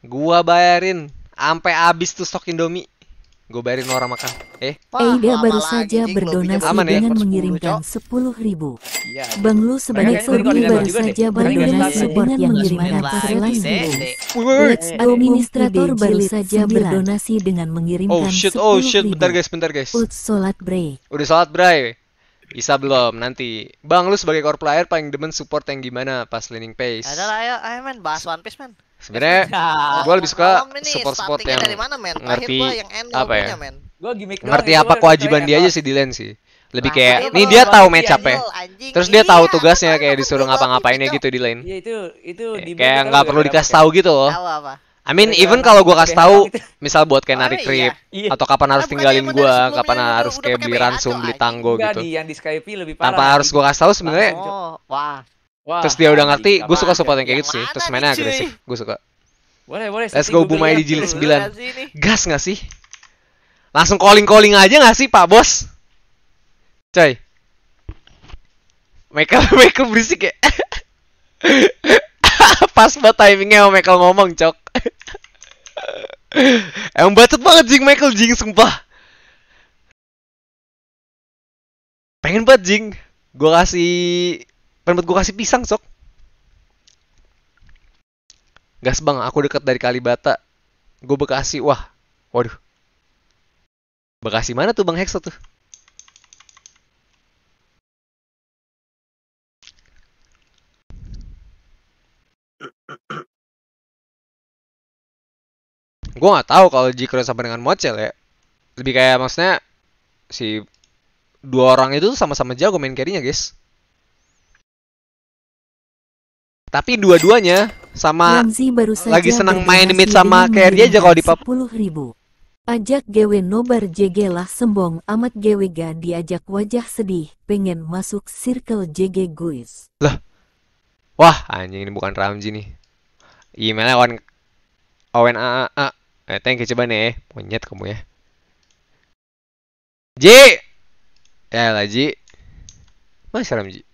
gua bayarin sampai habis tuh stok indomie Gue bayarin orang makan. Eh, Eida baru saja berdonasi ya? dengan mengirimkan sepuluh ribu. Ya, Bang Lu sebagai Furby baru saja berdonasi dengan mengirimkan selang Administrator baru saja berdonasi dengan mengirimkan Oh shit, oh shit, bentar guys, bentar guys. Salat break. Udah salat break. Bisa belum nanti. Bang lu sebagai core player paling demen support yang gimana pas landing pace? Adalah ayo ayo man bahas One Piece man. Sebenarnya gue lebih suka support support yang dari mana, men? ngerti yang apa ya? Punya, Gua gimmick ngerti ya, apa kewajiban dia aja sih di lane sih. Lebih nah, kayak nih dia tahu match up ya. Terus dia tahu iya, tugasnya kayak disuruh ngapa-ngapainnya gitu di lane. Iya, itu itu kayak nggak perlu dikasih tahu gitu loh. I mean even kalau gua kasih tahu gitu. misal buat kayak narik iya, trip atau kapan harus kan tinggalin gua, kapan harus kayak beli ransum, beli tanggo gitu. Tanpa harus gua kasih tahu sebenarnya. Wah. Wah, Terus dia udah ngerti, gue suka support yang ya. kayak gitu sih. Terus mainnya agresif, gue suka. Boleh, boleh. Let's go Bumai ya. di jilid 9. Gas gak sih? Langsung calling-calling aja gak sih Pak Bos? Coy. Michael, [LAUGHS] Michael berisik ya? [LAUGHS] Pas banget timingnya sama Michael ngomong, cok. [LAUGHS] Emang bacot banget jing Michael, jing sumpah. Pengen banget jing. Gue kasih pernah buat gue kasih pisang, sok. Gas bang, aku deket dari Kalibata. Gue Bekasi, wah. Waduh. Bekasi mana tuh Bang Hexo tuh? gue gak tahu kalau Jikro sama dengan Mocel ya lebih kayak maksudnya si dua orang itu tuh sama-sama jago main carry-nya guys tapi dua-duanya sama Ramzi baru saja lagi senang main mid sama carry aja kalau di pop. ribu. Ajak GW nobar JG lah sembong amat GW ga diajak wajah sedih pengen masuk circle JG guys. Lah. Wah, anjing ini bukan Ramzi nih. Gimana kawan? Owen A A. Eh, thank you coba nih, eh. monyet kamu ya. J. Ya eh, lah Ji. Masih Ramzi.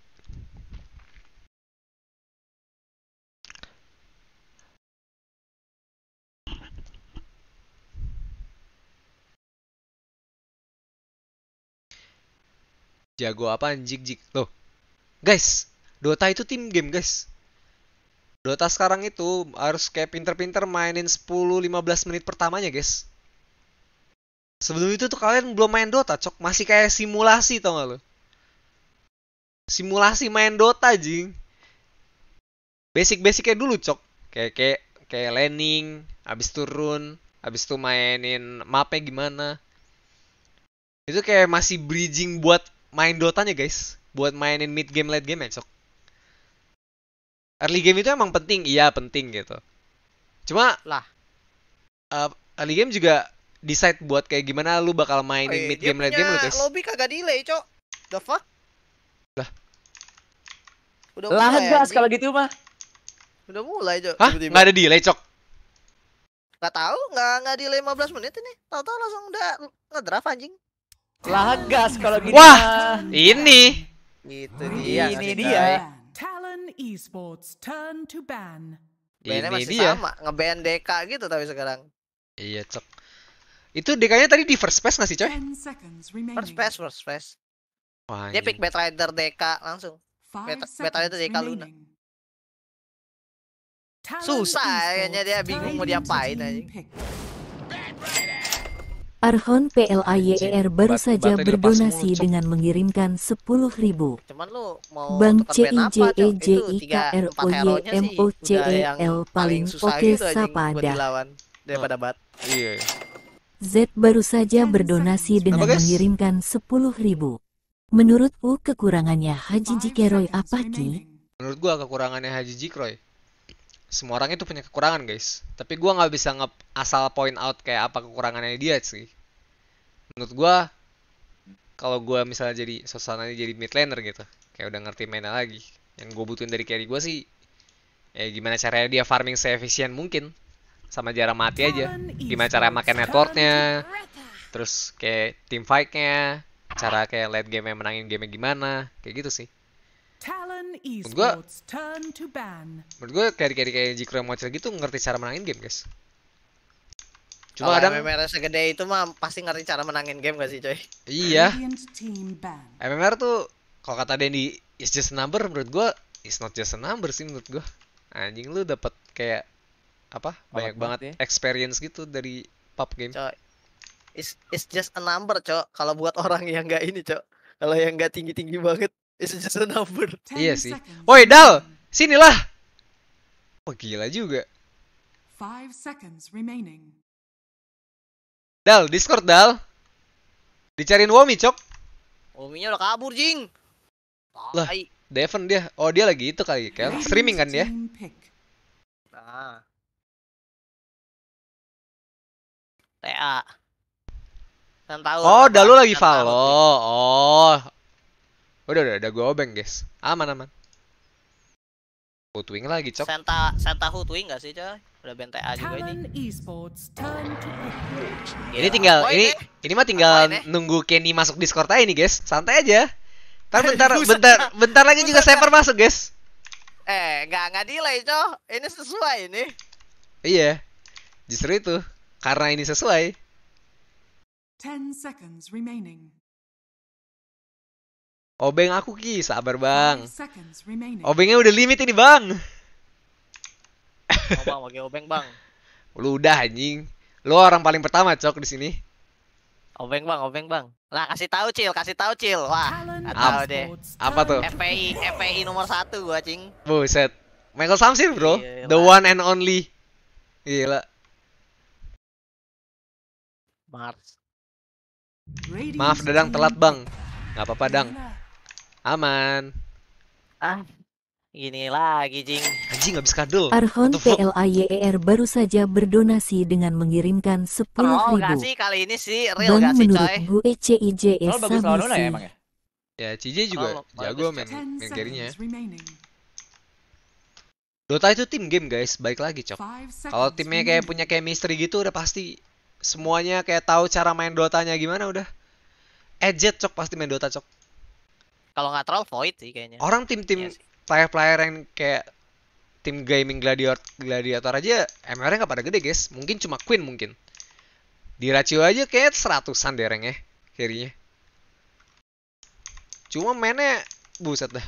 Jago apa anjing jik. tuh Guys, Dota itu tim game, guys. Dota sekarang itu harus kayak pinter-pinter mainin 10-15 menit pertamanya, guys. Sebelum itu tuh kalian belum main Dota, cok. Masih kayak simulasi, tau gak lo? Simulasi main Dota, jing. Basic-basicnya dulu, cok. Kayak kayak kayak landing, abis turun, abis itu mainin mapnya gimana. Itu kayak masih bridging buat main Dotanya guys, buat mainin mid game late game esok. Early game itu emang penting, iya penting gitu. Cuma lah uh, early game juga decide buat kayak gimana lu bakal mainin oh, iya, mid game late game lu guys. Lobby kagak delay, Cok. The fuck? Lah. Udah lah gas kalau gitu mah. Udah mulai, Cok. Hah? Gak ada delay, Cok. Gak tau, gak, nggak delay 15 menit ini. Tau-tau langsung udah ngedraft anjing. Lagas kalau gini. Wah, ini. Itu dia. Ini dia. Talon Esports turn to ban. Ini masih dia. sama, ngeban DK gitu tapi sekarang. Iya, cok. Itu DK-nya tadi di first space nggak sih, coy? First space, first space. Wah, dia pick Bat Rider DK langsung. Bat Rider DK Luna. Susah kayaknya dia bingung mau diapain aja. Arhon PLAYER baru saja berdonasi dengan mengirimkan 10.000. Bank CIJEJIKROYMOCEL e e paling gitu oke sapada. ada? Iya, iya. Z baru saja berdonasi dengan mengirimkan 10.000. Menurut U kekurangannya Haji Jikeroy apa Ki? Menurut gua kekurangannya Haji Jikeroy semua orang itu punya kekurangan guys tapi gue nggak bisa nge asal point out kayak apa kekurangannya dia sih menurut gue kalau gue misalnya jadi suasananya jadi mid laner gitu kayak udah ngerti mainnya lagi yang gue butuhin dari carry gue sih eh gimana caranya dia farming seefisien mungkin sama jarang mati aja gimana cara makan networknya terus kayak team fightnya cara kayak late game menangin game gimana kayak gitu sih Talon Esports turn to ban. Menurut gue kayak kayak kayak Jikro yang Watcher gitu ngerti cara menangin game, guys. Cuma oh, kadang MMR segede itu mah pasti ngerti cara menangin game gak sih, coy? Iya. MMR tuh kalau kata Dendi is just a number menurut gue is not just a number sih menurut gue. Anjing lu dapat kayak apa? banyak banget ya. experience gitu dari pub game. Coy. Is is just a number, Cok. Kalau buat orang yang gak ini, Cok. Kalau yang gak tinggi-tinggi banget. It's just a number. Iya sih. Woi Dal, sinilah. oh, gila juga. Five seconds remaining. Dal, Discord Dal. Dicariin Womi, Cok. Wominya udah kabur, Jing. Lah, Devon dia. Oh, dia lagi itu kali, kan? Streaming kan ya? Nah. TA. tahu. Oh, Dalu lagi follow. Oh, Udah udah udah gue obeng guys. Aman aman. Hutwing lagi cok. Senta Senta Hutwing gak sih coy? Udah aja juga ini. ini tinggal ini ini, ini mah tinggal nunggu Kenny masuk Discord aja ini, guys. Santai aja. Ntar bentar bentar bentar lagi juga server masuk guys. Eh, gak, gak delay coy. Ini sesuai ini. Iya. Justru itu karena ini sesuai. 10 seconds remaining. Obeng aku Ki, sabar bang. Obengnya udah limit ini bang. Oh, bang, obeng bang. Lu udah anjing. Lu orang paling pertama cok di sini. Obeng bang, obeng bang. Lah kasih tahu cil, kasih tahu cil. Wah, tahu deh. Apa tuh? FPI, FPI nomor satu gua cing. Buset. Michael Samsir bro, iya, the one and only. Gila. Mars. Maaf dadang telat bang. Gak apa-apa dang. Aman. Ah, Gini lagi, Jing. Anjing habis kadul. Arhon PLAYER baru saja berdonasi dengan mengirimkan 10 oh, ribu. sih, kali ini sih real Dan gak sih, menurut coy? gue CIJS oh, bagus lawan ya, ya ya? Ya, CJ juga oh, jago main, main carry-nya. Ya. Dota itu tim game guys, baik lagi cok. Kalau timnya kayak punya chemistry gitu udah pasti semuanya kayak tahu cara main Dotanya gimana udah. Ejet eh, cok pasti main Dota cok. Kalau nggak troll void sih kayaknya. Orang tim-tim iya player-player yang kayak tim gaming gladiator gladiator aja MR-nya nggak pada gede guys mungkin cuma queen mungkin di ratio aja kayak seratusan dereng ya, ranknya kirinya cuma mainnya buset dah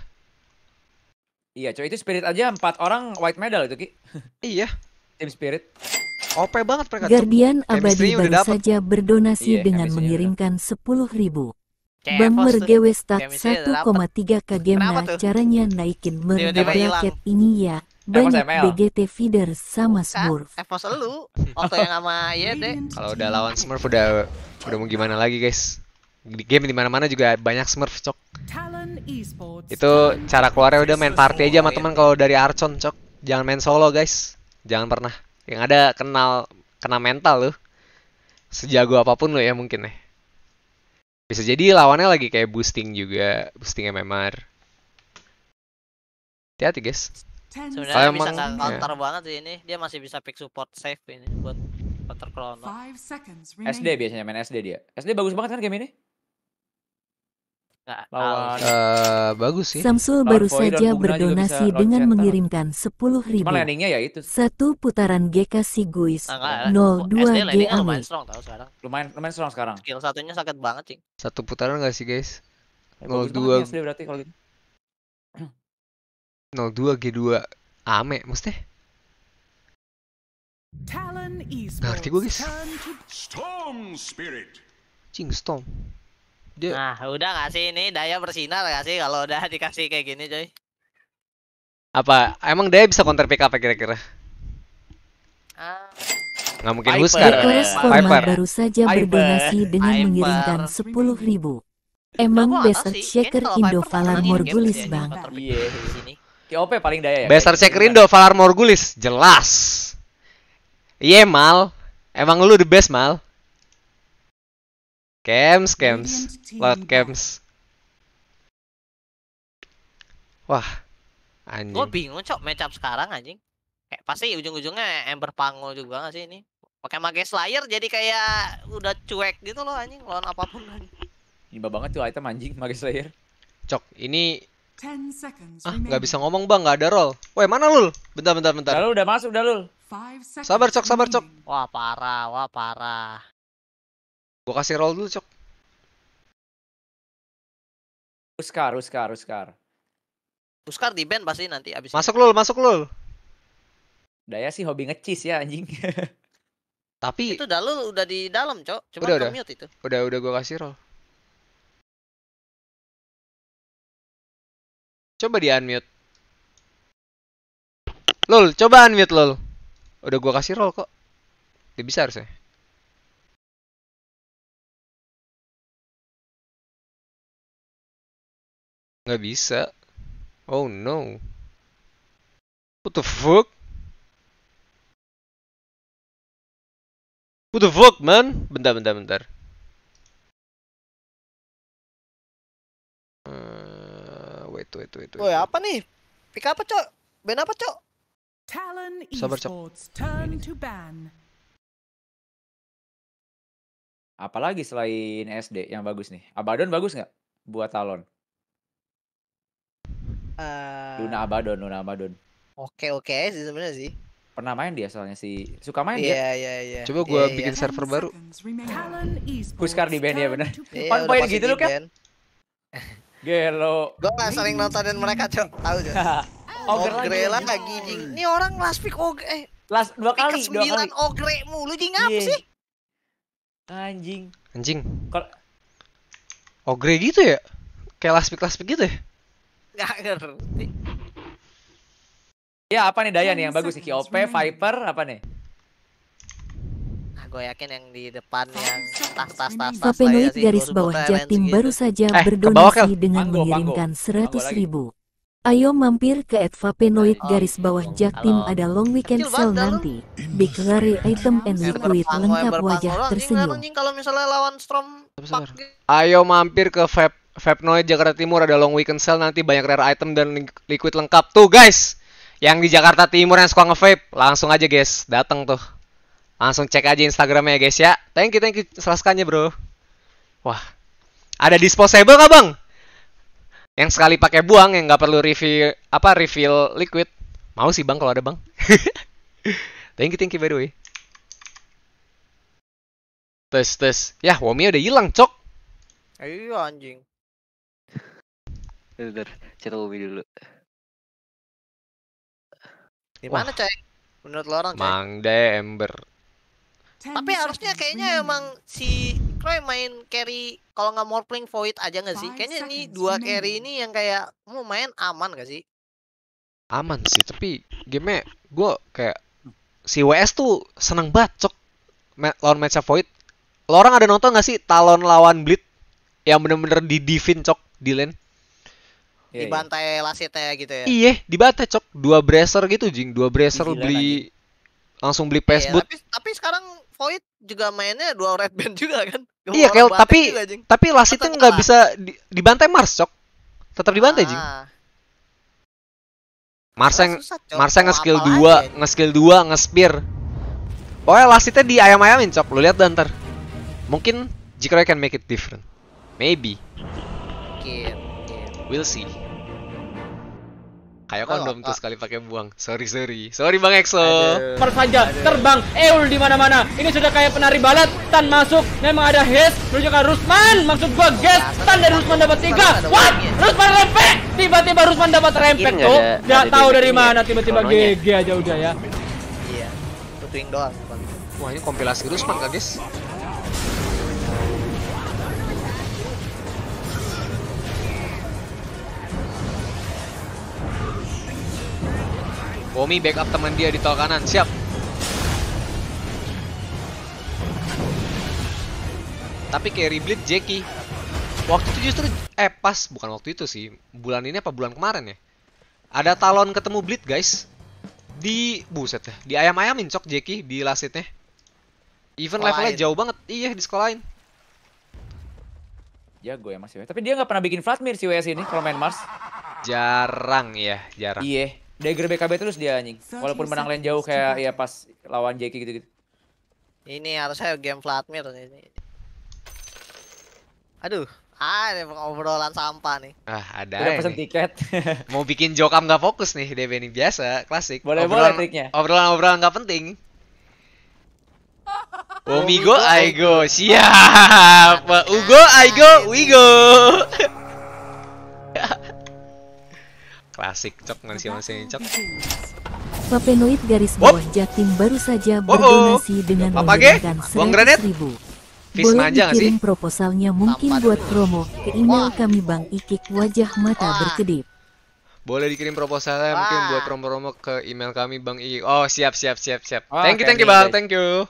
iya coy itu spirit aja empat orang white medal itu ki [LAUGHS] iya tim spirit OP banget mereka Guardian abadi baru saja berdonasi iya, dengan mengirimkan sepuluh ribu Bummer GW 1,3 kg caranya naikin merda bracket ini ya banyak BGT feeder sama Smurf. Epos lu, auto yang sama [LAUGHS] ya deh. Kalau udah lawan Smurf udah udah mau gimana lagi guys? Di game dimana mana juga banyak Smurf cok. Itu cara keluarnya udah main party aja sama teman kalau dari Archon cok. Jangan main solo guys. Jangan pernah. Yang ada kenal kena mental lu. Sejago apapun lu ya mungkin ya. Bisa jadi lawannya lagi kayak boosting juga, boosting MMR. Hati-hati guys. Sebenarnya bisa nggak iya. counter ya. banget sih ini, dia masih bisa pick support safe ini buat counter Chrono. SD biasanya main SD dia. SD bagus banget kan game ini? uh, bagus sih. Samsul lawan baru saja berdonasi dengan mengirimkan 10 ribu. ya itu. Satu putaran GK Siguis nol dua G Lumayan strong sekarang. Lumayan lumayan strong sekarang. Skill satunya sakit banget sih. Satu putaran gak sih guys? Ya, nol dua. berarti kalau gitu. [CLEARS THROAT] Nol dua G dua. Ame mesti. Talon Esports. Ngerti gue guys. Storm Spirit. Cing Storm. Dia... Nah, udah gak sih ini daya bersinar gak sih kalau udah [LAUGHS] dikasih kayak gini, coy? Apa? Emang daya bisa counter pick apa ya kira-kira? Uh, Nggak mungkin Piper. Huskar. baru saja Piper. berdonasi dengan mengirimkan 10 ribu. Emang Besar Checker Indo Valar Morgulis bang. Iya, KOP paling daya ya. Besar Checker Indo Valar Morgulis jelas. Iya mal, emang lu the best mal. Kem's, kem's, lot kem's. Wah, anjing. Gue bingung cok match up sekarang anjing. Kayak pasti ujung-ujungnya Ember Pango juga gak sih ini? Pakai Mage Slayer jadi kayak udah cuek gitu loh anjing lawan apapun anjing. Imba banget tuh item anjing Mage Slayer. Cok, ini Ah, nggak bisa ngomong bang, nggak ada roll. Woi mana lul? Bentar, bentar, bentar. Udah, lu udah masuk, udah lul. Sabar cok, sabar cok. Wah parah, wah parah. Gue kasih roll dulu, Cok. Uskar, Uskar, Uskar. Uskar di band pasti nanti abis. Masuk lul, masuk lul. Daya sih hobi ngecis ya anjing. [LAUGHS] Tapi itu dalul udah di dalam, Cok. Cuma udah, udah. mute itu. Udah, udah gue kasih roll. Coba di unmute. Lul, coba unmute lul. Udah gue kasih roll kok. Dia bisa harusnya. Nggak bisa. Oh no. What the fuck? What the fuck, man? Bentar, bentar, bentar. Uh, wait, wait, wait, wait. Woi, apa nih? Pick apa, Cok? Ben apa, Cok? Talon Sabar, Cok. Turn to ban. Apalagi selain SD yang bagus nih? Abaddon bagus nggak buat Talon? Uh, Luna Abaddon, Luna Abaddon. Oke okay, oke okay sih sebenarnya sih. Pernah main dia soalnya si suka main yeah, dia. Iya iya iya. Coba iya, gue yeah, iya. bikin yeah. server baru. Puskar di band ya bener. Yeah, iya, One point gitu lu kan. Gelo. Gue gak sering nontonin mereka cok. Tahu cok. [LAUGHS] ogre, ogre lagi. lah lagi Ini orang last pick ogre. Eh. Last dua kali. Pick dua kali. ogre mulu jing apa yeah. sih? Anjing. Anjing. Kalau ogre gitu ya? Kayak last pick last pick gitu ya? Gak ngerti. Ya apa nih Daya nih yang bagus sih? KOP, Viper, apa nih? Nah, gue yakin yang di depan yang tas tas tas tas tas garis bawah Jatim baru saja eh, berdonasi kan? dengan panggo, mengirimkan seratus ribu. Ayo mampir ke Advapenoid garis bawah Halo. ada long weekend sale nanti. Big Larry item and liquid lengkap wajah tersenyum. Gitu. Ayo mampir ke Vape Vapnoid Jakarta Timur ada long weekend sale nanti banyak rare item dan liquid lengkap tuh guys. Yang di Jakarta Timur yang suka nge-vape, langsung aja guys, datang tuh. Langsung cek aja Instagramnya ya guys ya. Thank you, thank you selaskannya bro. Wah, ada disposable kah bang? Yang sekali pakai buang, yang nggak perlu refill apa refill liquid. Mau sih bang kalau ada bang. [LAUGHS] thank you, thank you by the way. Tes tes, ya Womi udah hilang cok. Ayo iya, anjing. Bentar, cerita Umi dulu. Di mana, coy? Menurut lo orang, coy. Mang Ember. Tapi harusnya kayaknya emang si kroy main carry kalau nggak Morphling Void aja nggak sih? Kayaknya ini dua carry ini yang kayak mau main aman nggak sih? Aman sih, tapi game gue kayak si WS tuh seneng banget cok lawan match Void. Lo orang ada nonton nggak sih talon lawan Bleed yang bener-bener di divin cok di lane? yeah, iya. dibantai yeah. Lasite gitu ya. Iya, dibantai cok. Dua bracer gitu jing, dua bracer Gila, beli kan? langsung beli Facebook. Iya, yeah, Tapi, tapi sekarang Void juga mainnya dua red band [LAUGHS] juga kan. Iya, iya, Kel, tapi juga, tapi Lasite nggak bisa di, dibantai Mars cok. Tetap dibantai ah. jing. Mars yang Mars yang nge-skill 2, nge-skill 2, nge-spear. Pokoknya Lasite di ayam-ayamin cok, lu lihat dan Mungkin Jikro can make it different. Maybe. yeah. We'll see. Kayak oh, kondom tuh sekali pakai buang. Sorry sorry. Sorry Bang Exo. Perpanjang terbang Eul di mana-mana. Ini sudah kayak penari balet Tan masuk. Memang ada Hes menuju ke Rusman. Maksud gua Ges. Tan dari Rusman dapat tiga. What? Rusman rempek. Tiba-tiba Rusman dapat rempek tuh. Enggak tahu dari mana tiba-tiba GG aja udah ya. Iya. Tutuin doang. Wah ini kompilasi Rusman kagis. guys? Bomi backup teman dia di tol kanan. Siap. Tapi carry bleed Jackie. Waktu itu justru eh pas bukan waktu itu sih. Bulan ini apa bulan kemarin ya? Ada Talon ketemu bleed, guys. Di buset ya. Di ayam-ayamin cok Jackie di lasitnya. Even levelnya jauh banget. Iya, di sekolahin. Jago ya masih. Tapi dia nggak pernah bikin flat si WS ini kalau main Mars. Jarang ya, jarang. Iya. Dagger BKB terus dia anjing. Walaupun menang lain jauh kayak ya pas lawan Jeki gitu-gitu. Ini harusnya game Flatmir ini. Aduh, ah, ini obrolan sampah nih. Ah, ada. Udah pesen tiket. [LAUGHS] Mau bikin jokam nggak fokus nih DB ini biasa, klasik. Boleh obrolan, boleh triknya. Obrolan-obrolan nggak penting. [LAUGHS] Omigo, Aigo, siap. Ugo, Aigo, Wigo. [LAUGHS] Klasik cok masih masih cok. Papenoid garis bawah Jatim baru saja berdonasi oh. dengan menggunakan seratus ribu. Boleh dikirim proposalnya mungkin buat promo ke email kami Bang Ikik wajah mata berkedip. Boleh dikirim proposalnya Wah. mungkin buat promo-promo ke email kami Bang Ikik. Oh siap siap siap siap. Oh, thank you thank you Bang thank you.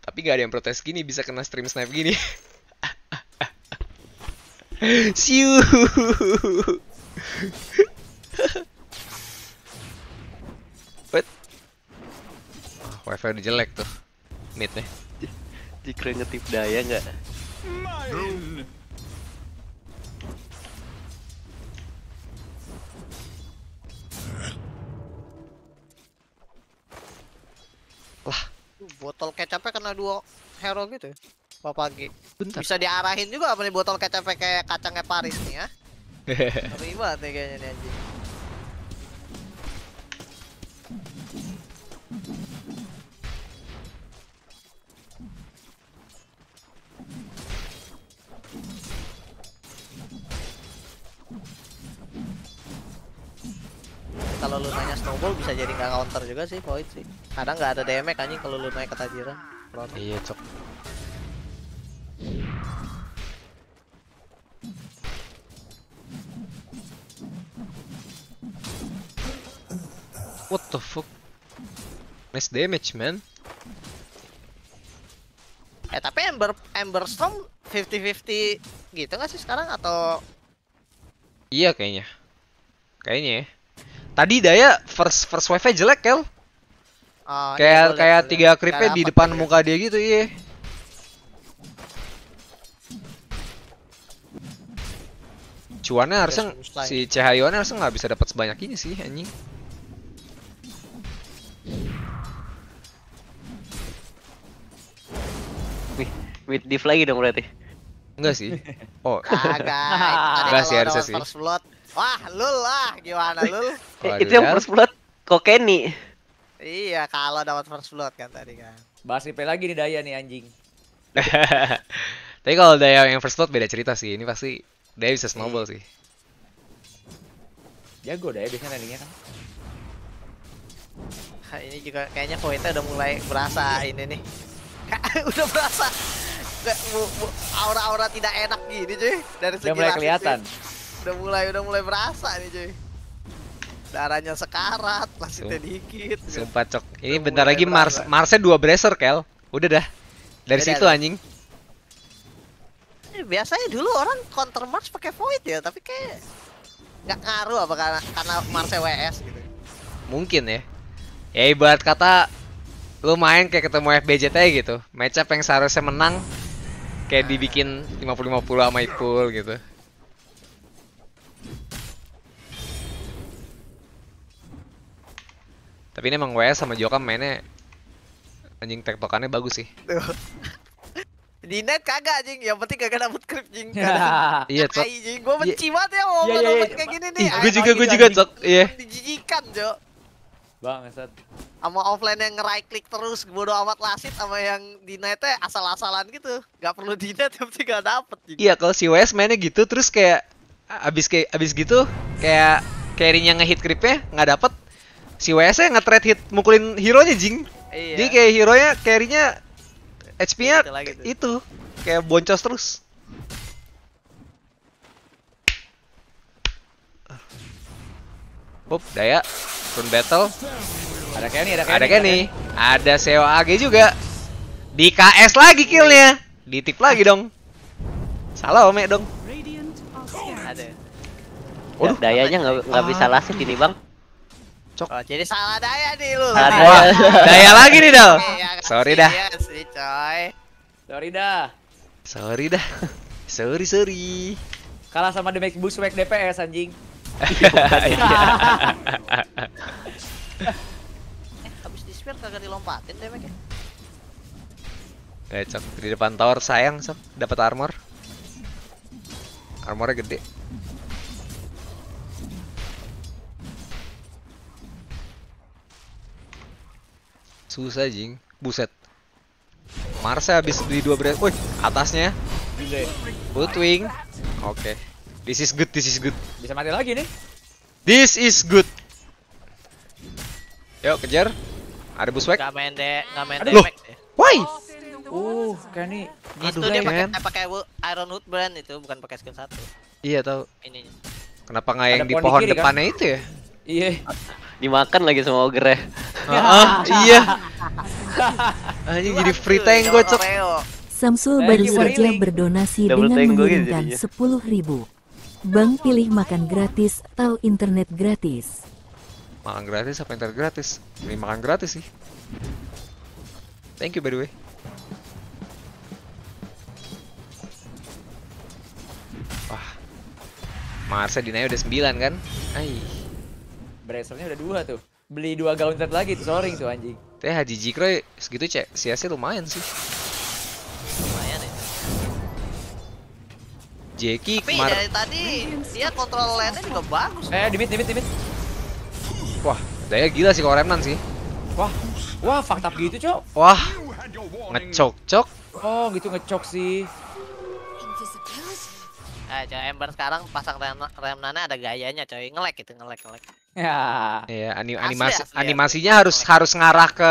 Tapi gak ada yang protes gini bisa kena stream snipe gini. [LAUGHS] Siu. Wait. Oh, ah, wifi udah jelek tuh. Mid nih. Dikira ngetip daya nggak? Lah, botol kecapnya kena dua hero gitu. Ya? Pak pagi. Bentar. Bisa diarahin juga apa nih botol kecap kayak kacangnya Paris nih ya. Terima, [LAUGHS] nih kayaknya nih anjing. Kalau lu nanya snowball bisa jadi nggak counter juga sih, void sih. Kadang nggak ada damage anjing kalau lu naik ke Tajiran. Iya, cok. What the fuck? Nice damage, man. Eh, tapi Ember Ember Storm 50-50 gitu gak sih sekarang atau Iya kayaknya. Kayaknya ya. Tadi daya first first wave-nya jelek, Kel. Oh, ah, kayak iya, kayak tiga creep di depan muka dia gitu, iya. Cuannya harusnya si Cahayonnya harusnya nggak bisa dapat sebanyak ini sih anjing. With div lagi dong berarti. Enggak sih. [LAUGHS] Oh. Kagak. Enggak sih harusnya sih. First blood. Wah, lul lah gimana lul? [LAUGHS] itu yang first blood Kenny Iya, kalau dapat first blood kan tadi kan. Bahas IP lagi nih Daya nih anjing. [LAUGHS] Tapi kalau Daya yang first blood beda cerita sih. Ini pasti Daya bisa snowball hmm. sih. Jago Daya biasanya landingnya kan. Ini juga kayaknya poinnya udah mulai berasa ini nih. udah berasa aura-aura tidak enak gini cuy dari segi udah mulai kelihatan udah mulai udah mulai berasa nih cuy darahnya sekarat masih sedikit, sumpah cok ini udah bentar lagi berasa. Mars Marsnya dua bracer kel udah dah dari udah situ ada. anjing eh, biasanya dulu orang counter Mars pakai void ya tapi kayak nggak ngaruh apa karena karena Marsnya WS gitu mungkin ya ya ibarat kata lu main kayak ketemu FBJT gitu match up yang seharusnya menang kayak dibikin 50-50 sama Ipul gitu tapi ini emang WS sama Joka mainnya anjing tektokannya bagus sih [LAUGHS] di net kagak anjing, yang penting kagak dapet creep jing [LAUGHS] [LAUGHS] Iya cok gue benci iya. banget ya ngomong-ngomong iya, iya, kayak gini nih Gue juga, gue juga cok Iya Dijijikan cok Bang, set. Sama offline yang ngerai klik terus, bodo amat lasit sama yang di nete asal-asalan gitu. Gak perlu net, tapi gak dapet. Gitu. Iya, kalau si WS mainnya gitu terus kayak abis kayak abis gitu kayak carry-nya ngehit creep-nya nggak dapet. Si WS-nya nge hit mukulin hero-nya jing. Iya. Jadi kayak hero-nya carry-nya HP-nya gitu. itu kayak boncos terus. Up, daya. Turn battle. Ada Kenny, ada Kenny. Ada Kenny. Ada Seo AG juga. Di KS lagi killnya. Ditip lagi dong. Salah Ome dong. Ada. dayanya nggak bisa ah. langsung gini Bang. Cok. Oh, jadi salah daya nih lu. Salah daya. daya lagi nih, dong iya, Sorry dah. Sorry dah. Sorry [LAUGHS] dah. sorry, sorry. Kalah sama The Make Bushwack DPS anjing eh, [LAUGHS] habis di spear kagak dilompatin damage ya? Eh, Kecok di depan tower sayang sob dapat armor. Armornya gede. Susah jing. Buset. Marsha habis di dua brand. Woi, atasnya. wing Oke. Okay. This is good, this is good. Bisa mati lagi nih. This is good. Yuk kejar. Ada wake. Gak main deh, gak main deh. Why? Uh, Kenny. Aduh, itu dia pakai pakai Iron Wood brand itu, bukan pakai skin satu. Iya tau. Ini. Kenapa nggak yang di pohon kan? depannya itu ya? Iya. Dimakan lagi sama ogre. Iya. Ah, iya. Anjing ah, jadi free tank gue cok. Samsul baru saja berdonasi dengan gitu mengirimkan sepuluh ribu. Bang pilih makan gratis atau internet gratis? Makan gratis apa internet gratis? Ini makan gratis sih. Thank you by the way. Wah. Marsa Dinaya udah 9 kan? Ai. Bracelet-nya udah 2 tuh. Beli dua gaunter lagi tuh soring tuh anjing. Teh Haji Jikro segitu cek sia-sia lumayan sih. Jeki Tapi kemarin. dari tadi dia kontrol lane juga bagus. Eh, dimit, dimit, dimit. Wah, daya gila sih kalau Remnan sih. Wah, wah, fakta gitu, Cok. Wah, ngecok-cok. Oh, gitu ngecok sih. Eh, coy, Ember sekarang pasang rem Remnannya ada gayanya, coy. Ngelek gitu, ngelek, ngelek. Ya. Iya, anim animasi asli, animasinya asli. harus harus ngarah ke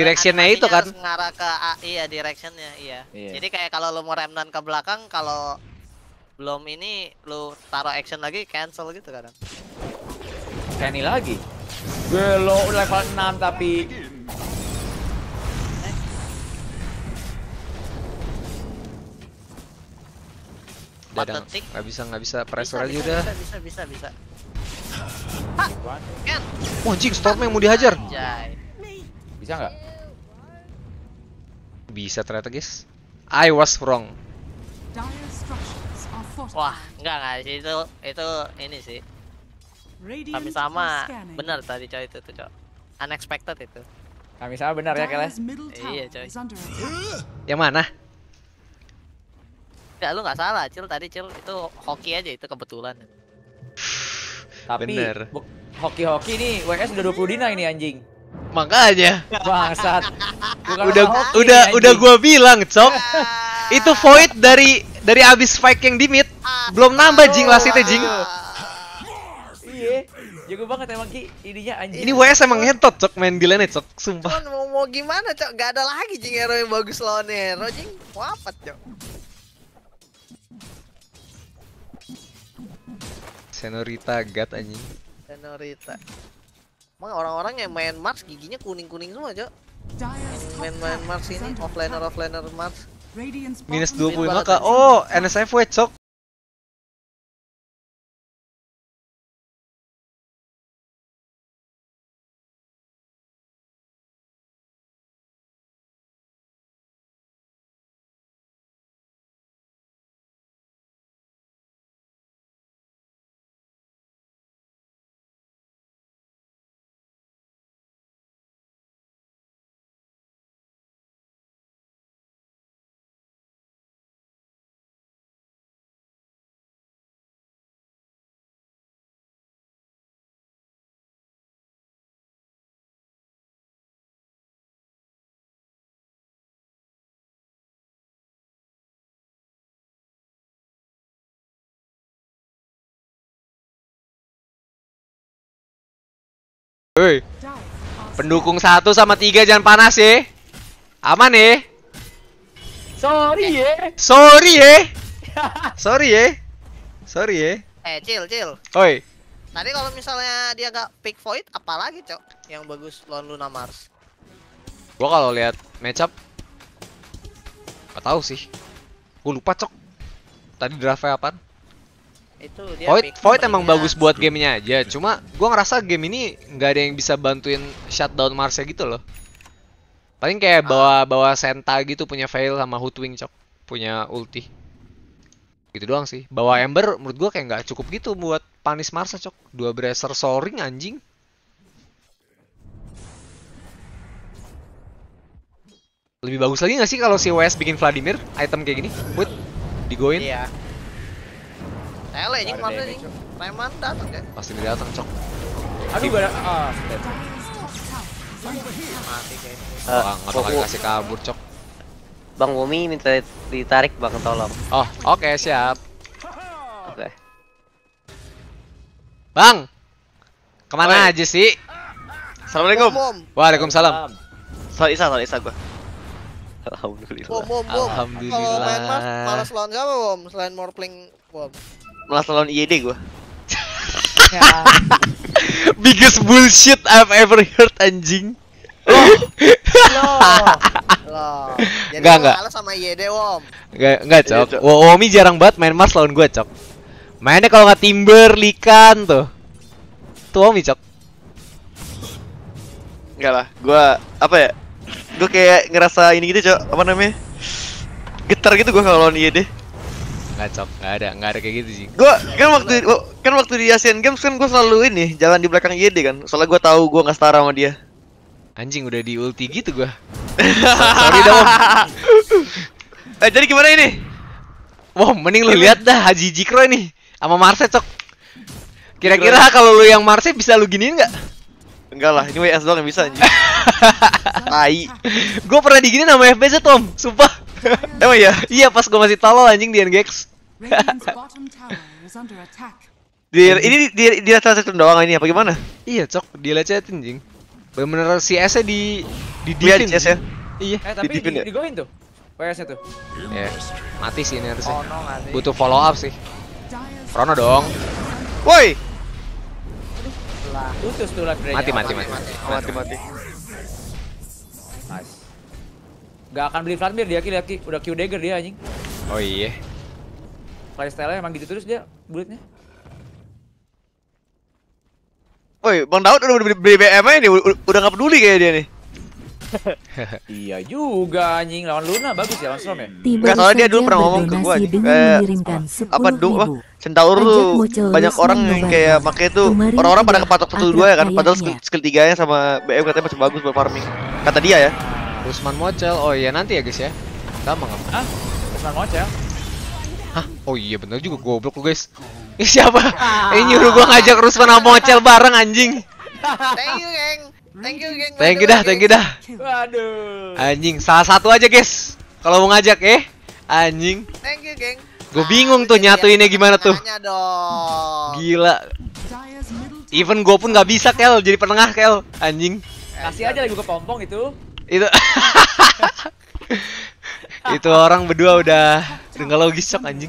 directionnya itu kan. Harus ngarah ke iya, directionnya, iya. Yeah. Jadi kayak kalau lu mau Remnan ke belakang kalau belum ini lu taruh action lagi cancel gitu kadang Kenny lagi gue level 6 tapi nggak bisa nggak bisa pressure bisa, aja bisa, udah bisa bisa bisa, bisa. oh, anjing storm yang mau dihajar. Bisa nggak? Bisa ternyata, guys. I was wrong. Wah, enggak enggak sih itu itu ini sih. Kami sama benar tadi coy itu tuh coy. Unexpected itu. Kami sama benar ya kalian. Iya coy. [GASPS] Yang mana? Enggak lu nggak salah Cil tadi Cil itu hoki aja itu kebetulan. [SIGHS] Tapi bener. hoki-hoki nih WS udah 20 dina ini anjing. Makanya. Bangsat. [LAUGHS] Bukan udah udah udah gua bilang, Cok. [LAUGHS] itu void dari dari abis fight yang di mid ah. belum nambah jing lah itu jing. Ah. Iya, jago banget emang Ki, ininya anjing. Ini WS emang ngentot cok main di lane cok, sumpah. Cuman mau, mau gimana cok, gak ada lagi jing hero yang bagus lawan hero jing. Wapet cok. Senorita gat anjing. Senorita. Emang orang-orang yang main Mars giginya kuning-kuning semua, Cok. Main-main Mars ini offlaner offlaner Mars. Minus 25 kak. Oh, NSF wait, Pendukung satu sama tiga jangan panas ya. Aman ya. Sorry ya. Sorry ya. [LAUGHS] Sorry ya. Sorry ya. Eh, chill, chill. Oi. Tadi kalau misalnya dia gak pick void, apalagi cok yang bagus lawan Luna Mars. Gua kalau lihat matchup Gak tahu sih. Gua lupa cok. Tadi draftnya apa? itu Void, Void emang bagus buat gamenya aja cuma gue ngerasa game ini nggak ada yang bisa bantuin shutdown Marsnya gitu loh paling kayak ah. bawa bawa Senta gitu punya fail sama Hootwing cok punya ulti gitu doang sih bawa Ember menurut gue kayak nggak cukup gitu buat panis Marsnya cok dua bracer soaring anjing lebih bagus lagi nggak sih kalau si WS bikin Vladimir item kayak gini? Buat digoin? yeah. Tele anjing mana nih Preman datang kan? Pasti dia datang, Cok. Aduh, gua ah, Mati kayaknya. Uh, Wah, kabur, Cok. Bang Wumi minta ditarik Bang tolong. Oh, oke okay, siap. Oke. Okay. Bang. Kemana Oi. aja sih? Assalamualaikum. Waalaikumsalam. Sorry Isa, sorry Isa gua. Alhamdulillah. Bom, bom, bom. Alhamdulillah. Kalau main mas, malas lawan siapa, Bom? Selain Morpling, Bom malah lawan IED gue Ya. [LAUGHS] biggest bullshit I've ever heard anjing loh [LAUGHS] loh enggak sama IED Wom enggak enggak iya, cok Womi jarang banget main Mars lawan gue cok mainnya kalau nggak timber likan tuh tuh Womi cok enggak lah gue apa ya gue kayak ngerasa ini gitu cok apa namanya getar gitu gue kalau lawan IED nggak cocok nggak ada nggak ada kayak gitu sih gue kan waktu kan waktu di Asian Games kan gue selalu ini jalan di belakang YD kan soalnya gue tahu gue nggak setara sama dia anjing udah di ulti gitu gue sorry dong eh jadi gimana ini wow mending lu lihat dah Haji Jikro ini sama Marse cok kira-kira kalau lu yang Marse bisa lu giniin nggak Enggak lah, ini WS doang yang bisa anjing. [LAUGHS] Tai. gue pernah digini sama FBZ Tom, sumpah. [LAUGHS] Emang ya? Iya pas gue masih tolol anjing di NGX. [LAUGHS] di, ini dia dia rata-rata doang ini apa gimana? Iya cok, dilecetin jing. Bener-bener si S-nya di di dipin. Iya, ya. Iya. Eh, tapi di, di, ya? tuh. WS-nya tuh. Iya. Yeah. Mati sih ini harusnya. Oh, no, mati. Butuh follow up sih. Krono dong. Woi. Putus tuh lah Mati mati mati. Mati mati. mati. mati. Gak akan beli Vladimir dia Ki, Udah Q dagger dia anjing. Oh iya. Playstyle-nya emang gitu terus dia bulletnya. Woi, Bang Daud udah beli, BM aja nih, udah gak peduli kayak dia nih. [LAUGHS] iya juga anjing lawan Luna bagus ya langsung ya. ya. Enggak soalnya dia dulu pernah ngomong ke gua eh, apa dulu Wah, Centaur tuh banyak orang yang kayak pakai tuh orang-orang pada kepatok satu dua ya kan padahal skill, 3-nya sama BM katanya masih bagus buat farming. Kata dia ya. Rusman Mocel. Oh iya nanti ya guys ya. Lama nggak? Ah, Rusman Mocel. Hah? Oh iya bener juga goblok lu guys. Ini siapa? [LAUGHS] Ini nyuruh gua ngajak Rusman sama bareng anjing. Thank you, geng. Thank you, geng. Thank you dah, thank you dah. Waduh. Anjing, salah satu aja, guys. Kalau mau ngajak eh anjing. Thank you, geng. Gue ah, bingung tuh nyatuinnya gimana tuh. Dong. Gila. Even gue pun gak bisa, Kel. Jadi penengah, Kel. Anjing. Eh, Kasih aja lagi ke pompong itu itu [LAUGHS] itu orang berdua udah dengar lo gisok anjing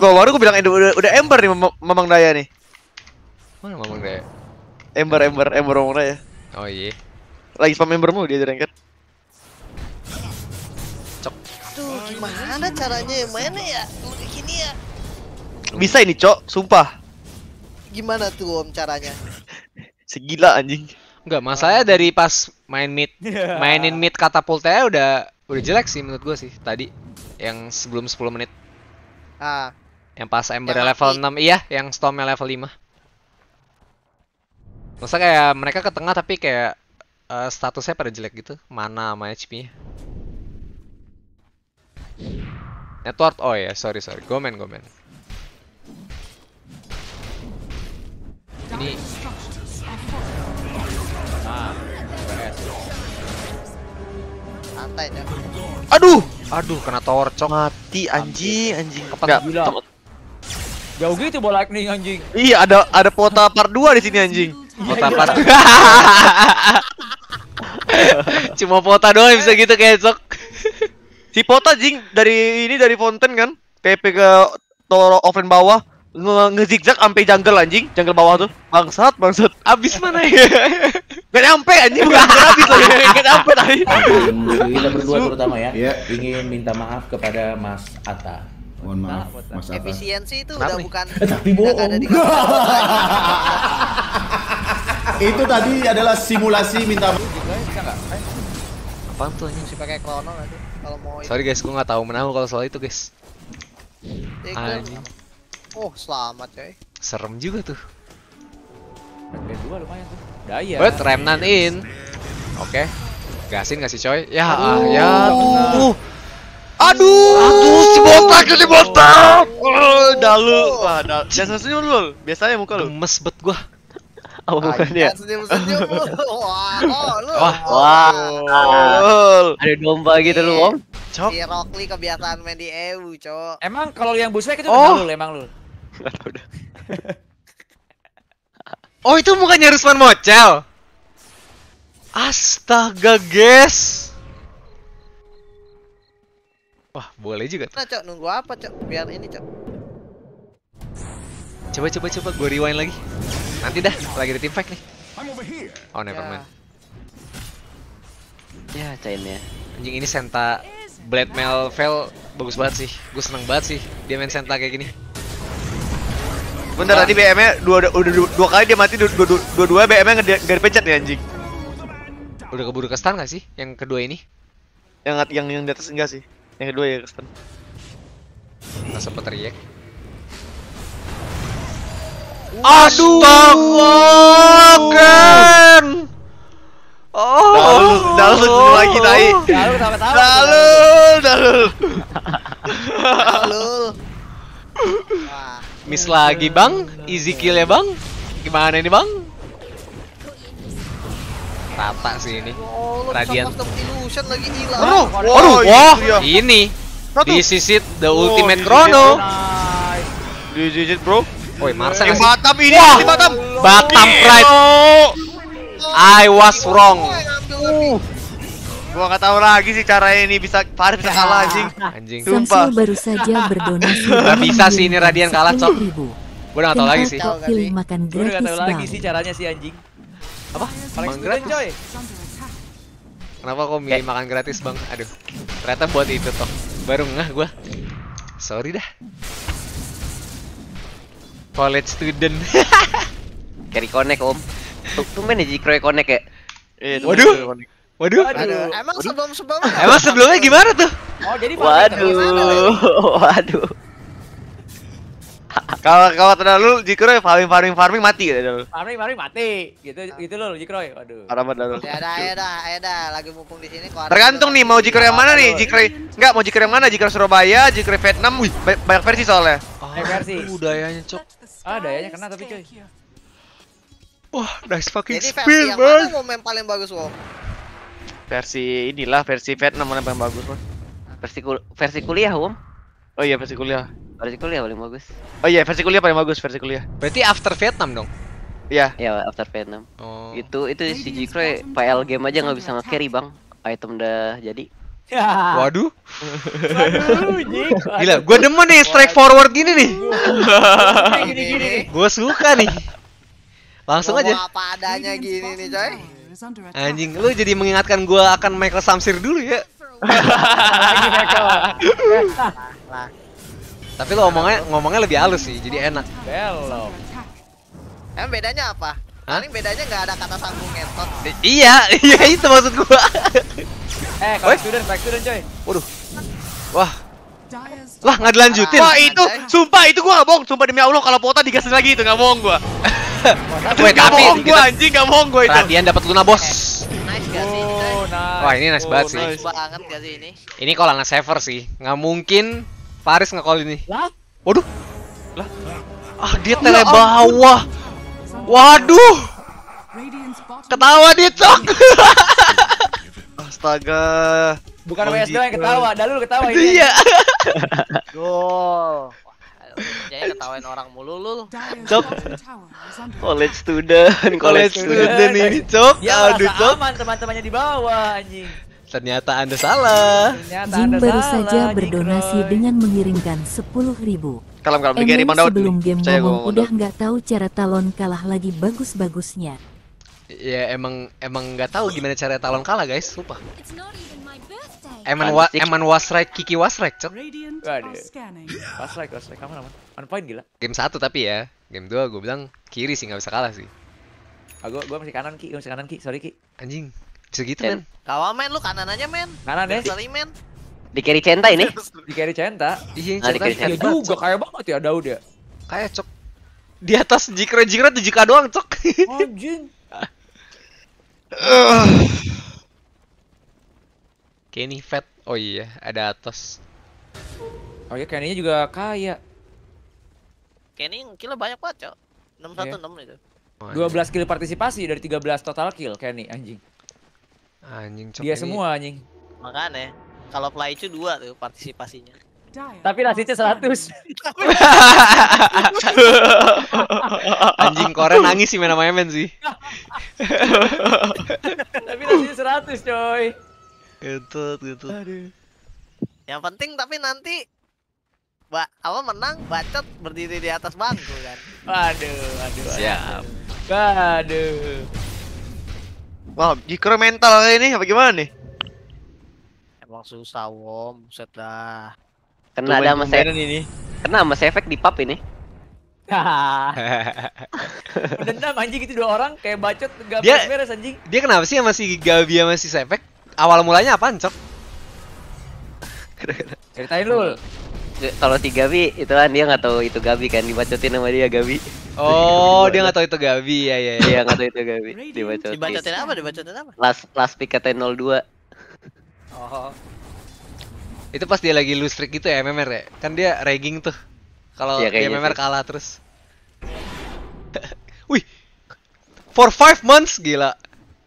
gua baru gua bilang udah, udah ember nih memang mamang daya nih mana mamang daya ember ember ember mamang daya oh iya lagi spam embermu dia jadi ranked cok tuh gimana caranya ya mainnya ya udah gini ya bisa ini cok sumpah gimana tuh om caranya [LAUGHS] segila anjing Enggak, masalahnya dari pas main mid, [LAUGHS] yeah. mainin mid katapultnya udah udah jelek sih menurut gue sih tadi yang sebelum 10 menit. Ah. Yang pas Ember yang level mati. 6, iya, yang Stormnya level 5. Masa kayak mereka ke tengah tapi kayak uh, statusnya pada jelek gitu, mana sama HP-nya. Network, oh ya, sorry sorry, gomen gomen. Ini santai aduh aduh kena tower cok mati anjing anjing kepala gila jauh gitu bola lightning anjing iya ada ada pota part 2 di sini anjing pota part [LAUGHS] cuma pota doang bisa gitu kayak cok si pota jing dari ini dari fountain kan TP ke tower offline bawah ngezigzag nge zigzag sampai jungle anjing jungle bawah tuh bangsat bangsat abis mana ya [LAUGHS] Gak nyampe anjing bukan berarti lagi. [LAUGHS] Gak nyampe tadi. Kita berdua terutama ya. Yeah. Ingin minta maaf kepada Mas Ata. Mohon maaf, Mas Ata. Efisiensi itu Kenapa udah nih? bukan [LAUGHS] eh, tapi bohong. [LAUGHS] itu tadi adalah simulasi minta maaf. Apaan tuh anjing? Si pakai krono nanti kalau mau Sorry guys, gua nggak tahu menahu kalau soal itu, guys. Iya, anjing. Oh, selamat, coy. Serem juga tuh. Kayak dua lumayan tuh. Daya. But Remnant in. Oke. Okay. Gasin enggak sih coy? Ya, aduh, ah, ya. Aduh. Aduh, aduh si botak ini botak. Oh, dalu. Wah, dal. Biasa senyum lu. Biasanya muka lu. Gemes bet gua. Apa oh, bukan Senyum-senyum Wah, lu. Wah. Wah. Oh. Ada domba gitu lu, Om. Cok. Si iya, Rockly kebiasaan main di EU, Cok. Emang kalau yang busnya itu oh. dalu emang lu. Enggak tahu dah. Oh itu mukanya Rusman Mocel? Astaga guys. Wah boleh juga. Nah cok nunggu apa cok? Biar ini cok. Coba coba coba gue rewind lagi. Nanti dah lagi di tim fight nih. Oh nevermind. Ya, ya cain ya. Anjing ini Senta Blade Mel Veil bagus banget sih. Gue seneng banget sih dia main Senta kayak gini. Bentar tadi BM-nya dua, dua, dua, dua kali dia mati dua dua, dua, dua BM-nya dipencet ya anjing. Udah keburu ke stun sih yang kedua ini? Yang yang yang di atas enggak sih. Yang kedua ya ke stun. Enggak sempat react. Astaga! Oh. Dalul, dalul lagi naik. Dalul dalu dalu Dalul, dalul. [LAUGHS] Wah. Miss lagi bang, easy kill ya bang. Gimana ini bang? Rata sih ini. Oh, Aduh, aduh, wah, iya, iya. This is it, the oh, ultimate chrono. it bro. Woy, Marsha ngasih. Batam ini, wah. Batam. Batam iya. pride. Oh. I was wrong. Uh. Gua gak tau lagi sih cara ini bisa Farid bisa nah. kalah anjing. Anjing. Sumpah. Samsul baru saja berdonasi. [LAUGHS] Gak bisa sih ini Radian kalah cok. Gua gak tau lagi sih. makan gratis. Gua gak tau lagi sih caranya sih anjing. Apa? Paling gratis coy. Kenapa kok milih eh. makan gratis bang? Aduh, ternyata buat itu toh. Baru ngah gua. Sorry dah. College student. [LAUGHS] Carry connect om. Tuh, tuh mana jadi connect ya? Waduh. Waduh. Waduh. Emang sebelum sebelumnya. Emang sebelumnya gimana tuh? Oh jadi waduh. Ya? Waduh. [LAUGHS] Kalau kalau terlalu lu Jikroy farming farming farming mati gitu Farming farming mati. Gitu gitu lu Jikroy. Waduh. Parah banget lu. Ya, ya dah, lagi mumpung di sini Tergantung nih mau Jikroy yang mana nih? Jikroy enggak mau Jikroy yang mana? Jikroy Surabaya, Jikroy Vietnam. Wih, banyak versi soalnya. Oh, banyak versi. Budayanya cok. Ah, dayanya kena tapi cuy. Wah, nice fucking speed, man. Jadi versi yang mana main paling bagus, Wong? versi inilah versi Vietnam mana yang bagus mas versi kul versi kuliah om oh iya versi kuliah versi kuliah paling bagus oh iya versi kuliah paling bagus versi kuliah berarti after Vietnam dong Iya. Yeah. Iya, after Vietnam. Oh. Itu itu si Jikroy PL game aja nggak bisa nge-carry, Bang. Item udah jadi. Ya. [LAUGHS] Waduh. [LAUGHS] Gila, gua demen nih strike forward gini nih. gue suka nih. [LAUGHS] Langsung aja. Apa adanya gini nih, coy. Anjing, lu jadi mengingatkan gue akan Michael Samsir dulu ya. [LAUGHS] Tapi lo ngomongnya ngomongnya lebih halus sih, jadi enak. Belo. Emang bedanya apa? Paling bedanya nggak ada kata sambung ngetot. iya, [LAUGHS] iya itu maksud gua. [LAUGHS] eh, kalau student, back student coy. Waduh. Wah. Lah nggak dilanjutin. Wah itu, sumpah itu gua nggak bohong. Sumpah demi Allah kalau pota digasin lagi itu nggak bohong gua. Wait, gak tapi bohong gua anjing, gak bohong gua itu. Perhatian dapat Luna, Bos. Oh, Wah, ini nice oh, banget nice. sih. Nice banget gak sih ini? Ini kalau anak Sever sih. Nggak mungkin Faris nge-call ini. Lah? Waduh. Lah. Ah, dia ya tele bawah. Waduh. Ketawa dia, Cok. [LAUGHS] Astaga. Bukan oh, WS doang yang gitu. ketawa, Dalul ketawa ini. Iya. Gol. Jadi ketawain orang mulu lu. Cok. College student, college student ini, iya, Cok. Ya, aduh, Cok. Aman teman-temannya di bawah anjing. Ternyata Anda salah. Jim baru saja berdonasi dengan mengirimkan sepuluh ribu. Kalau-kalau begini Mondout. Sebelum game Saya ngomong, ngomong udah nggak tahu cara talon kalah lagi bagus-bagusnya. Ya emang emang nggak tahu gimana cara talon kalah guys, lupa. Eman kan wa Eman Wasrek Kiki Wasrek cok. Waduh. Iya, Wasrek Wasrek kamu aman. On point gila. Game satu tapi ya. Game dua gue bilang kiri sih nggak bisa kalah sih. Aku ah, gue gue masih kanan Ki, gue masih kanan Ki. Sorry Ki. Anjing. Segitu men. Kawa men lu kanan aja men. Kanan deh. Ya. Sorry men. Di kiri Centa ini. Di kiri Centa. di kiri ah, iya Centa. juga kaya banget ya Daud ya. Kaya cok. Di atas jikra jikra tuh jika doang cok. Anjing. [LAUGHS] Kenny fat. Oh iya, ada atas. Oh iya, kenny juga kaya. Kenny kill banyak banget, Cok. 616 itu. Dua 12 kill partisipasi dari 13 total kill Kenny anjing. Anjing cok. Dia semua anjing. Makanya kalau itu 2 tuh partisipasinya. Tapi nasibnya 100. [LAUGHS] anjing Korea nangis sih main-main sih. [LAUGHS] Tapi nasibnya 100, coy. Kentut gitu. Aduh. Yang penting tapi nanti Mbak apa menang bacot berdiri di atas bangku kan. Waduh, aduh. Siap. Waduh. Wah, wow, jikro mental ini apa gimana nih? Emang susah, Wom. Set dah. Kena ada mas ini. Kena mas efek di pub ini. Hahaha. [LAUGHS] [LAUGHS] Dendam anjing itu dua orang kayak bacot gak beres anjing. Dia kenapa sih masih si Gabi sama si Sefek? awal mulanya apa Cok? Ceritain lu. Ya, kalau si Gabi itu kan dia nggak tahu itu Gabi kan dibacotin sama dia Gabi. Oh, dia nggak tahu itu Gabi ya ya. ya. Iya nggak tahu itu Gabi. Dibacotin. apa? Dibacotin apa? Last last pick 02. Oh. Itu pas dia lagi lose streak gitu ya MMR ya. Kan dia ragging tuh. Kalau iya, ya, MMR sih. kalah terus. [LAUGHS] Wih. For five months gila.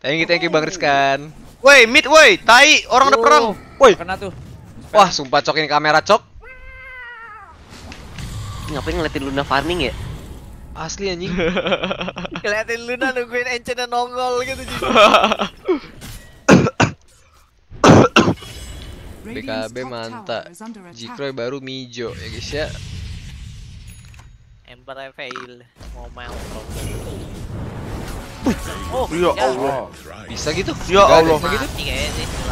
Thank you, thank you Bang Rizkan. Woi, mid woi, tai, orang ada perang. Woi. Kena tuh. Wah, sumpah cok ini kamera cok. Ngapain ngeliatin Luna farming ya? Asli anjing. [LAUGHS] ngeliatin Luna nungguin Enchant dan nongol gitu sih. BKB mantap. Jikroy baru Mijo ya guys ya. Emperor fail. Mau mau. Ya oh, ya Allah. Bisa gitu? Ya Allah. Bisa gitu?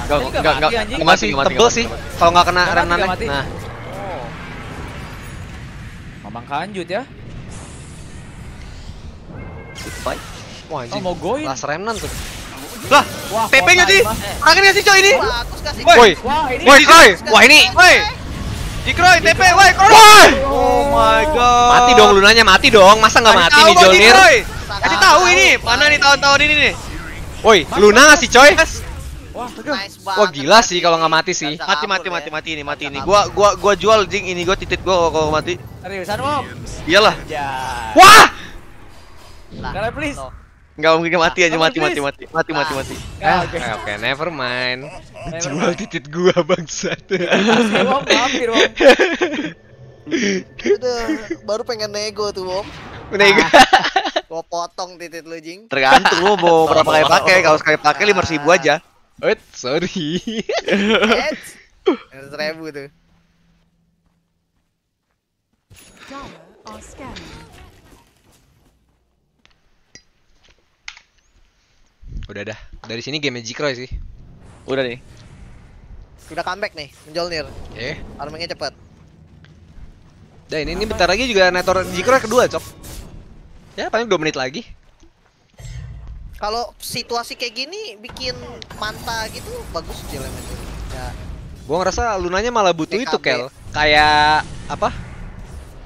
Enggak, enggak, enggak. Enggak mati, tebel sih. Kalau enggak kena rem kan? Nah. Mamang kanjut ya. Baik. Wah, oh, anjing. Mau goin. Las remnan tuh. Lah, TP-nya sih. Terakhir sih coy ini? Woi. Woi, woi. Wah, ini. Woi. Dikroy, TP, woi, Kroy. Oh my god. Mati dong Lunanya, mati dong. Masa nggak mati nih Jolnir? Kasih tahu ini, mana nih tahun-tahun ini nih? Woi, Luna sih coy. Wah, nice Wah gila sih kalau nggak mati sih. Mati mati mati mati ini mati ini. Gua gua gua jual jing ini gua titit gua kalau mati. Seriusan, Iyalah. Iya. Wah! Lah, please. Enggak mungkin mati aja mati mati mati ah. mati mati ah, mati. Eh, oke eh, oke never mind. Jual titit gua bangsat. [LAUGHS] Eh, Wong mampir Wong. [LAUGHS] baru pengen nego tuh Wong. Nego. Ah. [LAUGHS] Gua potong titit lu jing. Tergantung lu mau berapa kali pakai. Kalau sekali pakai lima ribu aja. Wait, sorry. Seribu tuh. Dollar or scanner. Udah dah. Dari sini game Magic Roy sih. Udah nih. Udah comeback nih, Mjolnir. Eh. Yeah. Armingnya cepet. Dah ini, ini bentar lagi juga Nator Magic Roy kedua, Cok. Ya, paling 2 menit lagi. Kalau situasi kayak gini bikin manta gitu bagus jelek itu. Ya. Gua ngerasa Lunanya malah butuh BKB. itu, Kel. Ya. Kayak apa?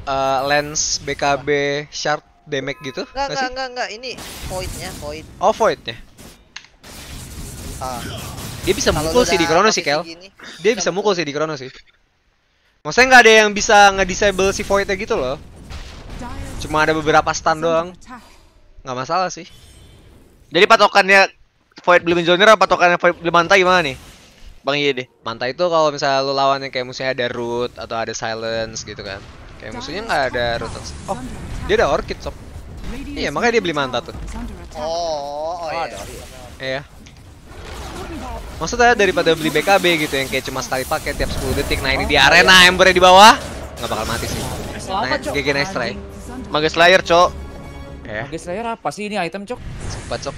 Uh, lens BKB sharp damage gitu? Enggak, enggak, enggak, enggak. Ini voidnya, void. Oh, voidnya. Ah. Dia bisa Kalo mukul sih di Chrono sih, Kel. Gini, dia bisa mukul sih di Chrono sih. Maksudnya nggak ada yang bisa nge-disable si Voidnya gitu loh. Cuma ada beberapa stun doang. Nggak masalah sih. Jadi patokannya Void Blim Zoner apa patokannya Void belum mantai gimana nih? Bang Yede. Mantai itu kalau misalnya lu lawannya kayak musuhnya ada root atau ada silence gitu kan. Kayak musuhnya nggak ada root. Oh, dia ada orchid sob. Iya, makanya dia beli manta tuh. Oh, oh, oh, oh iya. Iya. Maksudnya daripada beli BKB gitu yang kayak cuma sekali pakai tiap 10 detik. Nah, ini di oh. arena embernya di bawah. nggak bakal mati sih. Nah, GG nice try. Mage Slayer, Cok. Eh. Mage Slayer apa sih ini item, Cok? Sumpah, Cok.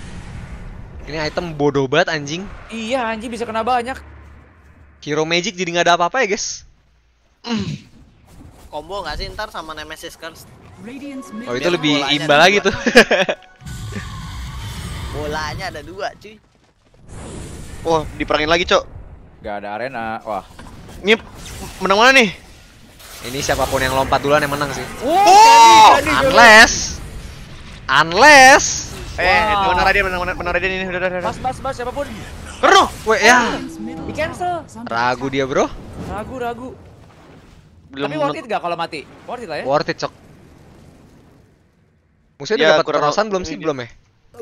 Ini item bodoh banget anjing. Iya, anjing bisa kena banyak. Hero Magic jadi nggak ada apa-apa ya, guys. [CLEARS THROAT] Combo nggak sih ntar sama Nemesis kan? Curse? Oh, itu lebih imbal lagi tuh. [LAUGHS] bolanya ada dua, cuy. Wah, diperangin lagi, Cok. Gak ada arena. Wah. Ini menang mana nih? Ini siapapun yang lompat duluan yang menang sih. Oh, oh! jadi, jadi, unless unless eh, wow. eh mana menang, menang. mana ini udah udah. Bas bas bas siapapun. Kerno. Weh ya. Di cancel. Ragu dia, Bro. Ragu, ragu. Belum Tapi worth it gak kalau mati? Worth it lah ya. Worth it, Cok. Musuhnya ya, udah dapat terosan belum sih? Belum ya?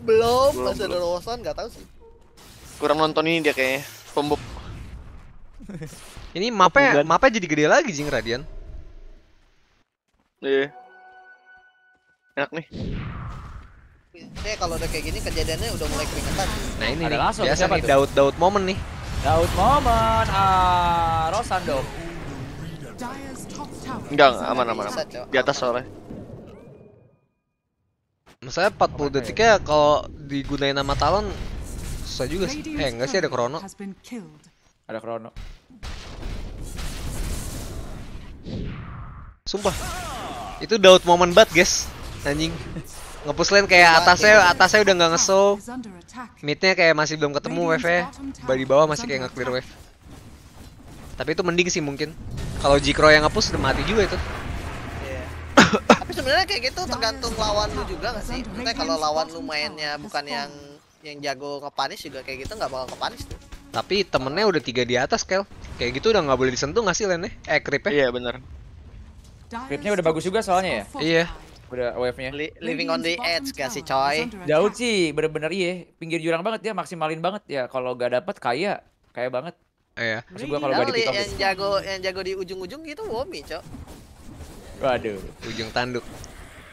Belum, belum masih ada terosan, gak tahu sih kurang nonton ini dia kayaknya pembuk ini mapnya Pembukaan. mapnya jadi gede lagi jing Radian iya enak nih saya kalau udah kayak gini kejadiannya udah mulai keringetan nah ini nih langsung, biasa nih Daud Daud momen nih Daud momen ah Rosando enggak enggak aman aman, aman. di atas soalnya Misalnya 40 detiknya ya. kalau digunain sama Talon susah juga sih eh enggak sih ada krono ada krono sumpah itu Daud momen banget guys anjing ngepus lane kayak atasnya atasnya udah nggak ngeso midnya kayak masih belum ketemu wave nya di bawah masih kayak nge-clear wave tapi itu mending sih mungkin kalau Jikro yang ngepus udah mati juga itu tapi sebenarnya kayak gitu tergantung lawan lu juga gak sih? Maksudnya kalau lawan lu mainnya bukan yang yang jago kepanis juga kayak gitu nggak bakal kepanis tuh tapi temennya udah tiga di atas kel kayak gitu udah nggak boleh disentuh nggak sih lane ya? eh creepnya iya bener creepnya udah bagus juga soalnya ya iya. iya udah wave-nya Li living on the edge gak sih coy jauh sih bener-bener iya pinggir jurang banget ya maksimalin banget ya kalau nggak dapet kaya kaya banget iya maksud gua kalau gak yang jago yang jago di ujung-ujung gitu womi cok waduh ujung tanduk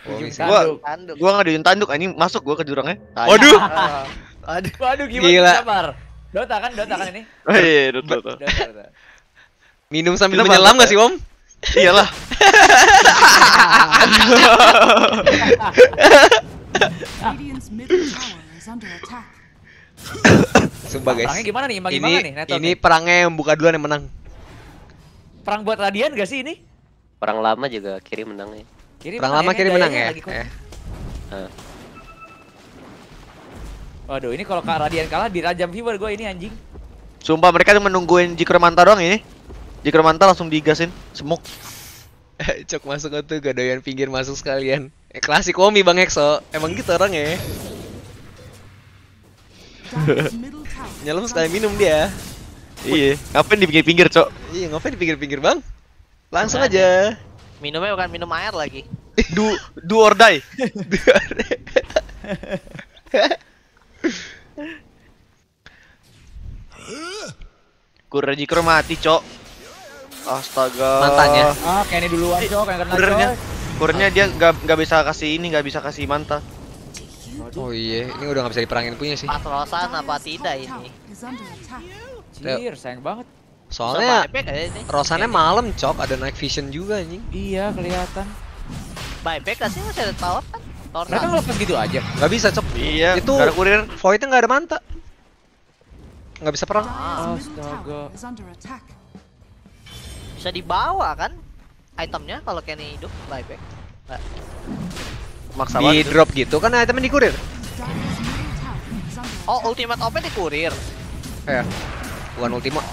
Gua tanduk. gua diin tanduk anjing masuk gua ke jurangnya. Waduh. Ah. Aduh. Waduh gimana Gila. Sabar. Dota kan, Dota kan ini? Oh iya, iya Dota. Dota. Dota, Minum sambil Minum menyelam enggak sih, ya? Om? Iyalah. Sumpah guys. Perangnya gimana nih? Gimana ini, nih? ini perangnya yang buka duluan yang menang. Perang buat Radian gak sih ini? Perang lama juga kiri menangnya. Kiri Perang lama ya, kiri menang ya. Eh. Waduh, ini kalau Kak Radian kalah dirajam viewer gue ini anjing. Sumpah mereka yang menungguin Jikromanta doang ini. Jikromanta langsung digasin, semuk. [LAUGHS] Cok masuk ke tuh gadoyan pinggir masuk sekalian. Eh, klasik omi Bang Hexo. Emang gitu orang ya. [LAUGHS] Nyelam sekali minum dia. Iya, ngapain di pinggir-pinggir, Cok? Iya, ngapain di pinggir-pinggir, Bang? Langsung aja. Minumnya bukan minum air lagi. Du du or die. [LAUGHS] do mati, Cok. Astaga. Mantannya. Ah, kayaknya duluan, Cok. Kayaknya kena, Kurnya, kurnya dia nggak nggak bisa kasih ini, nggak bisa kasih mantan Oh iya, ini udah nggak bisa diperangin punya sih. Patrosan apa tidak ini? Cheers, sayang banget. Soalnya ya Rosannya iya, iya. malam cok, ada night vision juga anjing. Iya, kelihatan. Buyback sih masih ada tower kan? Tower Mereka ngelepas gitu aja. nggak bisa cok. Iya. Itu ada kurir. Voidnya nggak ada manta. Nggak bisa perang. Ah. Astaga. Bisa dibawa kan? Itemnya kalau Kenny hidup buyback. back. Maksa di drop gitu kan itemnya di kurir Oh, ultimate OP kurir Eh. Iya. Bukan ultimate,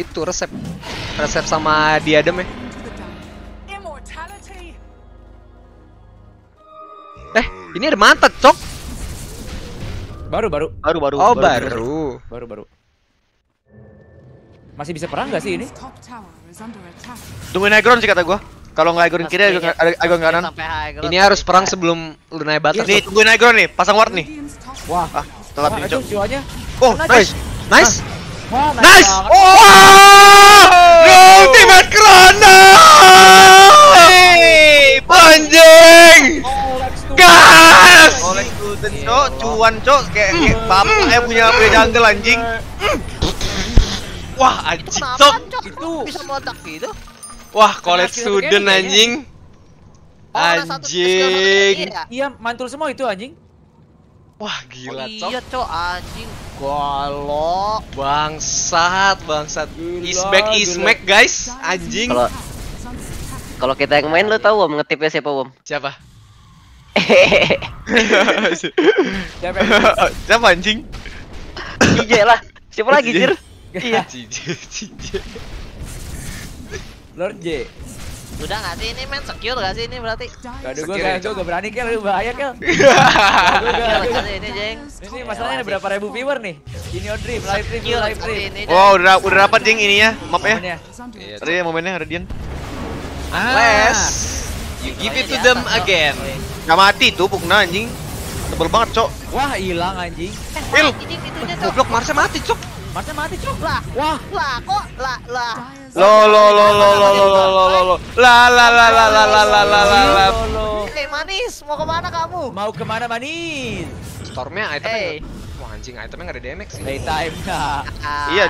itu resep resep sama diadem ya eh ini ada mantap cok baru baru baru baru oh baru baru baru baru, masih bisa perang gak sih ini tungguin naik ground sih kata gua kalau nggak kira-kira kiri, Aegon kanan. Ini harus perang sebelum naik batas. Nih, tungguin ground nih, pasang ward nih. Wah, ah, telat nih, Cok. Oh, nice. Nice. Ah nice. Oh, No, ultimate Krona! Panjeng! anjing. Gas. Oleh Golden Cok, cuan Cok kayak hmm. bapak yang punya HP hmm. jungle anjing. Hmm. Wah, anjing Cok. Itu bisa meledak gitu. Wah, college student anjing. Oh, anjing. Iya. iya, mantul semua itu anjing. Wah gila oh, cok. Iya cok anjing golok. Bangsat bangsat. Ismek isback guys anjing. Kalau kalau kita yang main lo tau om ngetipnya siapa om? Siapa? [LAUGHS] siapa, siapa anjing? Cije lah. Siapa lagi Jir? Iya. Lord J. Udah gak sih ini men secure gak sih ini berarti? Aduh gue gak, gue gak berani lu bahaya kill [LAUGHS] ini Jeng. Ini masalahnya ada berapa ribu viewer nih? Ini Odri, live stream, live stream. Wow udah udah dapat Jeng ininya, mapnya. Iya, Tadi ya momennya Radian. Ah. Les. You give it to them again. Gak mati tuh pukna anjing. Tebel banget cok. Wah hilang anjing. Eh, Il. Goblok Marsha mati cok. Marsha mati cok. Lah. Wah. Lah kok lah lah lo lo lo lo lo lo lo lo lo lo la la la la la la la la la la Hei manis, mau kemana kamu? Mau kemana manis? Stormnya itemnya hey. Wah anjing, itemnya nggak ada damage sih Play time Iya,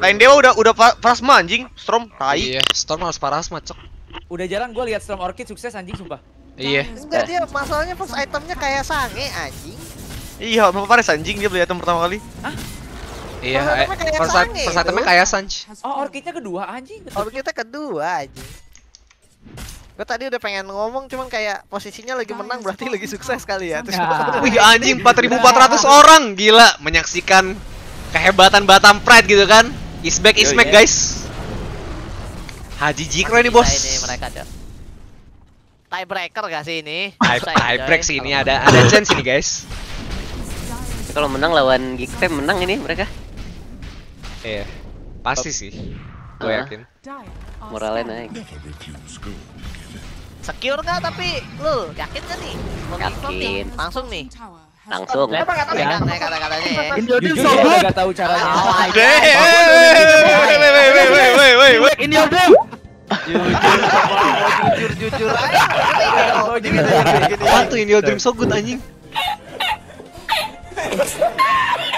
lain dewa udah udah prasma anjing Storm, tai Iya, Storm harus parasma cok Udah jarang gue lihat Storm Orchid sukses anjing sumpah Iya Enggak dia, masalahnya pas itemnya kayak sange anjing Iya, apa pares anjing dia beli item pertama kali Hah? Iya, persatemnya oh, eh, kayak Sanj. Gitu? Oh, orkidnya kedua anjing. Orkidnya kedua anjing. Gue tadi udah pengen ngomong cuman kayak posisinya lagi nah, menang iya, berarti lagi sukses kali ya. [LAUGHS] Wih anjing 4400 nah, iya. orang gila menyaksikan kehebatan Batam Pride gitu kan. Is back is back iya. guys. Haji Jikro ini bos. Nah, ini mereka ada. Tiebreaker gak sih ini? Tiebreak sih ini ada ada chance ini guys. Kalau menang lawan Geek menang ini mereka. Iya. Pasti sih. Gue yakin. Moralnya naik. Secure nggak tapi lu yakin gak nih? Yakin. Langsung nih. Langsung. Apa kata kata-katanya? Ya. Indonesia so good. Gak tahu caranya. In oh, your Jujur, jujur, jujur. Satu in your dream so good anjing. [LAUGHS]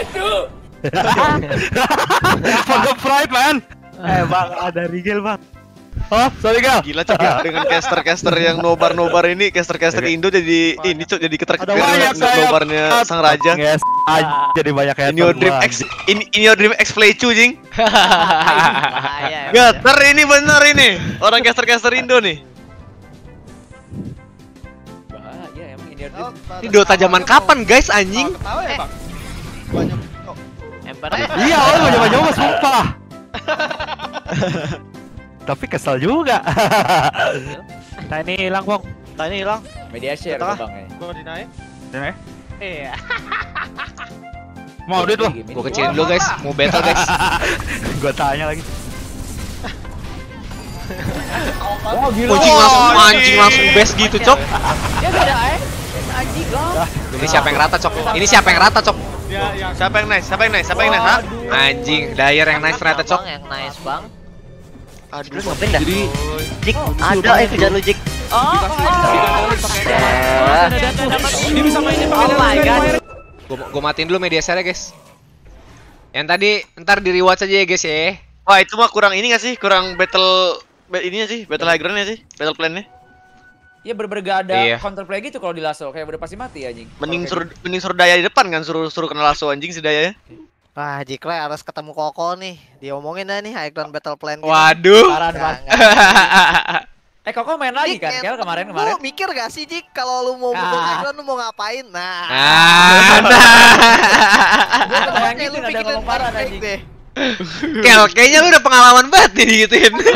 hahaha, Fuck fried man. Eh bang, ada Rigel bang. Oh, sorry Gal. Gila cok ya dengan caster-caster yang nobar-nobar ini, caster-caster Indo jadi ini cok jadi keter nobarnya sang raja. Yes. Ya. jadi banyak ya. In your dream X in, in your dream X play cu jing. Gater [LAUGHS] ini bener ini. Orang caster-caster Indo nih. ini. Ini Dota zaman kapan guys anjing? Ketawa ya, eh, Bang gambar [LAUGHS] iya, orang oh, gue nyoba-nyoba [LAUGHS] sumpah. Tapi kesel juga. [LAUGHS] nah ini hilang, wong Nah ini hilang. Media share gue Bang. Eh. Gua dinaik. Dinaik? Iya. Mau duit lo? Gue kecilin dulu, guys. Mau battle, guys. Gue tanya lagi. oh, gila. Anjing langsung oh, anjing langsung best gitu, Cok. Ya beda aja. Eh. Anjing Ini siapa yang rata, Cok? Ini siapa yang rata, Cok? Ya, ya. Siapa yang nice? Siapa yang nice? Siapa yang nice? Hah? Anjing, Dyer yang nice ternyata cok. Yang nice, Bang. Aduh, ngapain dah? Jadi, Jik, oh, ada eh kejar lu Jik. Oh, oh. Ini Oh, oh Gue matiin dulu media share ya, guys. Yang tadi ntar di rewatch aja ya guys ya. Wah, itu mah kurang ini gak sih? Kurang battle ini sih, battle high ground sih, battle plan-nya. Iya bener gak ada iya. counter play gitu kalau di lasso kayak udah pasti mati anjing. Mending suruh gitu. mending suruh daya di depan kan suruh suruh kena lasso anjing si daya. Wah, Jikle harus ketemu Koko nih. Diomongin dah nih High Battle Plan. Gitu. Waduh. Parah banget. [LAUGHS] eh Koko main lagi kan Kel kemarin kemarin. Lu mikir gak sih Jik kalau lu mau nah. High Ground lu mau ngapain? Nah. Nah. nah. nah. nah. lu pikirin parah anjing. Kel, kayaknya lu udah pengalaman banget nih digituin. [LAUGHS]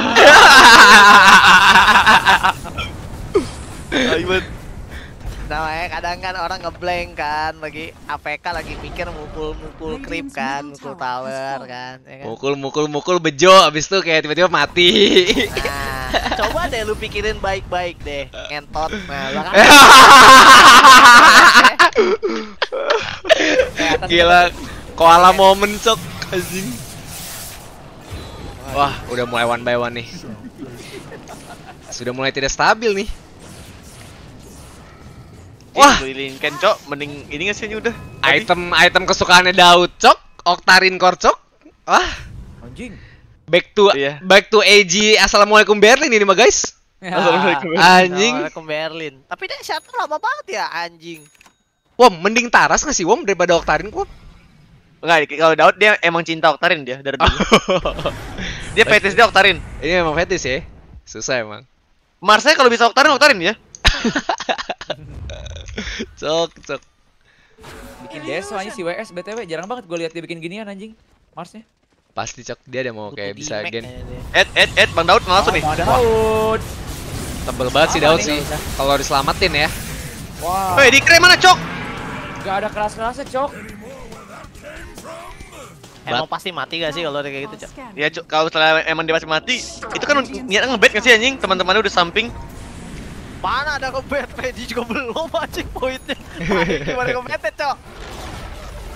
Aiman. Nah, ya, kadang kan orang ngeblank kan lagi APK lagi mikir mukul-mukul creep kan, mukul tower kan, ya kan. Mukul mukul mukul bejo abis itu kayak tiba-tiba mati. Nah, coba deh lu pikirin baik-baik deh, ngentot. Nah, kan. [LAUGHS] Gila, koala mau mencok anjing. Wah, udah mulai one by one nih. Sudah mulai tidak stabil nih. Wah. lilin Cok. Mending ini gak sih ini udah? Item Tadi. item kesukaannya Daud, Cok. Oktarin Korcok. Wah. Anjing. Back to iya. back to AG. Assalamualaikum Berlin ini mah, guys. Ya. Assalamualaikum. Anjing. Assalamualaikum Berlin. Tapi dia siapa lama banget ya, anjing. Wom, mending Taras gak sih Wom daripada Oktarin kok? Enggak, kalau Daud dia emang cinta Oktarin dia dari dulu. [LAUGHS] dia fetis dia Oktarin. Ini emang fetis ya. Susah emang. Marsnya kalau bisa Oktarin Oktarin ya. [LAUGHS] cok, cok. Bikin iya, DS iya, soalnya si WS BTW jarang banget gue lihat dia bikin ginian anjing. Marsnya. Pasti cok dia ada mau kayak bisa gen. Ed Ed Ed Bang Daud langsung nih. Bang Daud. Tebel banget si Daud sih. Kalau diselamatin ya. wah Hei, di mana cok? Gak ada keras-kerasnya cok. Emang pasti mati gak sih kalau kayak gitu, Cok? Ya, Cok, kalau misalnya emang dia pasti mati, itu kan niatnya ngebet gak sih anjing? teman teman udah samping. Mana ada kompet? Freddy juga belum anjing poinnya. Gimana combat cok?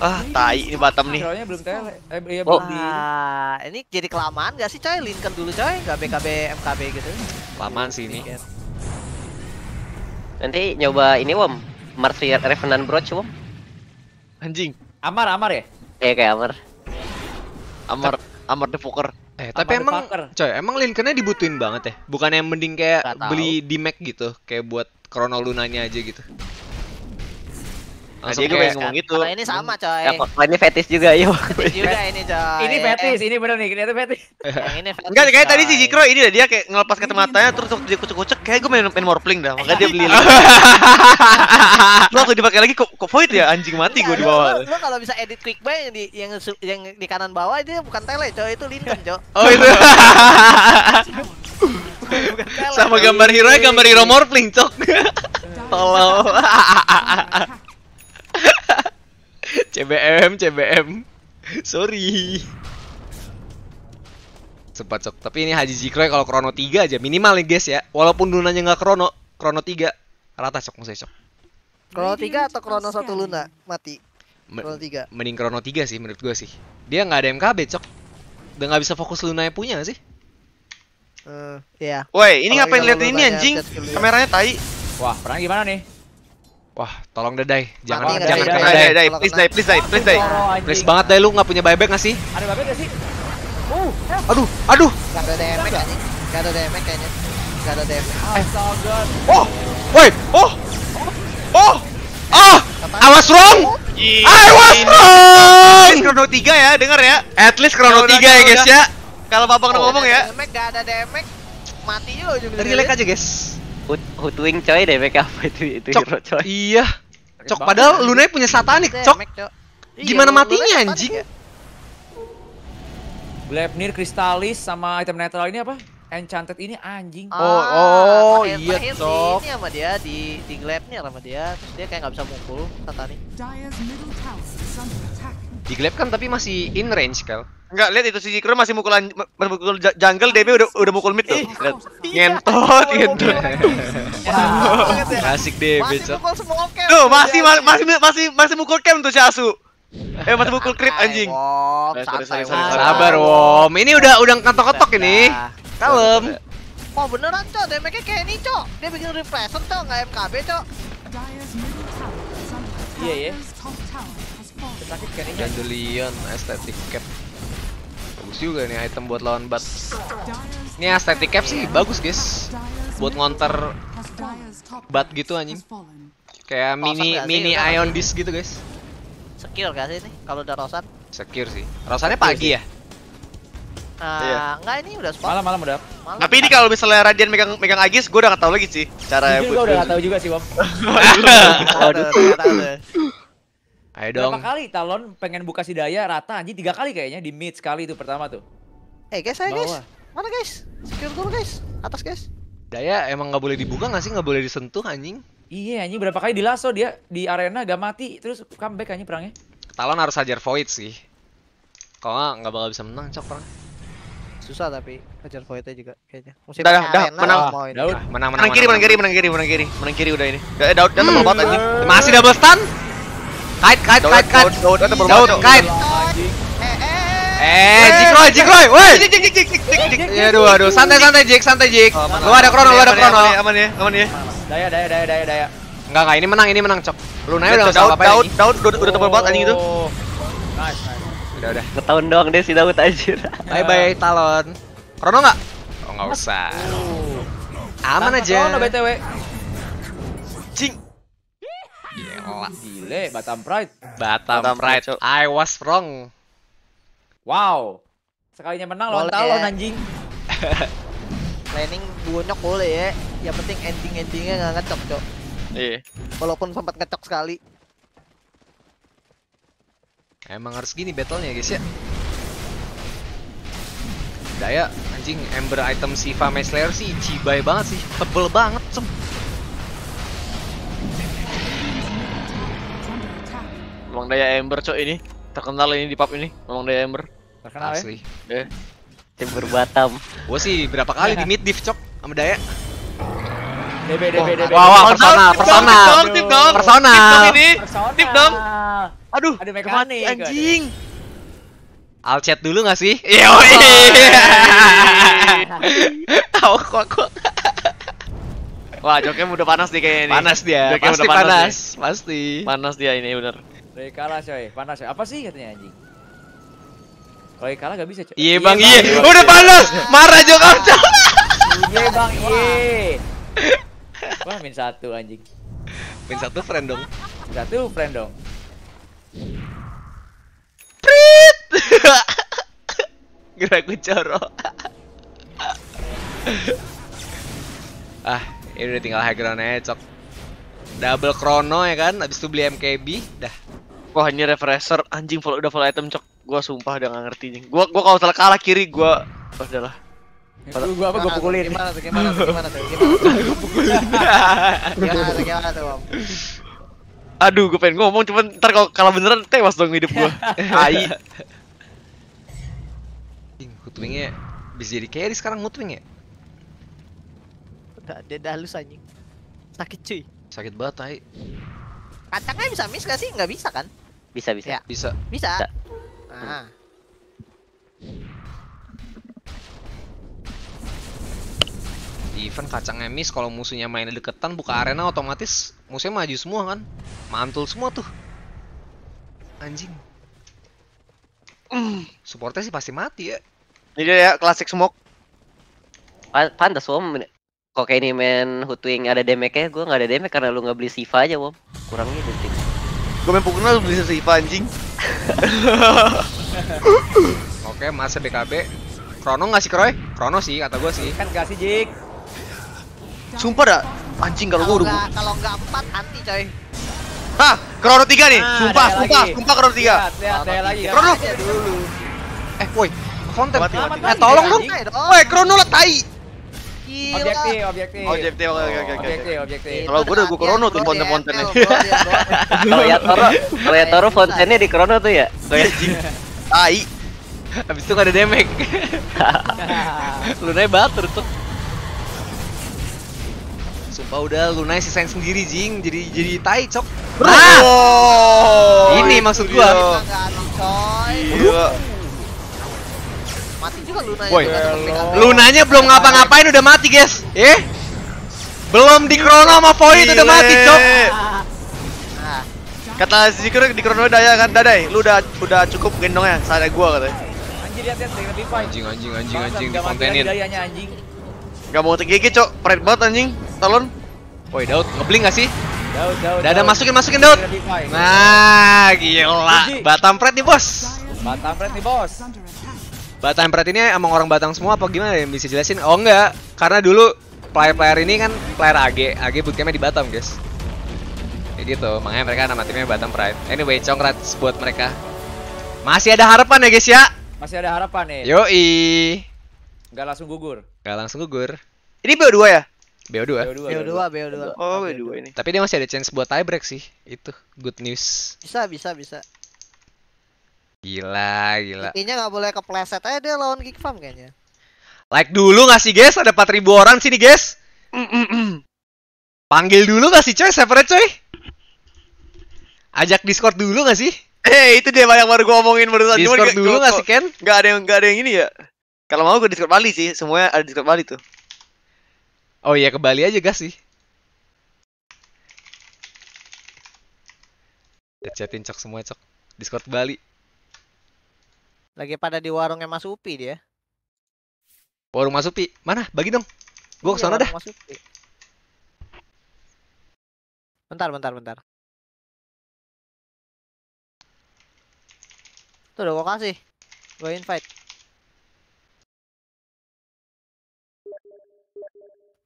Ah, tai ini Batam nih. Soalnya belum tele. Eh, iya, oh. belum. Nah, ini jadi kelamaan gak sih, coy? Lincoln dulu, coy. Enggak BKB MKB gitu. Kelamaan sih ini. Nanti nyoba ini, Wom. Martial Revenant Broch Wom. Anjing. Amar, Amar ya? Iya, kayak Amar. Amar amar the Devoker. Eh, tapi Amar emang coy, emang Lincoln-nya dibutuhin banget ya? Bukan yang mending kayak Gak beli tahu. di Mac gitu, kayak buat Chrono Lunanya aja gitu. Langsung nah, gue pengen ngomong gitu. Kalau ini sama, hmm. coy. Ya, kalau ini fetis juga, yuk. Fetis [LAUGHS] juga ini, coy. Ini fetis, eh, ini bener nih, ternyata fetis. ini fetis. Enggak, kayak tadi si Jikro ini dia kayak ngelepas kacamatanya terus waktu dia kucek-kucek kayak gue main main morpling dah, makanya dia beli. Lu [LAUGHS] waktu dipakai lagi kok kok void ya anjing mati gue iya, di bawah. Lu kalau bisa edit quick buy yang di yang yang di kanan bawah itu bukan tele, coy, itu linden coy. Oh, itu. Sama gambar hero gambar hero morpling, cok. Tolong. [LAUGHS] [LAUGHS] CBM, CBM. Sorry. Sempat cok. Tapi ini Haji Zikroy ya, kalau krono 3 aja minimal nih guys ya. Walaupun Lunanya nggak krono, krono 3 rata cok saya cok. Krono 3 atau krono 1 Luna mati. Krono 3. Mending krono 3 sih menurut gua sih. Dia nggak ada MKB cok. Udah nggak bisa fokus Luna yang punya sih. Uh, eh, Yeah. Woi, ini Kalo ngapain lihat ini anjing? Kameranya tai. Wah, perang gimana nih? Wah, tolong deh Dai. Jangan Mati, jangan dai, kena Dai. dai. Please Dai, please Dai, please Dai. Please banget Dai lu enggak punya buyback enggak sih? Ada buyback enggak sih? Uh, uh. aduh, aduh. Enggak ada damage kayaknya. Enggak ada damage kayaknya. Ah, enggak ada damage. Eh. Oh, wait, oh, oh, Ah, oh. I was wrong. I was wrong. Chrono 3 ya, denger ya. At least Chrono 3 ya guys ya. Kalau Bapak oh, ngomong ya. Enggak ada damage. Mati juga ujung-ujungnya. Relax aja guys. Hood, Hoodwing coy deh backup itu itu cok. hero coy. Iya. Cok padahal Luna punya satanik, cok. Iya, Gimana matinya anjing? Blepnir, Kristalis sama item netral ini apa? Enchanted ini anjing. Oh, ah, oh, oh iya cok. Ini sama dia di di Glepnir sama dia, terus dia kayak nggak bisa mukul satanik. Di glaive kan tapi masih in range, kal Enggak, lihat itu si jikro masih mukulan mukul jungle, DB udah udah mukul mid tuh. Eh, ngentot, ngentot. [LAUGHS] Asik DB, Tuh, masih masih masih masih mukul camp tuh si Asu. Eh, masih mukul creep anjing. Sabar, Wom. Ini udah udah ketok-ketok ini. Nah, nah. Kalem. Oh beneran cok, damage-nya kayak ini cok Dia bikin refresher cok, nggak MKB cok Iya iya ya sakit kan Dandelion cap bagus juga nih item buat lawan bat ini aesthetic cap sih bagus guys buat ngonter bat gitu anjing kayak mini mini ion disk gitu guys secure gak sih ini kalau udah rosan secure sih rosannya pagi ya Enggak nah, iya. ini udah spot. Malam malam udah. Tapi ini kalau misalnya Radian megang megang Agis, gue udah gak tahu lagi sih cara. Gue udah gak tahu juga sih, Bob. [LAUGHS] Ayo dong. Berapa kali Talon pengen buka si daya rata anjing tiga kali kayaknya di mid sekali itu pertama tuh. Eh hey, guys, ayo guys. Mana guys? Secure dulu guys. Atas guys. Daya emang nggak boleh dibuka nggak sih? Nggak boleh disentuh anjing. Iya anjing berapa kali lasso oh, dia di arena gak mati terus comeback anjing perangnya. Talon harus hajar void sih. Kalau nggak bakal bisa menang cok perang susah tapi hajar voidnya juga kayaknya musim udah, udah menang oh, menang menang menang kiri menang kiri menang kiri menang kiri menang kiri udah ini udah eh, Daud menang, hmm. menang, menang, masih double stun Kait, kait, kait, kait. Daud, kait. Eh, Jikroy, Jikroy, woi. Jik, jik, jik, jik, jik. Ya, aduh, aduh, santai, santai, Jik, santai, Jik. Oh, lu ada ya, krono, lu ya, ada ya, krono. Aman ya, aman ya. Daya, daya, daya, daya, daya. Enggak, enggak, ini menang, ini menang, Cok. Lu naik udah apa-apa. Daud, Daud, Daud udah tebal banget anjing itu. Oh, udah, udah. Ngetahun doang deh si Daud anjir. Bye bye Talon. Krono enggak? Oh, enggak usah. Aman aja. Krono BTW. Gila, Gile, Batam Pride. Batam, Batam Pride. Pride. I was wrong. Wow. Sekalinya menang lawan Talon anjing. [LAUGHS] Planning bonyok boleh ya. Yang penting ending-endingnya nggak ngecok, Cok. Iya. Walaupun sempat ngecok sekali. Emang harus gini battle-nya, guys ya. Daya anjing Ember item Siva Meslayer sih cibay banget sih. Tebel banget, cem. Emang daya Ember cok ini terkenal ini di pub ini. Emang daya Ember. Terkenal ya? Asli. ya. Yeah. Ember Batam. Gua sih berapa kali iya. di mid div cok sama daya. DB DB DB. Wah, wah, persona, persona. Tip dong, persona. Tip dong ini. Tip dong. Aduh, aduh ya Anjing. I'll chat dulu gak sih? [LAUGHS] Iya, [LAUGHS] Tahu kok kok. Wah, joknya udah panas nih kayaknya ini. Panas dia. Joknya pasti udah panas. panas. Pasti. Panas dia ini bener kalah coy, panas coy. Apa sih katanya anjing? Kalau kalah gak bisa coy. Iya, iya bang, iya. Udah panas, marah juga Joko. Iya bang, iya. Wah min satu anjing. Min satu friend dong. Min satu friend dong. Prit. [LAUGHS] Gerak gue corok. ah, ini udah tinggal high ground aja, cok. Double chrono ya kan, abis itu beli MKB, dah. Wah ini refresher anjing follow udah follow item cok. Gua sumpah udah gak ngerti nih. Gua gua kalau salah kalah kiri gua oh, udahlah. Padahal gua apa gua pukulin. Gimana tuh? Gimana tuh? Gimana tuh? Gimana tuh? pukulin. [LAUGHS] Gimana tuh? Gimana tuh, Om? Aduh, gua pengen ngomong cuman ntar kalau kalah beneran tewas dong hidup gua. [LAUGHS] Ai. Hutwingnya bisa jadi carry sekarang Hutwing ya? Udah, dia dah halus anjing. Sakit cuy. Sakit banget, tai. Kacangnya bisa miss gak sih? Gak bisa kan? Bisa, bisa. Ya. Bisa. Bisa. Ah. Even kacangnya miss kalau musuhnya main deketan buka arena otomatis musuhnya maju semua kan. Mantul semua tuh. Anjing. Mm. Supportnya sih pasti mati ya. Ini dia ya klasik smoke. Pantas Wom kok kayak ini main Hutwing ada damage-nya, gue nggak ada damage karena lu nggak beli Siva aja Wom. Kurangnya detik. Gue main Pokemon harus beli Siva anjing. [LAUGHS] Oke, Mas BKB. Krono nggak sih, Kroy? Krono sih, kata gue sih. Kan nggak sih, Jik. Sumpah dah, anjing kalau gue udah. Kalau nggak empat anti coy. Hah, Krono tiga nih. Nah, sumpah, sumpah, lagi. sumpah Krono tiga. Lihat, lihat, lagi. Krono. Eh, woi, konten. Eh, tolong dong. Woi, Krono lah tai. Objektif, objektif. Objektif, Objektif, objektif. Kalau gue udah gue krono tuh fonten nih [LAUGHS] Kalau ya Toro, kalau ya Toro fontennya di krono tuh ya. Kayak jing. Tai. Habis itu gak ada demek [LAUGHS] lunai batur tuh. Sumpah udah si sisain sendiri jing, jadi jadi tai cok. Oh, ini maksud gua mati juga Luna Boy. Ya. Lunanya belum ngapa-ngapain udah mati guys eh belum di krono sama Void udah mati cok ah. Kata kata Zikro di krono daya kan dadai lu udah udah cukup gendongnya saya gua katanya anjir lihat lihat dari anjing anjing anjing anjing di kontenin anjing Gak mau tergigit cok pride banget anjing talon Woi Daud ngebling gak sih Daud, Daud, Dada masukin, masukin Daud. Nah, gila. Batam pret nih, Bos. Batam pret nih, Bos. Batang Pride ini emang orang Batang semua apa gimana yang bisa jelasin? Oh enggak, karena dulu player-player ini kan player AG, AG bootcampnya di Batam guys. Ya gitu, makanya mereka nama timnya Batam Pride. Anyway, congrats buat mereka. Masih ada harapan ya guys ya? Masih ada harapan ya? Yoi. Gak langsung gugur. Gak langsung gugur. Ini BO2 ya? BO2. BO2, BO2, BO2. Oh, BO2 ini. Tapi dia masih ada chance buat tiebreak sih. Itu good news. Bisa, bisa, bisa. Gila, gila. Intinya nggak boleh kepleset aja dia lawan Geek Farm kayaknya. Like dulu nggak sih guys? Ada 4000 orang sini guys. Panggil dulu nggak sih coy? Separate coy. Ajak Discord dulu nggak sih? Eh hey, itu dia banyak baru gue omongin barusan. Discord Cuman, dulu nggak sih Ken? nggak ada yang gak ada yang ini ya. Kalau mau gue Discord Bali sih, semuanya ada Discord Bali tuh. Oh iya ke Bali aja gak sih? Chatin cok semua cok. Discord Bali. Lagi pada di warungnya Mas Upi dia. Warung Mas Upi. Mana? Bagi dong. Gue iya, ke sana dah. Mas Upi. Bentar, bentar, bentar. Tuh udah gue kasih. Gue invite.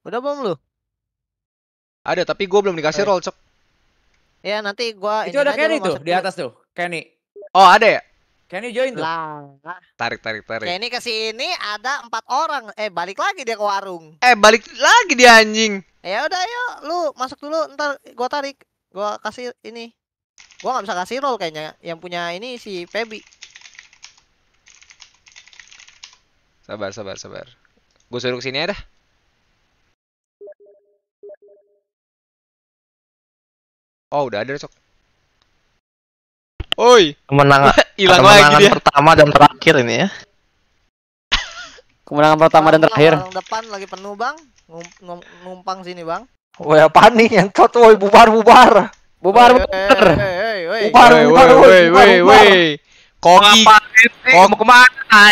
Udah belum lu? Ada, tapi gue belum dikasih oh. roll, Cok. Ya, nanti gue. Itu ada Kenny tuh, di atas tuh. Kenny. Oh, ada ya? Kenny join tuh. Lah. Tarik, tarik, tarik. Kenny ke sini ada empat orang. Eh, balik lagi dia ke warung. Eh, balik lagi dia anjing. Ya udah ayo lu masuk dulu ntar gua tarik. Gua kasih ini. Gua nggak bisa kasih roll kayaknya. Yang punya ini si Feby. Sabar, sabar, sabar. Gua suruh ke sini ya dah. Oh, udah ada sok. Oi. Kemenangan [LAUGHS] hilang lagi dia. pertama dan terakhir ini ya. Kemenangan pertama dan terakhir. Orang depan lagi penuh, Bang. Ngum, ngum, ngumpang sini, Bang. Woi, apa nih yang tot woi bubar bubar. Bubar bubar. Bubar bubar woi woi Koki. Koki kemana,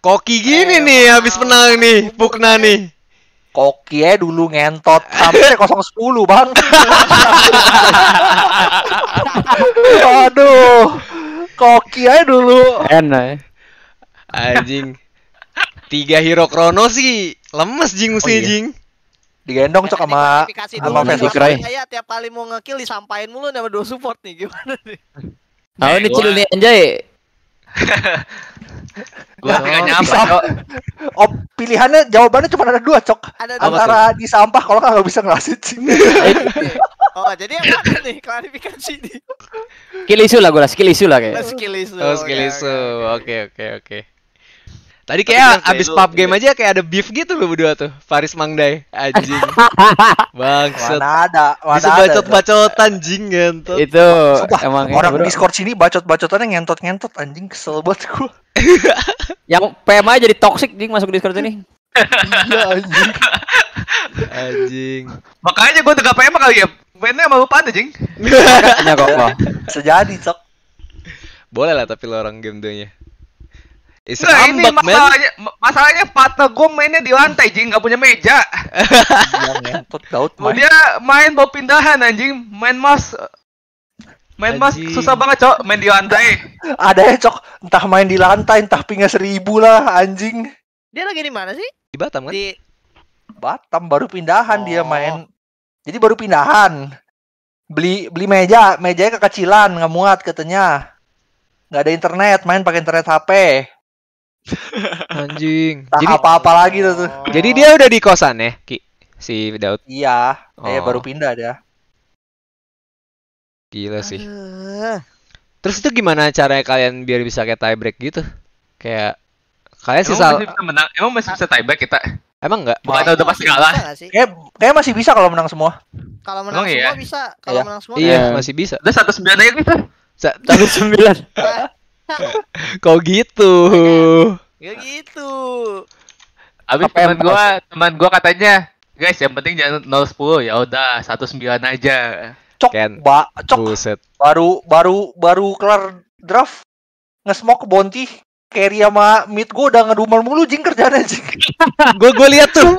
Koki gini eh, nih habis menang nih, Pukna nih koki ya dulu ngentot sampai 010 bang [LAUGHS] aduh koki ya dulu enak eh. anjing tiga hero krono sih lemes jing mesti oh, iya. jing digendong cok sama sama versi Kray tiap kali mau ngekill disampain mulu sama dua support nih gimana nih Tahu nih cilili anjay [LAUGHS] Gua enggak nah, nyampe, Cok. Op, pilihannya jawabannya cuma ada dua, Cok. Ada Antara di sampah kalau nggak bisa ngelasin sini. Iya, iya. [LAUGHS] oh, jadi yang mana nih klarifikasi nih? Skill issue lah gue lah, skill issue lah kayak. Oh, skill issue. Oh, skill issue. Oke, oke, oke. Tadi kayak Tapi abis pub game aja kayak ada beef gitu loh berdua tuh. Faris Mangdai anjing. [LAUGHS] Bangsat. Mana ada, mana Bisa bacot-bacotan anjing ngentot. Itu Sumpah, emang orang ya, Discord sini bacot-bacotannya ngentot-ngentot anjing kesel banget gue, [LAUGHS] Yang PM jadi toxic jing masuk Discord ini. Iya anjing. Anjing. Makanya gue tegak PM kali ya. Mainnya sama lupa pada jing. kok. [LAUGHS] Sejadi cok. Boleh lah tapi lo orang game duanya Is nah, ini masalahnya, masalahnya Fata gue mainnya di lantai, jing nggak punya meja. Iya, dia main bawa pindahan anjing, main mas Main mas susah banget cok main di lantai. Ada ya cok entah main di lantai entah pingin seribu lah anjing. Dia lagi di mana sih? Di Batam kan? Di Batam baru pindahan oh. dia main. Jadi baru pindahan. Beli beli meja, mejanya kekecilan nggak muat katanya. Nggak ada internet, main pakai internet HP. [LAUGHS] Anjing. Nah, jadi apa-apa lagi tuh tuh. Oh. Jadi dia udah di kosan ya, Ki? Si Daud. Iya, eh, oh. dia baru pindah dia. Gila sih. Terus itu gimana caranya kalian biar bisa kayak tie break gitu? Kayak kalian sih sal masih bisa menang. Emang masih bisa tie break kita? Emang enggak? Bukan tahu udah pasti kalah. Kayak kayak masih bisa kalau menang semua. Kalau menang Emang iya? semua iya? bisa. Kalau iya. menang semua. Iya, ya. masih bisa. Udah 19 aja kita. Satu sembilan. [LAUGHS] [LAUGHS] Kok gitu? Ya gitu. Abis Apa teman gua, teman gua katanya, guys yang penting jangan 010 ya udah 19 aja. Cok, Ken. ba cok. Buset. Baru baru baru kelar draft ngesmok ke Bonti carry sama mid gue udah ngedumel mulu jing kerjaan anjing [LAUGHS] gua gua lihat tuh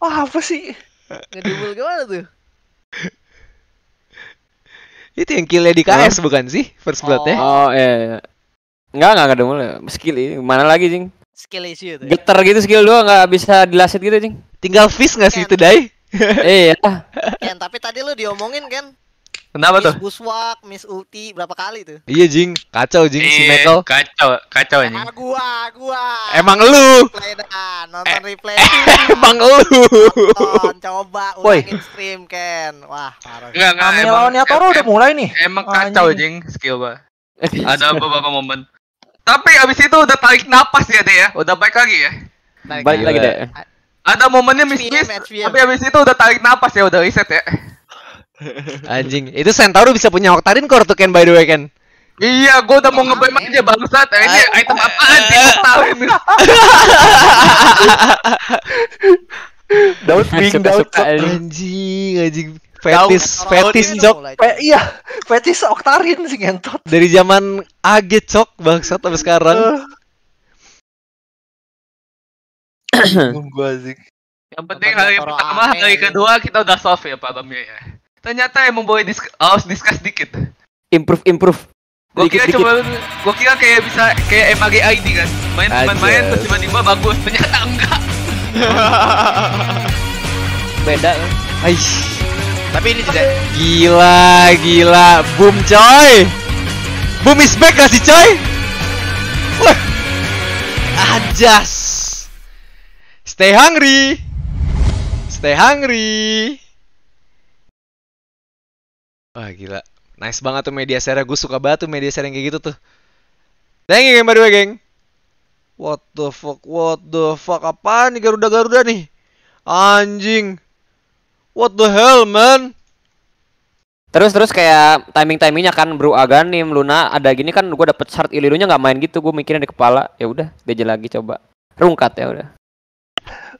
Wah, [LAUGHS] ah, apa sih ngedumel gimana tuh itu yang killnya di KS oh. bukan sih first oh. bloodnya? Oh, oh iya, iya. Enggak, enggak ada mulai. Skill ini mana lagi, Jing? Skill issue itu. Ya? gitu skill doang enggak bisa dilasit gitu, Jing. Tinggal fish enggak sih itu, Dai? [LAUGHS] iya. Ken, tapi tadi lu diomongin, kan. Kenapa miss tuh? Buswak, Miss Ulti, berapa kali tuh? Iya jing, kacau jing si eh, metal, Kacau, kacau ya, Emang ah, gua, gua. Emang lu. Play dah, nonton eh, replay. Bang [LAUGHS] eh, emang lu. Nonton, coba ulangin Woy. stream Ken. Wah, parah. Enggak, enggak. Kami lawan Yatoro udah mulai nih. Emang kacau jing skill gua. Ada beberapa momen. Tapi abis itu udah tarik napas ya deh ya. Udah baik lagi ya. Baik lagi deh. Ada momennya miss miss. Tapi abis itu udah tarik napas ya, udah reset ya. Anjing, itu Centauro bisa punya Octarin core tuh Ken by the way Ken. Iya, gua udah mau ngebem aja bangsat. Eh, ini ah. item apa anjing? Octarin? [LAUGHS] Daun ping, daun anjing, anjing fetis fetis cok iya fetis oktarin sih ngentot dari zaman AG cok bangsat sampai sekarang eh. [COUGHS] gua sih yang penting hari pertama hari kedua kita udah solve ya pak Bamnya ya ternyata emang boleh disk harus oh, diskus dikit improve improve Gue kira coba gue kira kayak bisa kayak MAG ID kan main main main terus tiba-tiba bagus ternyata enggak [LAUGHS] beda kan? Aish. tapi ini tidak gila gila boom coy boom is back gak sih coy Wah. ajas stay hungry stay hungry Wah gila. Nice banget tuh media share Gue suka banget tuh media share yang kayak gitu tuh. Thank you geng by the way geng. What the fuck, what the fuck. Apaan? nih Garuda-Garuda nih? Anjing. What the hell man? Terus terus kayak timing timingnya kan Bro Aganim, Luna ada gini kan gue dapet chart ilirunya gak main gitu gue mikirnya di kepala ya udah dia lagi coba rungkat ya udah.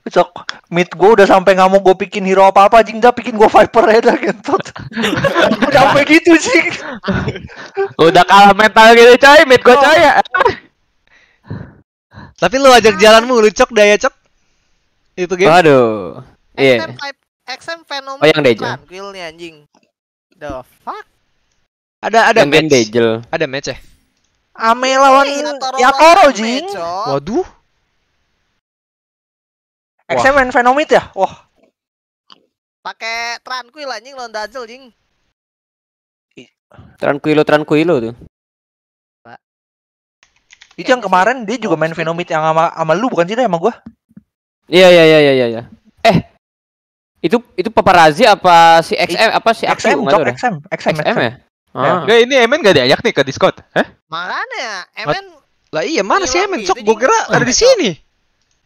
Besok mid gue udah sampai nggak mau gue bikin hero apa apa jing dah bikin gue Viper aja dah [LAUGHS] udah sampai gitu jing. udah kalah mental gitu coy mid gue coy ya. [LAUGHS] Tapi lu ajak jalanmu lu cok daya cok. Itu game. Waduh. Iya. Yeah. XM Venom oh, yang Dejel. nih anjing. The fuck? Ada ada yang match. Dejel. Ada match ya? Ame lawan Yakoro jing. Waduh. XM main Venomit ya? Wah. Pakai Tranquil anjing lawan Dazzle jing. Tranquilo Tranquilo tuh. Pak. Itu yang kemarin dia juga main Venomit yang sama sama lu bukan sih deh sama gua? Iya iya iya iya iya. Eh. Itu itu paparazi apa si XM apa si XM XM, XM, XM, XM, XM ya? Ah. Gak, ini Emen gak diajak nih ke Discord? Hah? Makanya Emen Lah iya mana sih Emen? Sok gue kira ada di sini.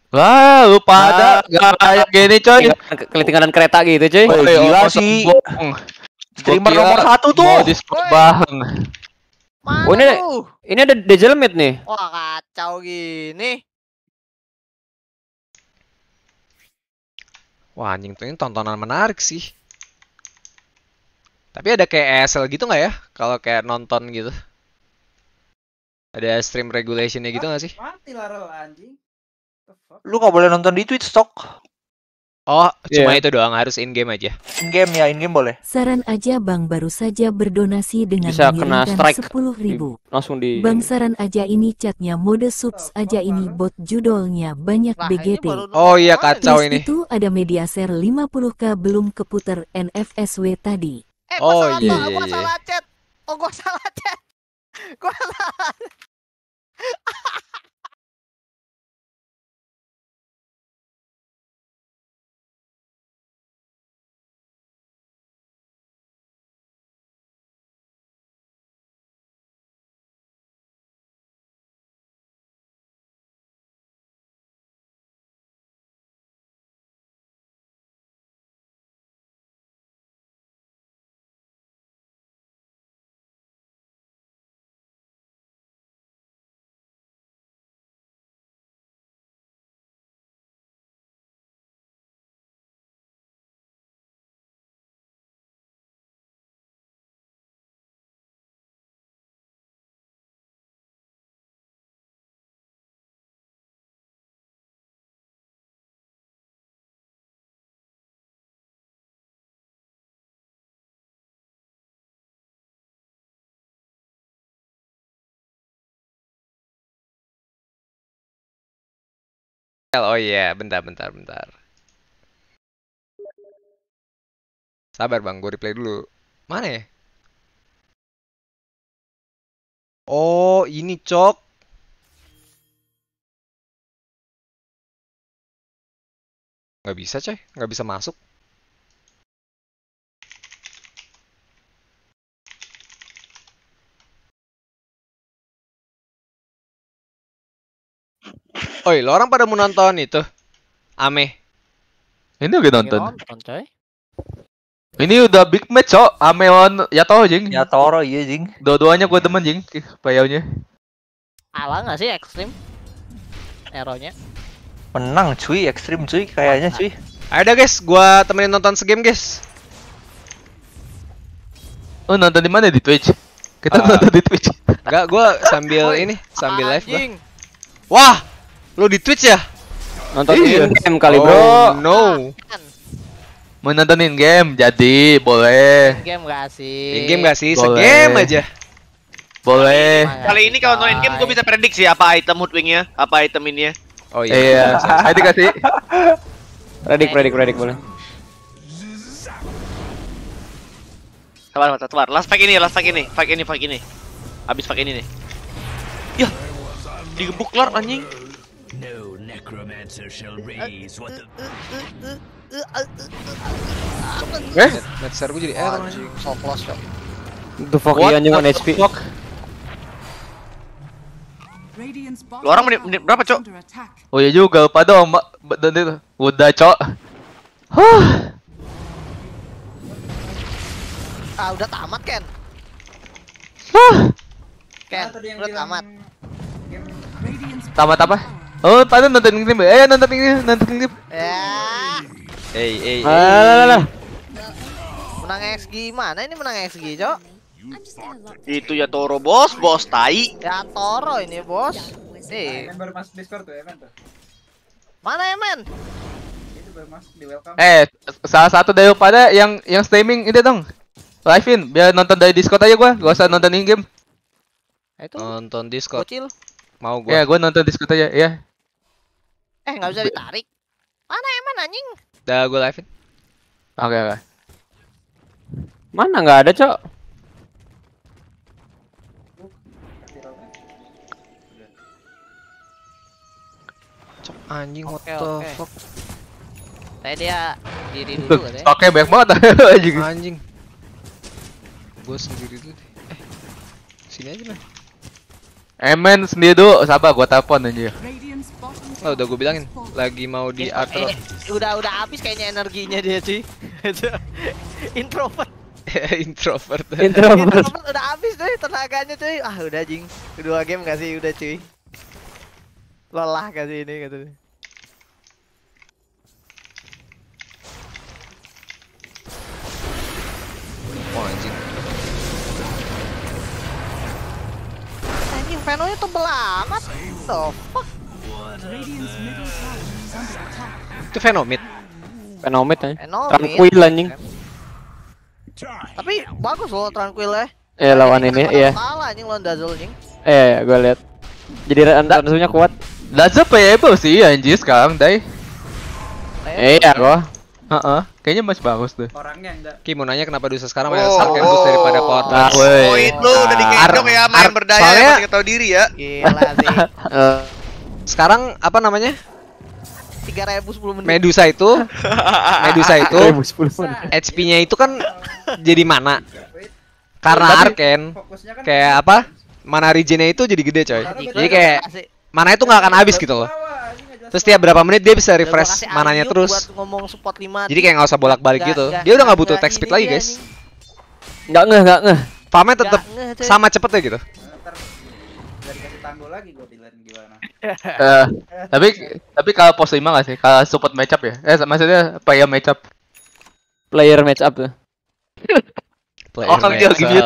Wah, lu pada nah, kayak gini coy. Iya, Ketinggalan kereta gitu coy. Oh, gila, gila sih. Streamer nomor satu tuh. Mau bang. Oh ini, ini ada Dejelmit nih. Wah kacau gini. Wah anjing tuh ini tontonan menarik sih. Tapi ada kayak ESL gitu nggak ya? Kalau kayak nonton gitu. Ada stream regulation regulationnya gitu nggak sih? Mati lah anjing. Lu gak boleh nonton di Twitch, Tok. Oh, cuma iya. itu doang harus in game aja. In game ya, in game boleh. Saran aja Bang baru saja berdonasi dengan Bisa kena strike. 10 ribu. Di, langsung di Bang saran aja ini catnya mode subs aja ini bot judulnya banyak nah, BGT. Oh iya kacau ini. Itu ada media share 50k belum keputer NFSW tadi. Eh, oh iya, iya, iya, gua salah Oh, gua salah chat. [LAUGHS] Gua salah. Oh iya, yeah. bentar, bentar, bentar. Sabar bang, gue replay dulu. Mana ya? Oh, ini cok. Gak bisa coy, gak bisa masuk. Oi, oh iya, lo orang pada mau nonton itu. Ame. Ini udah nonton. Iya, nonton, coy. Ini udah big match, cok. Ame on Yatoro, jing. Yatoro, iya, jing. Dua-duanya gue temen, jing. Payaunya. Ala nggak sih ekstrim? Eronya. Menang, cuy. Ekstrim, cuy. Kayaknya, cuy. Nah. Ayo guys. Gue temenin nonton segame, guys. Oh, nonton di mana? Di Twitch? Kita uh, nonton di Twitch. Enggak, gue sambil ini. Sambil live gua. Wah! Lo di Twitch ya? Nonton iya. game kali, oh, Bro. No. Menontonin game jadi boleh. In game gak sih? In game gak sih? Boleh. Segame aja. Boleh. Kali ini kalau nonton game gue bisa prediksi apa item hoodwingnya, apa item ini ya. Oh iya. Iya. Ayo dikasih. Predik, [LAUGHS] predik, predik boleh. Sabar, sabar, sabar. Last pack ini, last pack ini, pack ini, pack ini. Abis pack ini nih. Yah, digebuk lar anjing necromancer shall raise what the Eh, eh Netser gue jadi error anjing, so close kok. The fuck iya anjing on HP. Lu orang menit, menit berapa, Cok? Oh iya juga, lupa dong, dan itu. Udah, Cok. Huh. Ah, udah tamat, Ken. Huh. Ken, udah tamat. Tamat apa? Oh, pada nonton klip. Eh, nonton klip, nonton klip. Ya. Eh, eh, eh. Alah, Menang XG mana ini menang XG, Cok? Itu ya Toro bos, bos tai. Ya Toro ini bos. Eh. Member nah, masuk Discord tuh, tuh. Mana Eh, salah satu dari pada yang yang streaming ini dong. Livein, biar nonton dari Discord aja gua, gak usah nonton in game. Nah, itu nonton Discord. Kecil. Mau gua. Ya, gua nonton Discord aja, ya. Eh nggak bisa ditarik. Mana emang anjing? Dah gue live-in. Oke okay, oke. Okay. Mana nggak ada cok? Cok anjing okay, what the fuck. Tadi dia diri dulu kan ya. Oke banyak banget [LAUGHS] anjing. Anjing. Gue sendiri dulu deh. Eh sini aja lah. Emen sendiri dulu, sabar gua telepon anjing Oh, udah gue bilangin lagi mau di iya, Eh, udah udah habis kayaknya energinya dia sih. [LAUGHS] introvert. [LAUGHS] [LAUGHS] introvert. introvert. udah habis deh tenaganya cuy. Ah udah jing. Kedua game gak sih udah cuy. Lelah gak sih ini gitu. Oh anjing. Anjing Venonya tebel amat. fuck? Itu Venomit. Venomit aja. Tranquil anjing. Tapi bagus loh Tranquil ya. Eh lawan ini ya? Salah anjing lawan Dazzle anjing. Eh, gue lihat. Jadi ransunya kuat. Dazzle payable sih anjing sekarang, Dai. Eh, iya gua. Heeh, kayaknya masih bagus tuh. Orangnya enggak. Ki mau nanya kenapa dulu sekarang main Sark yang oh. daripada Fortress. Nah, Poin lu udah dikendong ya main berdaya soalnya... tahu diri ya. Gila sih. [LAUGHS] sekarang apa namanya? 3010 menit. Medusa itu Medusa itu HP-nya itu kan jadi mana? Karena Arken kayak apa? Mana regionnya itu jadi gede coy. Jadi kayak mana itu nggak akan habis gitu loh. Terus tiap berapa menit dia bisa refresh mananya terus. Ngomong support 5. Jadi kayak nggak usah bolak-balik gitu. Dia udah nggak butuh tech speed lagi, guys. Nggak ngeh, nggak ngeh. Farmnya tetap sama cepet ya gitu. Ntar dikasih tanggul lagi gimana uh, [LAUGHS] tapi tapi kalau pos 5 gak sih? Kalau support matchup ya? Eh maksudnya player matchup Player matchup ya? [LAUGHS] tuh. player oh match lagi mute. dia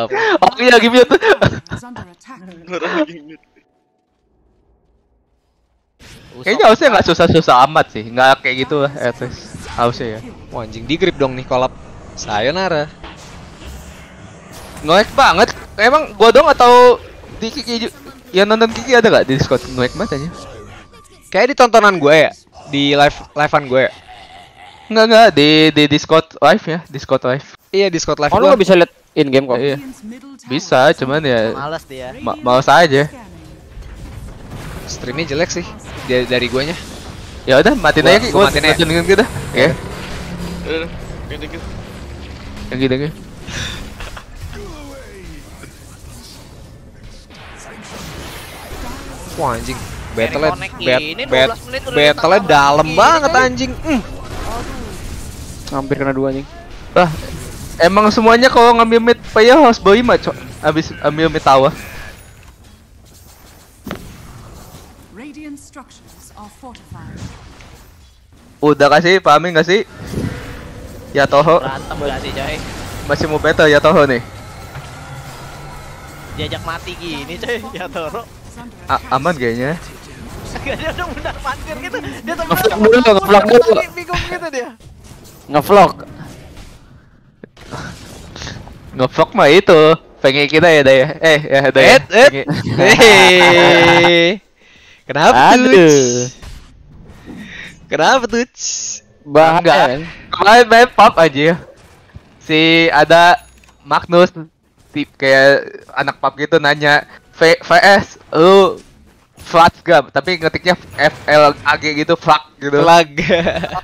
lagi mute. lagi mute. Kayaknya harusnya nggak susah-susah amat sih, nggak kayak gitu lah at least. Harusnya ya. Wah anjing di grip dong nih kolap. Sayonara. Noek banget. Emang gua dong atau di Kiki yang nonton Kiki ada gak di Discord? Nuek matanya? Kayak di tontonan gue ya Di live livean gue ya Enggak, enggak, di, di Discord live ya Discord live Iya, Discord live Oh, nggak bisa liat in-game kok? Iya Bisa, cuman ya malas dia ma Males aja Streamnya jelek sih Dari, dari guanya Ya udah, mati gua, aja Ki Gue matiin aja Oke Udah, udah, Yang gitu, Wah anjing, battle bat, bat, battle dalam banget anjing. Mm. Hampir kena dua anjing. Bah, emang semuanya kalau ngambil mid payah harus bawa ima, cok. Abis ambil mid tawa. Udah kasih, pahamin gak sih? Ya Toho. Berantem gak sih, coy? Masih mau battle ya Toho nih. Diajak mati gini, coy. [LAUGHS] Ya Toho. A aman kayaknya. dia udah mundar mandir gitu. Dia tuh ngevlog dulu, ngevlog dulu. Bingung gitu dia. Ngevlog. Ngevlog mah itu. Pengen kita ya Daya. Eh, ya Daya. Eh, et. Kenapa Aduh. Kenapa tuh? Bahkan kemarin main pop aja. Si ada Magnus tip kayak anak pop gitu nanya v VS eh, lu flat ga tapi ngetiknya F G gitu flag gitu flag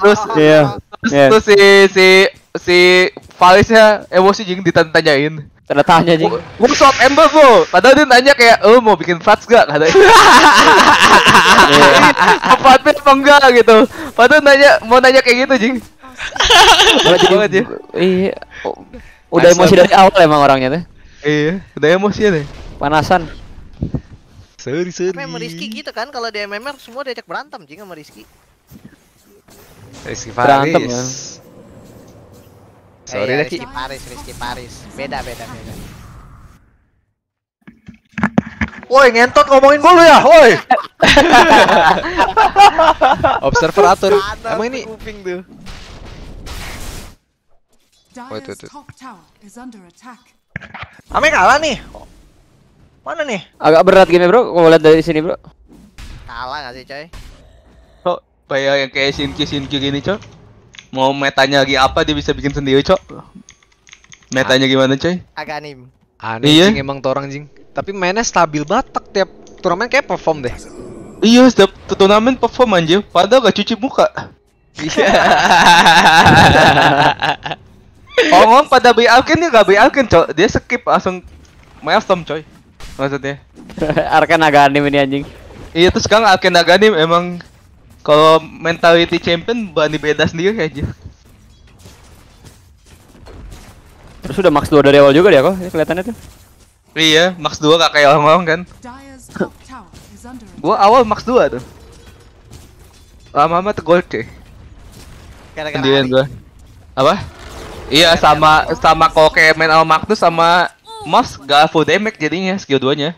terus [LAUGHS] yeah. terus, yeah. terus si si si Valisnya emosi jing ditanyain tanda tanya jing gue shot ember bro padahal dia nanya kayak lo mau bikin flats gak katanya [LAUGHS] apa apa enggak gitu padahal nanya mau nanya kayak gitu jing banget banget iya udah emosi dari awal emang orangnya tuh iya udah emosi ya deh panasan Sorry, sorry. Tapi emang Rizky gitu kan, kalau di MMR semua diajak berantem jing sama Rizky. Rizky Faris. Berantem ya. Sorry eh, Rizky Paris, Rizky Paris. Beda, beda, beda. Woi ngentot ngomongin gue lu ya, woi. [LAUGHS] Observer atur. Emang ini kuping tuh. Wait, Ame kalah nih. Mana nih? Agak berat gini bro, kalau lihat dari sini bro. Kalah nggak sih coy? Oh, bayar yang kayak sinki sinki gini coy. Mau metanya lagi apa dia bisa bikin sendiri coy. Metanya A gimana coy? Agak anim. Anim iya. jing, emang torang jing. Tapi mainnya stabil batak tiap turnamen kayak perform deh. Iya, setiap turnamen perform anjir. Padahal gak cuci muka. Iya. [LAUGHS] Ongong oh, pada Alkin dia gak Alkin cok. Dia skip langsung milestone coy maksudnya [LAUGHS] Arkan agak anime ini anjing iya tuh sekarang Arkan agak anime emang kalau mentality champion bani beda sendiri aja gitu. terus udah max 2 dari awal juga dia kok ya, kelihatannya tuh iya max 2 gak kayak orang-orang kan [LAUGHS] gua awal max 2 tuh lama-lama deh sendirian gua apa iya sama sama kok kayak main sama Magnus sama Mas gak full damage jadinya skill 2 nya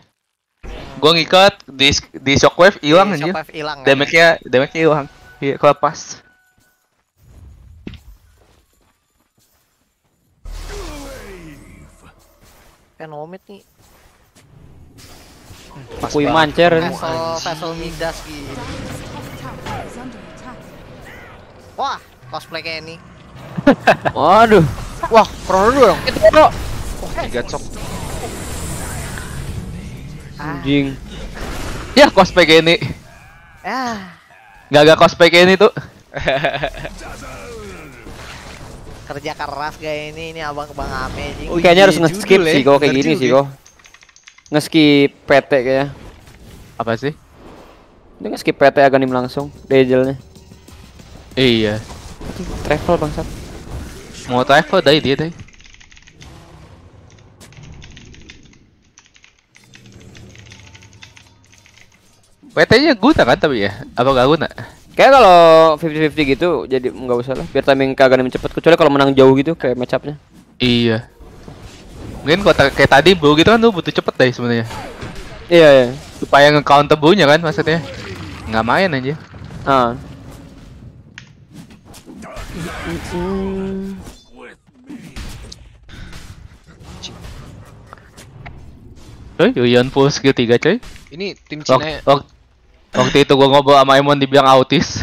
Gua ngikat di, di shockwave hilang aja iya, Shockwave hilang Damage-nya ya. damage-nya hilang Iya kelepas Fenomit nih Kui mancer Vessel, vessel Midas gitu Wah cosplay kayak ini [LAUGHS] Waduh Wah krono dong Itu bro Digacok. Ah. Anjing. Ya cosplay kayak ini. Ah. Gak gak cosplay kayak ini tuh. [LAUGHS] Kerja keras kayak ini ini abang Bang Ame Oh, kayaknya harus iya nge-skip sih ya. kok kayak gini sih kok. Nge-skip PT kayaknya. Apa sih? ini nge-skip PT aganim langsung dejelnya. Iya. Travel bangsat. Mau travel dari dia tadi. PT-nya guna kan tapi ya? Apa gak guna? Kayak kalau 50-50 gitu jadi nggak usah lah. Biar timing kagak nembak cepat kecuali kalau menang jauh gitu kayak match up-nya. Iya. Mungkin kota kayak tadi bu gitu kan lu butuh cepet deh sebenarnya. Iya, ya. Supaya nge-counter bunya kan maksudnya. Nggak main aja. Ah. Coy, Yuyan full skill 3 coy. Ini tim Cina. Ya? Waktu, Waktu itu gue ngobrol sama Emon dibilang autis.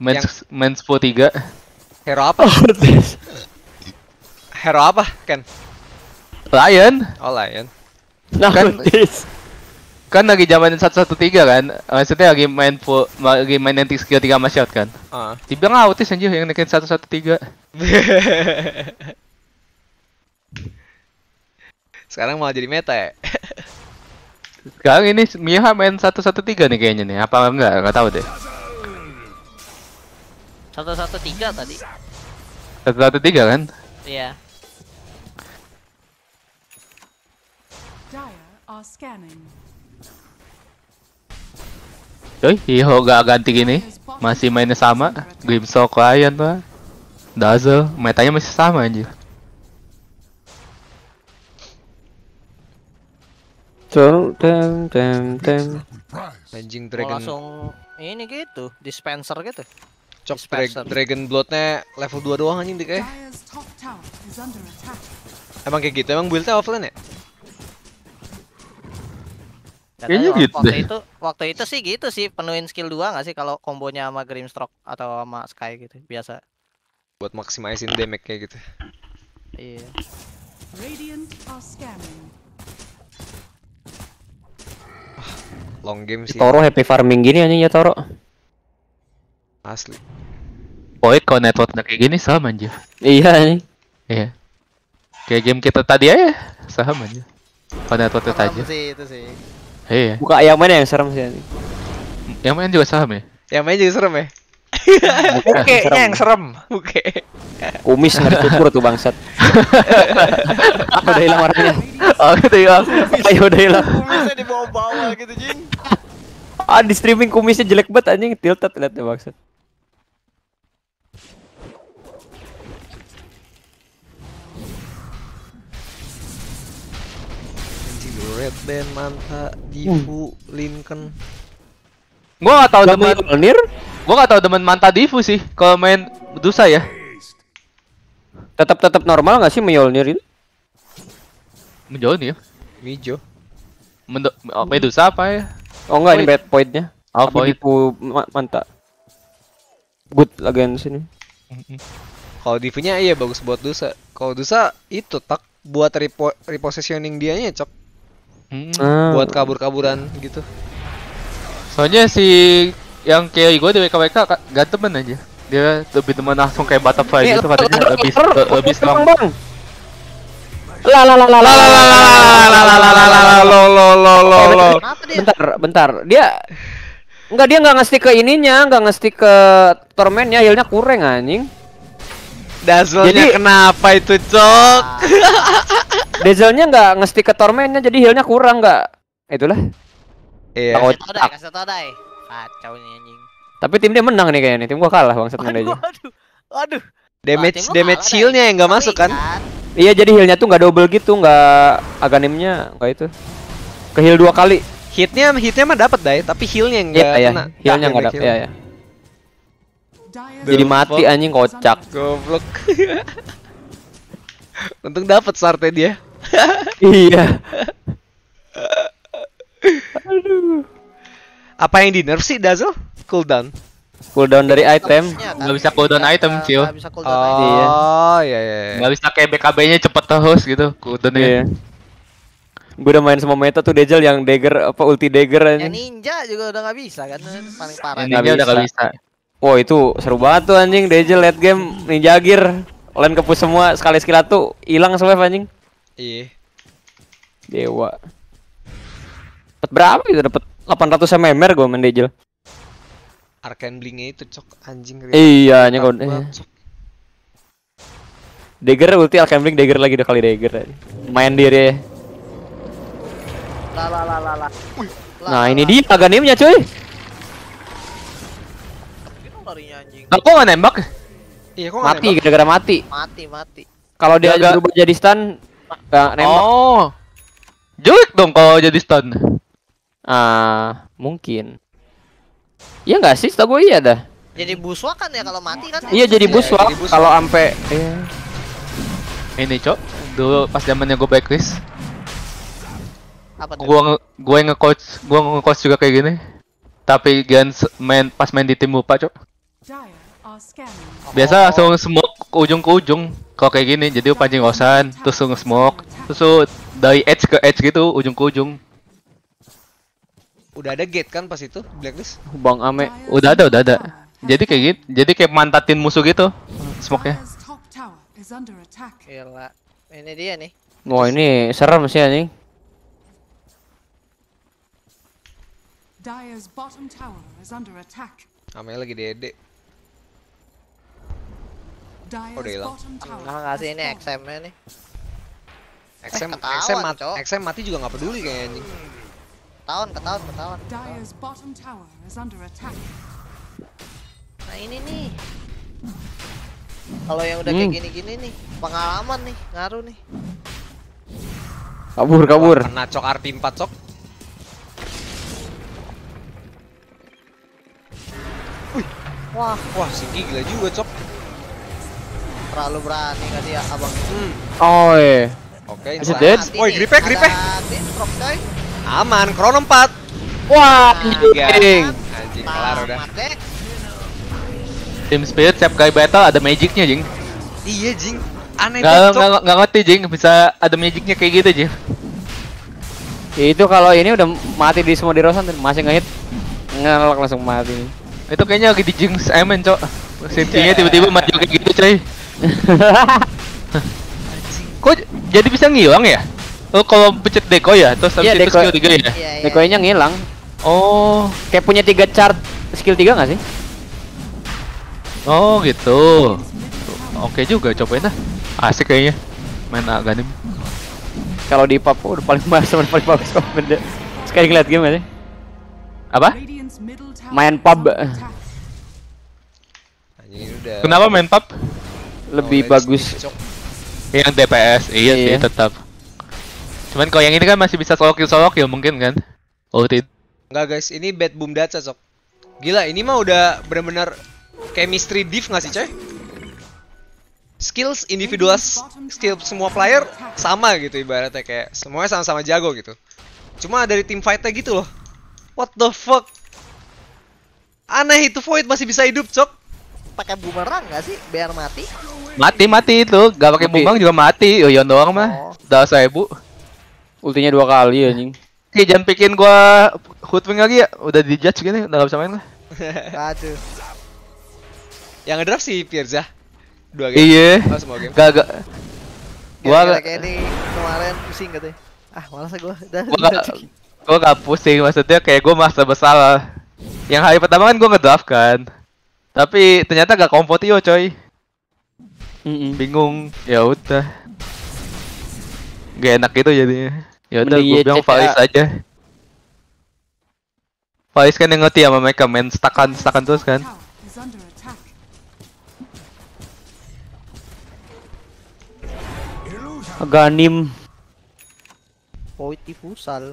Mens yang... mens 3. Hero apa? Autis. Hero apa, Ken? Lion. Oh, Lion. Nah, kan, autis. kan lagi zaman 113 kan. Maksudnya lagi main po lagi main anti skill 3 sama shot kan. Uh. Dibilang autis anjir yang naikin 113. [LAUGHS] Sekarang malah jadi meta ya. [LAUGHS] Sekarang ini Miha main 113 nih kayaknya nih. Apa enggak? Enggak tahu deh. 113 tadi. 113 kan? Iya. Coy, ho gak ganti gini Masih mainnya sama Grimsock Lion lah Dazzle, metanya masih sama anjir tem tem tem. Anjing dragon. langsung ini gitu, dispenser gitu. Cok dispenser. Dra dragon bloodnya level 2 doang anjing dik ya. Emang kayak gitu, emang build-nya offline ya? Kayaknya ya, gitu waktu itu waktu itu sih gitu sih penuhin skill 2 gak sih kalau kombonya sama Grimstroke atau sama Sky gitu biasa buat maksimalisin damage kayak gitu. Iya. Radiant are scanning long game sih. Toro happy farming gini anjing ya Toro. Asli. Boy, kalau network kayak gini sama anjir. Iya anjing. Iya. Kayak game kita tadi aja sama anjir. Kalau network itu aja. Sih, itu sih. Iya. Buka yang mana yang serem sih anjing? Yang main juga saham ya? Yang main juga serem ya? Oke, yang serem. Oke. Kumis ngeri dicukur tuh bangsat. udah hilang warnanya. Oh, itu ya. Ayo udah hilang. Kumisnya dibawa-bawa gitu, Jing. Ah, di streaming kumisnya jelek banget anjing, tilted liatnya bangsat. Red Band, Manta, Jifu, hmm. Lincoln. Gua gak tau temen Mjolnir? gua gak tau demen mantap divu sih kalau main dosa ya. Tetap tetap normal gak sih Mjolnir itu? Mjolnir? Ya? Mijo. Mendo oh, Medusa apa ya? Oh enggak ini bad pointnya. Oh, Aku point. dipu ma mantap Good lagian sini. Kalau divunya iya bagus buat Dusa. Kalau Dusa itu tak buat repo repositioning dianya cok. Hmm. Buat kabur-kaburan gitu. Soalnya si yang kayak gue di WKWK gak temen aja dia lebih temen langsung kayak butterfly gitu katanya lebih lebih strong la la la la la la la la la la la lo lo lo lo lo bentar bentar dia Enggak dia enggak ngasih ke ininya, enggak ngasih ke tormennya, healnya kurang anjing. Dazzle-nya jadi, kenapa itu, Cok? Dazzle-nya enggak ngasih ke tormennya, jadi healnya kurang enggak? Itulah. Iya. Kasih tau dai, kasih tau dai. Kacau nih anjing. Tapi tim dia menang nih kayaknya. Tim gua kalah bangsat aduh, aja. Aduh. Aduh. Damage Wah, damage healnya yang nggak masuk kan? Iya jadi healnya tuh nggak double gitu, nggak aganimnya nggak itu. Ke heal dua kali. Hitnya hitnya mah dapat dai, tapi healnya nggak ya, kena. Healnya nah, nggak dapat. Iya ya. Jadi mati anjing kocak. Goblok. [LAUGHS] Untung dapat startnya dia. iya. [LAUGHS] Aduh. Apa yang di nerf sih Dazzle? Cooldown. Cooldown dari iya, item. Enggak iya, bisa cooldown item, Cio. oh, item. Iya. Oh, iya iya. Enggak bisa kayak BKB-nya cepet terus gitu cooldown-nya. Gue udah main semua meta tuh Dejal yang dagger apa ulti dagger Yang ninja juga udah gak bisa kan paling parah. ninja udah gak bisa. Wow itu seru banget tuh anjing Dejal late game ninja gear. Lain kepus semua sekali skill tuh hilang semua anjing. Iya. Dewa. Dapat berapa itu dapat 800 mmr gue main Dejel Arcane blink itu cok anjing Iya anjing eh. kau Dagger ulti Arcane Blink Dagger lagi udah kali Dagger eh. Main diri eh. La la la la la Nah ini dia ganimnya cuy Nah, kok gak nembak? Iya, kok mati gara-gara mati. Mati, mati. Kalau dia agak berubah jadi stun, gak nembak. Oh. Jelek dong kalau jadi stun. Ah, mungkin. Iya nggak sih? Setahu gue iya dah. Jadi buswa kan ya kalau mati kan? Iya jadi iya, buswa. Ya, Kalau ampe iya. Ini cok, dulu pas zamannya gue backlist. Apa gue nge-coach, gua nge juga kayak gini. Tapi Gans main pas main di tim lupa, cok. Biasa langsung smoke ke ujung ke ujung kalau kayak gini jadi pancing osan terus langsung smoke terus dari edge ke edge gitu ujung ke ujung udah ada gate kan pas itu blacklist bang ame udah ada udah ada jadi kayak gitu jadi kayak mantatin musuh gitu smoke nya ini dia nih wah ini serem sih anjing Ame lagi dede. Oh, udah hilang. Nah, sih ini XM-nya nih. XM, eh, XM, mati, XM mati juga nggak peduli kayaknya anjing. Ketahuan, ketahuan, ketahuan. Nah ini nih. Kalau yang udah hmm. kayak gini-gini nih, pengalaman nih, ngaruh nih. Kabur, kabur. kena cok arti 4 cok. Wah, wah si gila juga cok. Terlalu berani kali ya abang. Hmm. Oh iya. Oke, okay, Woi, gripe, gripe. Ada Aman, Krono 4. Wah, ah, anjing. Anjing kelar udah. tim Spirit setiap kali battle ada magicnya, Jing. Iya, Jing. Aneh banget. nggak enggak ngerti, Jing, bisa ada magicnya kayak gitu, Jing. Itu kalau ini udah mati di semua di Rosan masih ngehit ngelok langsung mati. Itu kayaknya lagi di Jinx Emen, Cok. Safety-nya iya. tiba-tiba mati kayak gitu, coy. [LAUGHS] Kok jadi bisa ngilang ya? Oh, kalau pencet deko ya, terus habis yeah, itu deko, skill 3 ya? Iya, iya. Dekoinya ngilang. Oh, kayak punya 3 chart skill 3 nggak sih? Oh, gitu. Oke okay juga cobain dah. Asik kayaknya. Main aganim. Kalau di Papua udah paling bagus, udah paling bagus kok benda. Sekali ngeliat game aja. Apa? Main pub. Kenapa main pub? Lebih oh, bagus. Iya, Yang DPS, iya, iya. sih iya. tetap Cuman kalau yang ini kan masih bisa kill solo kill mungkin kan? Oh, tidak. Enggak guys, ini bad boom dat sok. Gila, ini mah udah benar-benar chemistry div nggak sih coy? Skills individual skill semua player sama gitu ibaratnya kayak semuanya sama-sama jago gitu. Cuma dari tim fightnya gitu loh. What the fuck? Aneh itu Void masih bisa hidup, Cok. Pakai bumerang nggak sih biar mati? Mati mati itu, gak pakai bumerang juga mati. Yoyon doang mah. Udah oh. saya bu. Ultinya dua kali iya. anjing. Oke, jangan pikirin gua hoodwing lagi ya. Udah di judge gini, gitu, udah gak bisa main lah. [LAUGHS] Aduh. Yang ngedrop si Pirza. Dua game. Iya. Oh, semua game. Gak Gua gak kayak ini kemarin pusing katanya. Ah, malas gua. Udah. Gua gak, gua gak pusing maksudnya kayak gua masa bersalah. Yang hari pertama kan gua ngedraft kan. Tapi ternyata gak kompetitif coy. Bingung. Ya udah gak enak gitu jadinya ya udah gue bilang Faiz ya. aja Faiz kan yang ngerti sama mereka main stakan stakan terus kan Ganim Poiti Fusal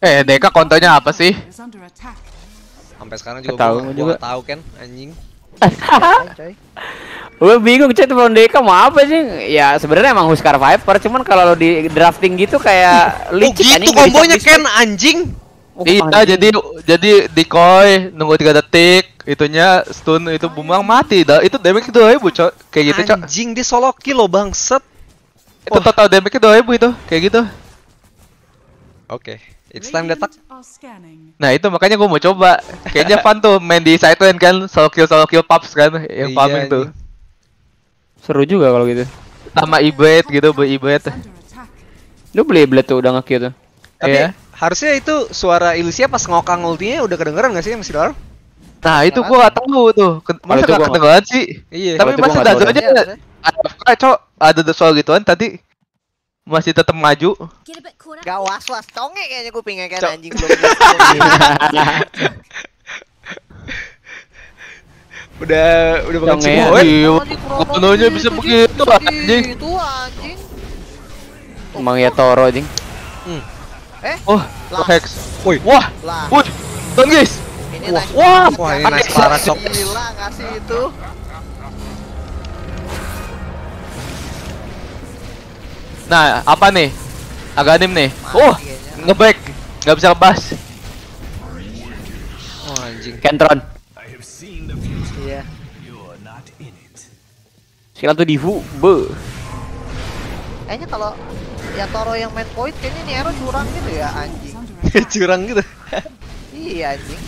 Eh Deka kontonya apa sih? Sampai sekarang juga gue tahu kan anjing [LAUGHS] gue bingung cek Deka mau apa sih ya sebenarnya emang Huskar Viper cuman kalau di drafting gitu kayak oh, licik oh, gitu kombonya Ken anjing oh, iya jadi jadi decoy nunggu tiga detik itunya stun itu bumbang mati dah itu damage itu ibu eh, cok kayak gitu cok anjing di solo kill lo bangset itu oh. total damage itu ibu eh, itu kayak gitu oke okay. It's time datang. Nah itu makanya gue mau coba. Kayaknya fun tuh main di side lane kan, solo kill solo kill pups kan, yang iya, tuh. tuh. Seru juga kalau gitu. Sama Ibet gitu, beli Ibet. Lu beli Ibet tuh udah ngekill tuh. Tapi yeah. harusnya itu suara Ilusia pas ngokang ultinya udah kedengeran gak sih yang masih Nah, itu gua gak tahu tuh. Masa gak kedengeran sih? Iya. Tapi masih dazu aja ada cok, ada soal gituan tadi masih tetap maju. Gak was-was tonge kayaknya kupingnya kan anjing [LAUGHS] udah udah bakal semua ya. Krononya bisa begitu anjing. Itu anjing. Emang ya Toro anjing. Hmm. Eh? Oh, lo Hex. Woi. Wah. Woi. Tuan guys. wah. wah. wah, ini nice para cok Gila ngasih itu. Nah, apa nih? Aganim nih. oh, ngeback. nggak bisa lepas, Oh anjing. Kentron. tuh di vous be. Kayaknya kalau ya Toro yang main point kayaknya ini Ero curang gitu ya anjing. [LAUGHS] curang gitu. iya anjing.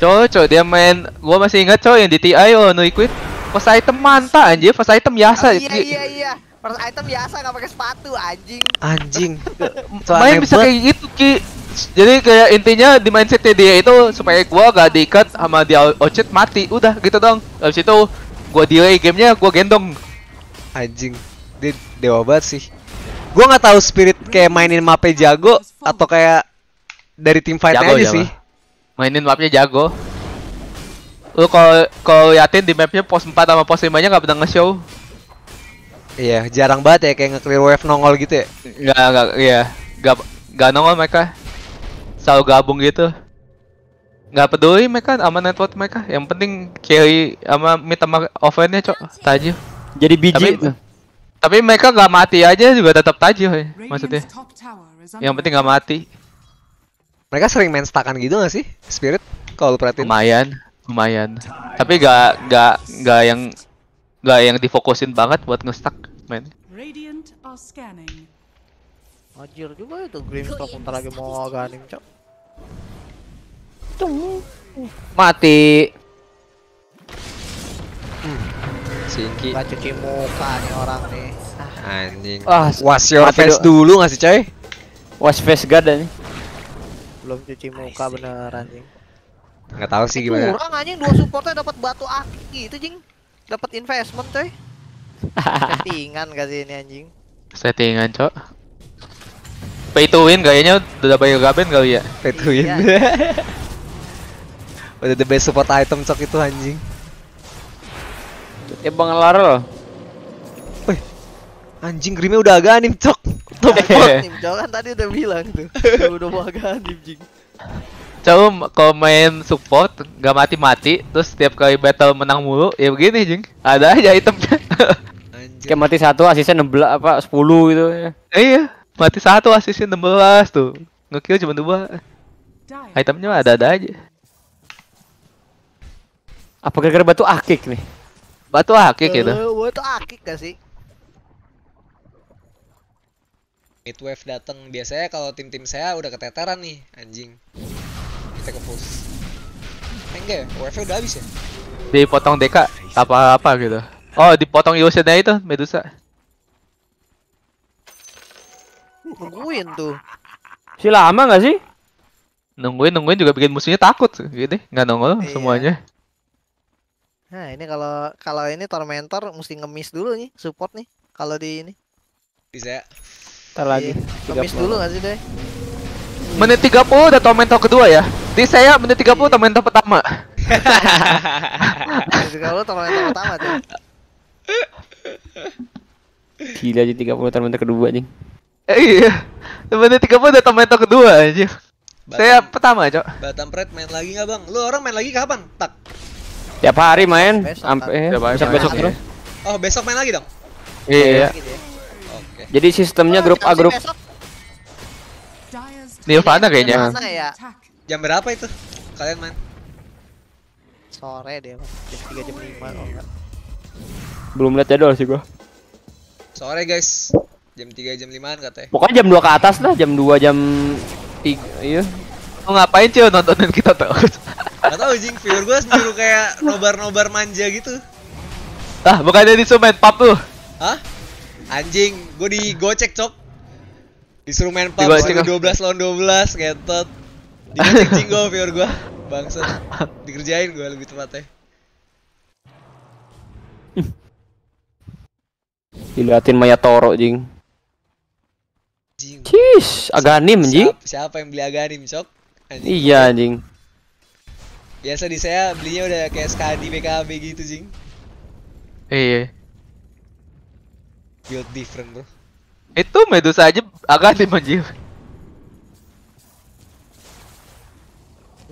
Cowok, cowok dia main, gua masih ingat cowok yang di TI oh no equip. pas item manta anjir, pas item biasa. Oh, iya iya iya. pas item biasa nggak pakai sepatu anjing. Anjing. [LAUGHS] main bisa kayak gitu ki. Jadi kayak intinya di mindset dia itu supaya gua gak diikat sama dia Ocet mati, udah gitu dong. Habis itu Gua delay gamenya, gua gendong. Anjing, dia dewa banget sih. Gua nggak tahu spirit kayak mainin mapnya jago atau kayak dari tim fight jago, aja jago. sih. Mainin mapnya jago. Lu kalau kalau liatin di mapnya pos 4 sama pos 5 nya nggak pernah nge-show. Iya, jarang banget ya kayak nge-clear wave nongol gitu ya. nggak nggak iya. nggak gak nongol mereka. Selalu gabung gitu nggak peduli mereka sama network mereka yang penting carry sama mid sama offline-nya cok tajil jadi biji tapi, tapi mereka nggak mati aja juga tetap tajil ya maksudnya yang penting nggak mati mereka sering main stakan gitu gak sih spirit kalau perhatiin lumayan lumayan tapi nggak nggak nggak yang nggak yang difokusin banget buat ngestak main Ajir juga itu Grimstock ntar lagi mau ganing cok Mati. Singkir. Singki. Gak cuci muka nih orang nih. Anjing. Wah, was your face dulu ngasih coy. Was face guard nih. Belum cuci muka bener anjing. Gak tau sih gimana. Kurang anjing dua supportnya dapat batu aki itu jing. Dapat investment coy. Settingan gak sih ini anjing? Settingan, Cok. Pay to win kayaknya udah bayar gaben kali ya. Pay to win. Iya. [LAUGHS] Udah the best support item cok itu anjing. Ya Bang Larel. Wih. Anjing Grimnya udah agak anim cok. Tuh kan [LAUGHS] tadi udah bilang tuh. udah mau agak anim jing. coba kalau main support nggak mati-mati, terus setiap kali battle menang mulu, ya begini jing. Ada aja itemnya. [LAUGHS] Kayak mati satu asisnya 16 apa 10 gitu ya. iya, mati satu asisnya 16 tuh. Ngekill cuma dua. Itemnya ada-ada aja. Apa gara-gara batu akik nih? Batu akik itu. Eh, batu akik gak sih? Midwave datang biasanya kalau tim-tim saya udah keteteran nih anjing. Kita ke push. Eh, enggak ya, wave udah habis ya. Dipotong DK apa-apa gitu. Oh, dipotong Yosenya itu Medusa. Nungguin tuh. Si lama gak sih? Nungguin nungguin juga bikin musuhnya takut gitu. Nggak nongol iya. semuanya. Nah, ini kalau kalau ini tormentor mesti ngemis dulu nih support nih kalau di ini. Bisa. Entar ya? lagi. Iya, ngemis dulu nggak sih, deh? Menit tiga puluh udah tormentor kedua ya. Di saya menit tiga puluh iya. tormentor pertama. [LAUGHS] menit 30 tormentor pertama tuh. Gila aja puluh tormentor kedua nih Eh, iya. tiga puluh udah tormentor kedua aja saya pertama, Cok. Batam Pret main lagi nggak, Bang? Lu orang main lagi kapan? Tak. Tiap hari main, sampai besok eh, besok terus. Oh besok main lagi dong. Iya. Oke. Jadi sistemnya oh, grup A grup. Nirvana kayaknya. Ya. Jam berapa itu? Kalian main? Sore deh, jam 3 jam 5 oh enggak. Belum lihat jadwal sih gua. Sore guys. Jam 3 jam 5-an katanya. Pokoknya jam 2 ke atas lah, jam 2 jam 3 iya. Mau oh, ngapain sih nontonin kita terus? Gak tau jing, figur gue nyuruh kayak nobar-nobar manja gitu Ah, bukannya disuruh main pub lu? Hah? Anjing, gue di gocek cok Disuruh main pub, disuruh 12 lawan 12, ngetot di jing gue figur gue Bangsa, dikerjain gue lebih tepatnya Diliatin Maya Toro jing Jing Cis, Aganim jing siapa, siapa yang beli Aganim cok? Anjing. Iya anjing Biasa di saya belinya udah kayak skadi BKB gitu, Jing. Iya. Build different, bro. Itu Medusa aja agak dimanjir.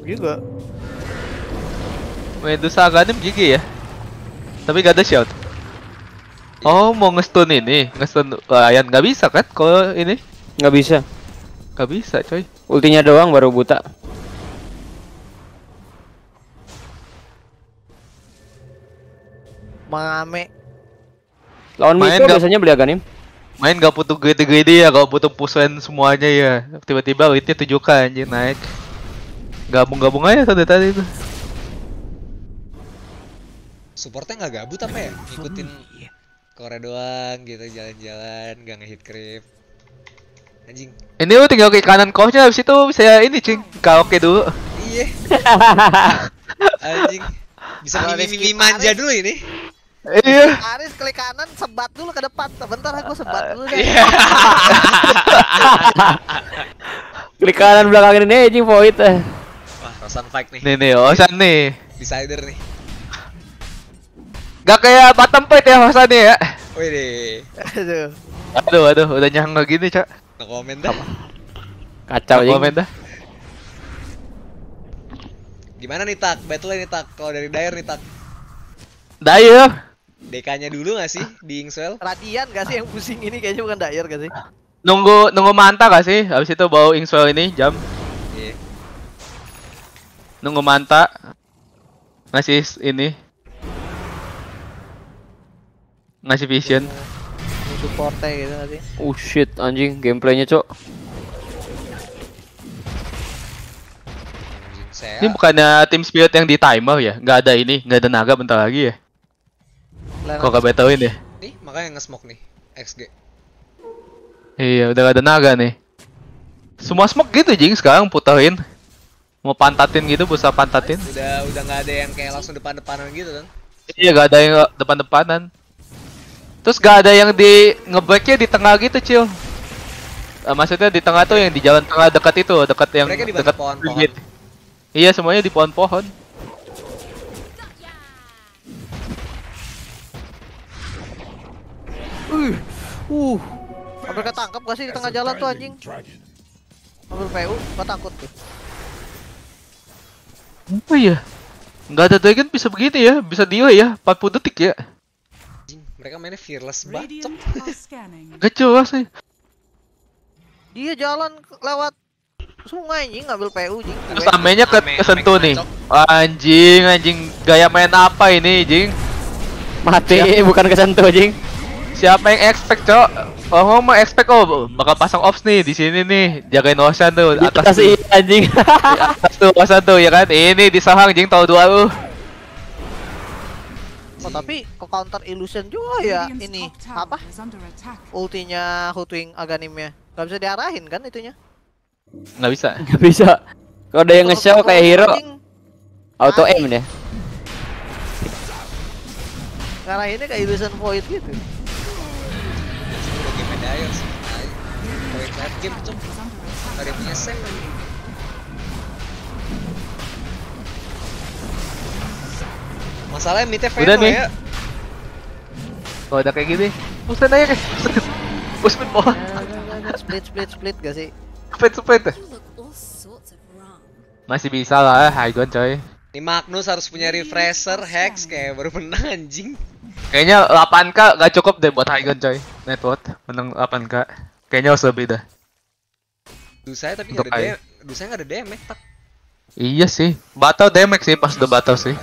Juga. Medusa agak gigi ya. Tapi gak ada shield. Iya. Oh, mau ngestun ini, ngestun Ayan nggak bisa kan kalau ini? Nggak bisa. Nggak bisa, coy. Ultinya doang baru buta. mengame lawan main gak, biasanya beli aganim main gak butuh gede-gede ya gak butuh pusen semuanya ya tiba-tiba itu tujuh 7k anjir naik gabung-gabung aja tadi tadi itu supportnya nggak gabut apa ya ngikutin Korea doang gitu jalan-jalan gak ngehit creep anjing ini lo tinggal ke kanan kohnya habis itu saya ini cing oke dulu iya [LAUGHS] anjing bisa mimi manja dulu ini Iya. Aris klik kanan sebat dulu ke depan. Sebentar aku sebat dulu deh. Iya. [LAUGHS] klik kanan belakang ini anjing eh, void eh. Wah, Rosan fight nih. Nih nih, Rosan nih. Decider nih. Gak kayak bottom fight ya masa nih ya. Wih Aduh. Aduh, aduh, udah nyangga gini, Cak. No komen dah. Kacau no komen dah. Gimana nih Tak? Battle nih Tak. Kalau dari Dair nih Tak. Dair. DK-nya dulu gak sih di Ingswell? Radian gak sih yang pusing ini kayaknya bukan Dyer gak sih? Nunggu nunggu manta gak sih? Habis itu bawa Ingswell ini jam. Iya. Yeah. Nunggu manta. Ngasih ini. Ngasih vision. Iya. support gitu gak sih Oh shit anjing gameplaynya cok. Ini bukannya tim spirit yang di timer ya? Gak ada ini, gak ada naga bentar lagi ya? Kok gak betawin ya? Nih, makanya nge-smoke nih, XG. Iya, udah gak ada naga nih. Semua smoke gitu jing sekarang putahin. Mau pantatin gitu, bisa pantatin. Udah udah gak ada yang kayak langsung depan-depanan gitu kan. Iya, gak ada yang depan-depanan. Terus gak ada yang di ngebreaknya di tengah gitu, Cil. Uh, maksudnya di tengah tuh yang di jalan tengah dekat itu, dekat yang dekat pohon-pohon. Iya, semuanya di pohon-pohon. Uh. Uh. Hampir ketangkep gak sih di tengah jalan tuh anjing? Hampir PU, gak takut tuh. Apa ya? Gak ada dragon bisa begini ya, bisa dia ya, 40 detik ya. Mereka mainnya fearless banget. Gak jelas sih. Dia jalan lewat sungai anjing ngambil PU anjing. Terus amenya ke kesentuh nih. Anjing, anjing gaya main apa ini, anjing? Mati, ya. bukan kesentuh anjing. Siapa yang expect, Cok? Oh, mau expect oh bakal pasang ops nih di sini nih. Jagain Osan tuh di atas itu anjing. satu atas tuh Osan tuh ya kan. Ini di sahang jing tau dua lu. Oh, tapi ke counter illusion juga ya ini apa ultinya Hutwing Aganimnya nggak bisa diarahin kan itunya nggak bisa [LAUGHS] nggak bisa kalau ada yang nge-show kayak hero auto aim deh ini kayak illusion void gitu Darius poin late game tuh dari punya masalahnya mitnya udah nih. ya kalau udah kayak gini Usman aja guys [LAUGHS] Usman bawah split split split gak sih split split ya masih bisa lah gun coy ini Magnus harus punya refresher Hex kayak baru menang anjing Kayaknya 8k gak cukup deh buat Hygon coy. Net worth menang 8k. Kayaknya harus lebih dah. Dusanya tapi Untuk gak ada, DM, dusanya gak ada damage tak. Iya sih. battle damage sih pas udah battle sih.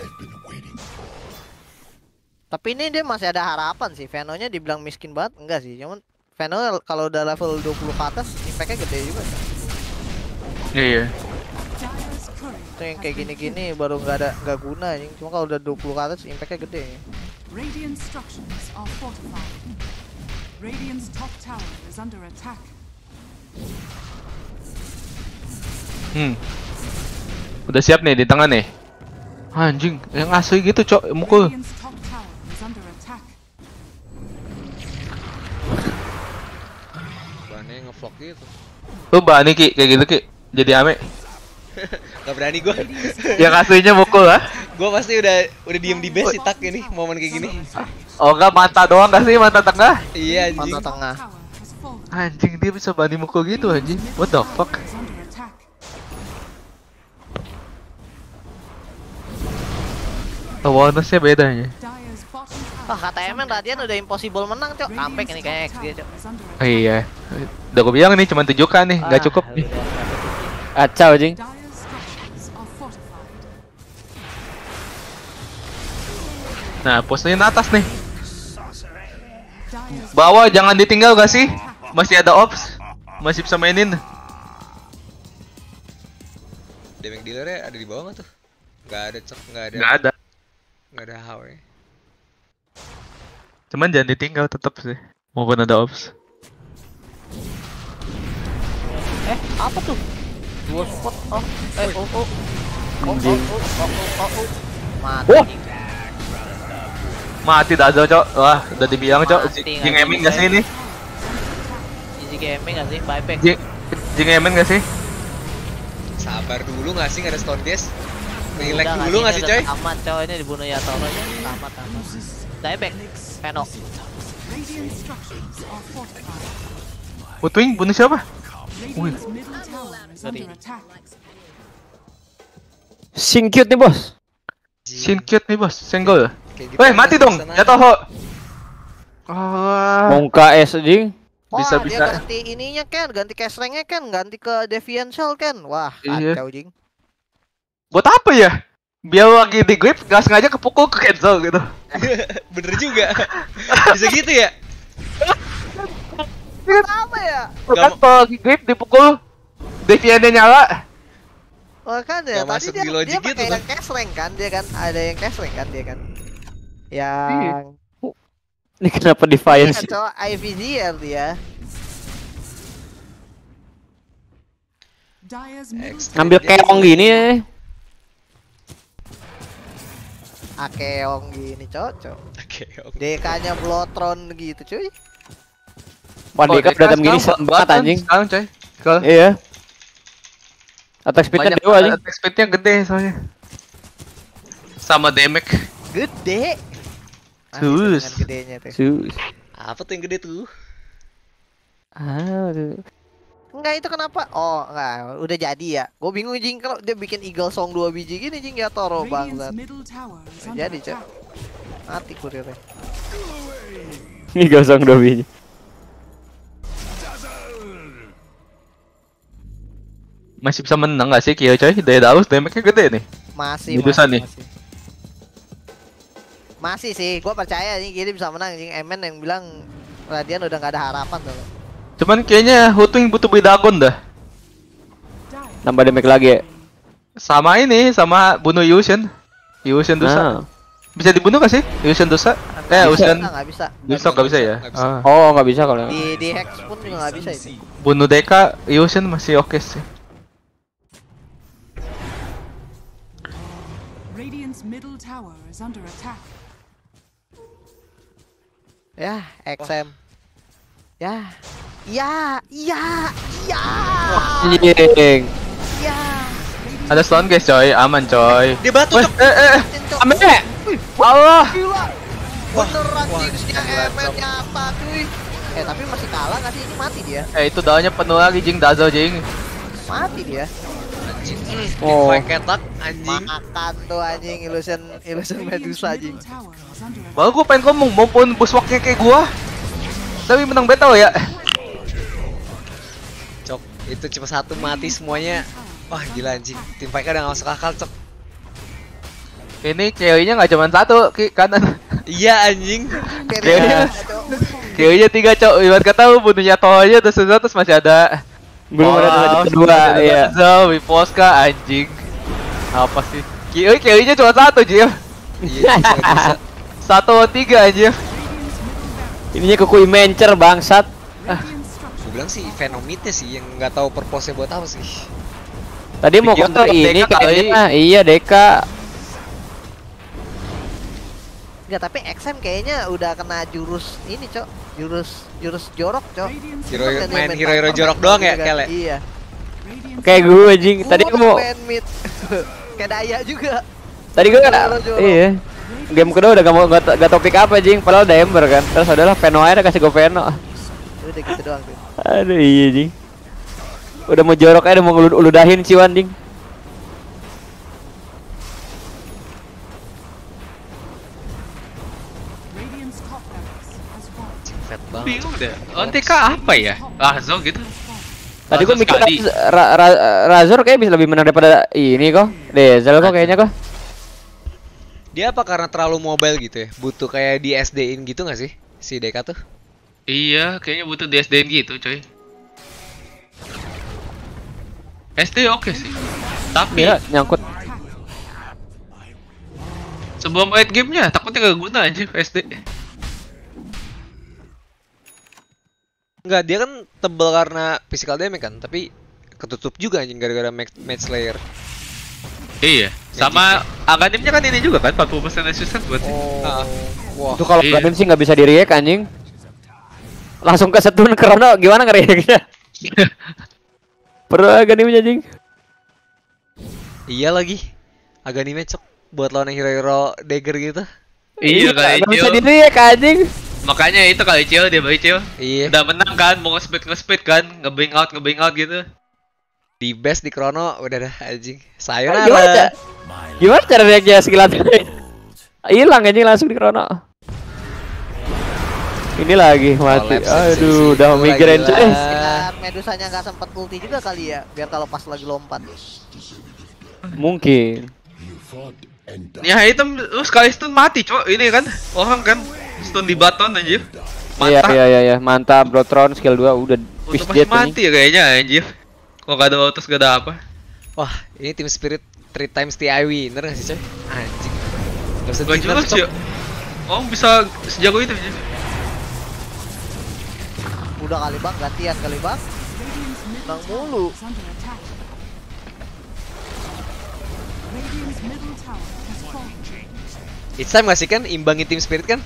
Tapi ini dia masih ada harapan sih. nya dibilang miskin banget enggak sih. Cuman Veno kalau udah level 20 ke atas impact gede juga. Iya. iya itu yang kayak gini-gini baru nggak ada nggak guna ini Cuma kalau udah 20 ke atas impactnya gede. Radiant Hmm. Udah siap nih di tengah nih. Anjing, yang asli gitu, Cok. Mukul. Bahannya ngevlog gitu. Lu bani Ki kayak gitu Ki. Jadi ame. [LAUGHS] Gak berani gue [LAUGHS] Yang aslinya mukul lah Gue pasti udah udah diem di base sih tak ini momen kayak gini Oh enggak mata doang gak sih mata tengah? Iya anjing Mata tengah Anjing dia bisa bani mukul gitu anjing What the fuck Awarenessnya bedanya Wah kata Emen Radian udah impossible menang cok kampek ini kayak XG cok oh, Iya Udah gue bilang nih cuma tujuh kan nih ah, cukup nih Kacau Nah, posisinya atas nih. Bawa jangan ditinggal gak sih? Masih ada ops. Masih bisa mainin. Damage dealer ada di bawah enggak tuh? Enggak ada cok, enggak ada. Enggak ada. Enggak ada how ya. Cuman jangan ditinggal tetap sih. Maupun ada ops. Eh, apa tuh? Dua spot. Oh, eh, oh, oh. Oh, oh, oh, oh, oh, oh. Mati. Oh. Mati Dado, Cok. Wah, udah dibilang, Cok. Jing Emin gak sih ya? ini? Jing Emin gak sih? Buyback. Jing Emin gak sih? Sabar dulu gak sih, gak ada stone gas? Relax dulu gak sih, coy? Amat, cok Ini dibunuh ya, Toro ya Amat, amat. Dieback. peno Putwing, oh, bunuh siapa? Wih. Sing cute nih, bos. Sing cute nih, bos. Senggol. Kayak gitu. Weh, mati dong. Jatuh. Oh. Mongka S anjing. Bisa bisa. Dia ganti ininya kan, ganti cash ranknya kan, ganti ke Deviant kan. Wah, iya. kacau jing. Buat apa ya? Biar lagi di grip gas sengaja kepukul ke cancel gitu. [LAUGHS] Bener juga. bisa gitu ya? apa ya? Kan kalau lagi grip dipukul Deviantnya nyala. Oh kan ya, tadi dia, dia gitu pakai kan? yang cash rank kan, dia kan ada yang cash rank kan dia kan yang ini kenapa sih? atau IVDR dia ngambil keong gini ya Akeong ah, gini cocok Akeong ah, DK nya Blotron gitu cuy Wah oh, DK udah gini serem banget anjing Sekarang cuy. Ke Iya Attack speed nya dewa anjing Attack speed nya gede soalnya Sama damage Gede Ah, Sus. Sus. Apa tuh yang gede tuh? Ah, aduh. Enggak itu kenapa? Oh, enggak, udah jadi ya. Gue bingung jing kalau dia bikin Eagle Song 2 biji gini jing ya Toro banget. Jadi, Cak. Mati kurirnya. [LAUGHS] Eagle Song dua biji. Masih bisa menang gak sih Kyo coy? Daya daus damage-nya gede nih. Masih, Bitusan masih, nih. masih. Masih sih, gue percaya ini Kiri bisa menang. Jing Emen yang bilang Radian udah nggak ada harapan tuh. Cuman kayaknya Hutung butuh bidagon dah. Nambah damage lagi ya? Sama ini, sama bunuh Yushin. Yushin dosa. Nah. Bisa dibunuh gak sih? Yushin dosa? Eh, Yushin. Enggak bisa. bisa enggak bisa ya? Ah. Oh, enggak bisa kalau. Di di hex pun juga enggak bisa itu. Bunuh Deka, Yushin masih oke okay sih. middle tower is under attack. Ya, XM. Ya. Ya, ya, ya. Anjing. Ya. Ada stun guys coy, aman coy. Di batu. Eh, eh, eh. ya? Allah. Beneran jinxnya ML-nya apa cuy? Eh, tapi masih kalah nggak sih? Ini mati dia. Eh, itu daunnya penuh lagi jing Dazo jing. Mati dia. Oh. anjing. Oh. ketak anjing. Makan tuh anjing illusion illusion Medusa anjing. Baru gua pengen ngomong maupun buswaknya kayak gua. Tapi menang battle ya. Cok, itu cuma satu mati semuanya. Wah gila anjing, tim fight udah masuk akal cok. Ini CEO-nya nggak cuma satu ki kanan. Iya anjing. CEO-nya tiga cok. Ibarat kata bunuhnya tolnya aja terus terus masih ada belum oh, ada dua kedua ya so post kah anjing apa sih kill nya cuma satu Jim iya. [LAUGHS] satu atau tiga aja ininya kui mencer bangsat ah. gue bilang sih fenomite sih yang nggak tahu purpose buat apa sih tadi mau counter ini kayaknya iya Deka Enggak, tapi XM kayaknya udah kena jurus ini, Cok jurus jurus jorok cok hero, hero main hero hero jorok doang ya kele ya? iya kayak gue anjing tadi gue mau main mid [LAUGHS] kayak daya juga tadi gue kan iya game kedua udah gak mau gak, topik apa jing padahal ada ember kan terus adalah peno aja kasih gue peno udah gitu doang tuh aduh iya jing udah mau jorok aja udah mau uludahin ciwan jing bingung deh. OTK oh, apa ya? razor gitu. Tadi gua mikir Raz, Ra, Ra, Razor kayak bisa lebih menang daripada ini kok. Diesel kok kayaknya kok. Dia apa karena terlalu mobile gitu ya? Butuh kayak di SD-in gitu gak sih? Si Deka tuh? Iya, kayaknya butuh di SD-in gitu coy. SD oke okay sih. Tapi ya, nyangkut. Sebelum main gamenya takutnya gak guna aja SD. Enggak, dia kan tebel karena physical damage kan, tapi ketutup juga anjing gara-gara match layer. Iya, sama kan? aganimnya kan ini juga kan 40% resistance buat sih. Oh. wah. Itu kalau iya. sih nggak bisa di react anjing. Langsung ke setun ke gimana nge [LAUGHS] Perlu aganim anjing. Iya lagi. aganim cok buat lawan hero-hero dagger gitu. Iya, kan. Bisa di react anjing. Makanya itu kali Cil, dia beli Cil. Iya. Udah menang kan, mau nge-speed nge-speed kan, nge-bring out, nge-bring out gitu. Di best di krono udah dah anjing. Sayonara. Ay, gimana, ca gimana cara reaknya skill Hilang anjing langsung di krono Ini lagi mati. Aduh, udah migrain cuy. Medusanya nggak sempat ulti juga kali ya, biar kalau pas lagi lompat. Mungkin. Ya item lu sekali stun mati, cok. Ini kan orang kan stun di baton anjir. Iya, mantap. Iya, iya, iya, mantap. Blotron skill 2 udah Untuk masih mati ya kayaknya anjir. Kok gak ada autos gak ada apa. Wah, ini tim spirit 3 times TI winner gak sih coy? Anjing. Gak usah gak jelas ya. Oh bisa sejago itu anjir Udah kali bang, gantian kali bang. bang mulu. It's time gak sih kan? Imbangi tim spirit kan?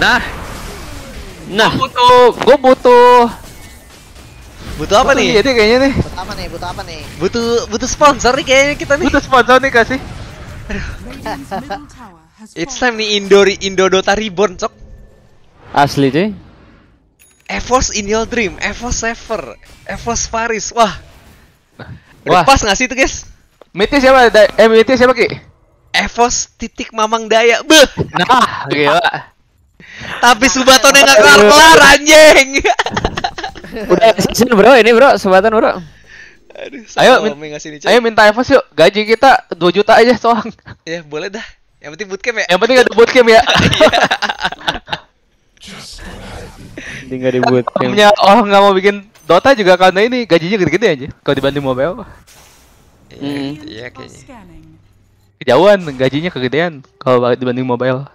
Nah. Nah. Gue butuh, gue butuh. Butuh apa butuh nih? Ini kayaknya nih. Butuh apa nih? Butuh apa nih? Butuh butuh sponsor nih kayaknya kita nih. Butuh sponsor nih kasih. It's time nih Indo Indo Dota Reborn, cok. Asli cuy. Evos in your dream, Evos ever, Evos Paris. Wah. Udah Wah. pas nggak sih itu, guys? Mitnya siapa? eh, mitnya siapa, Ki? Evos titik Mamang Daya. Beuh. Nah, gila. Tapi Subaton yang gak kelar-kelar anjing. Udah season bro ini bro, Subaton bro. Aduh, ayo, min sini, ayo minta Evos yuk, gaji kita 2 juta aja soang. Ya boleh dah. Yang penting bootcamp ya. Yang penting ada bootcamp ya. [LAUGHS] Tinggal di bootcamp. Punya orang oh, nggak mau bikin Dota juga karena ini gajinya gede-gede aja. Kalau dibanding mobile. Iya, ya, kayaknya. Kejauhan gajinya kegedean kalau dibanding mobile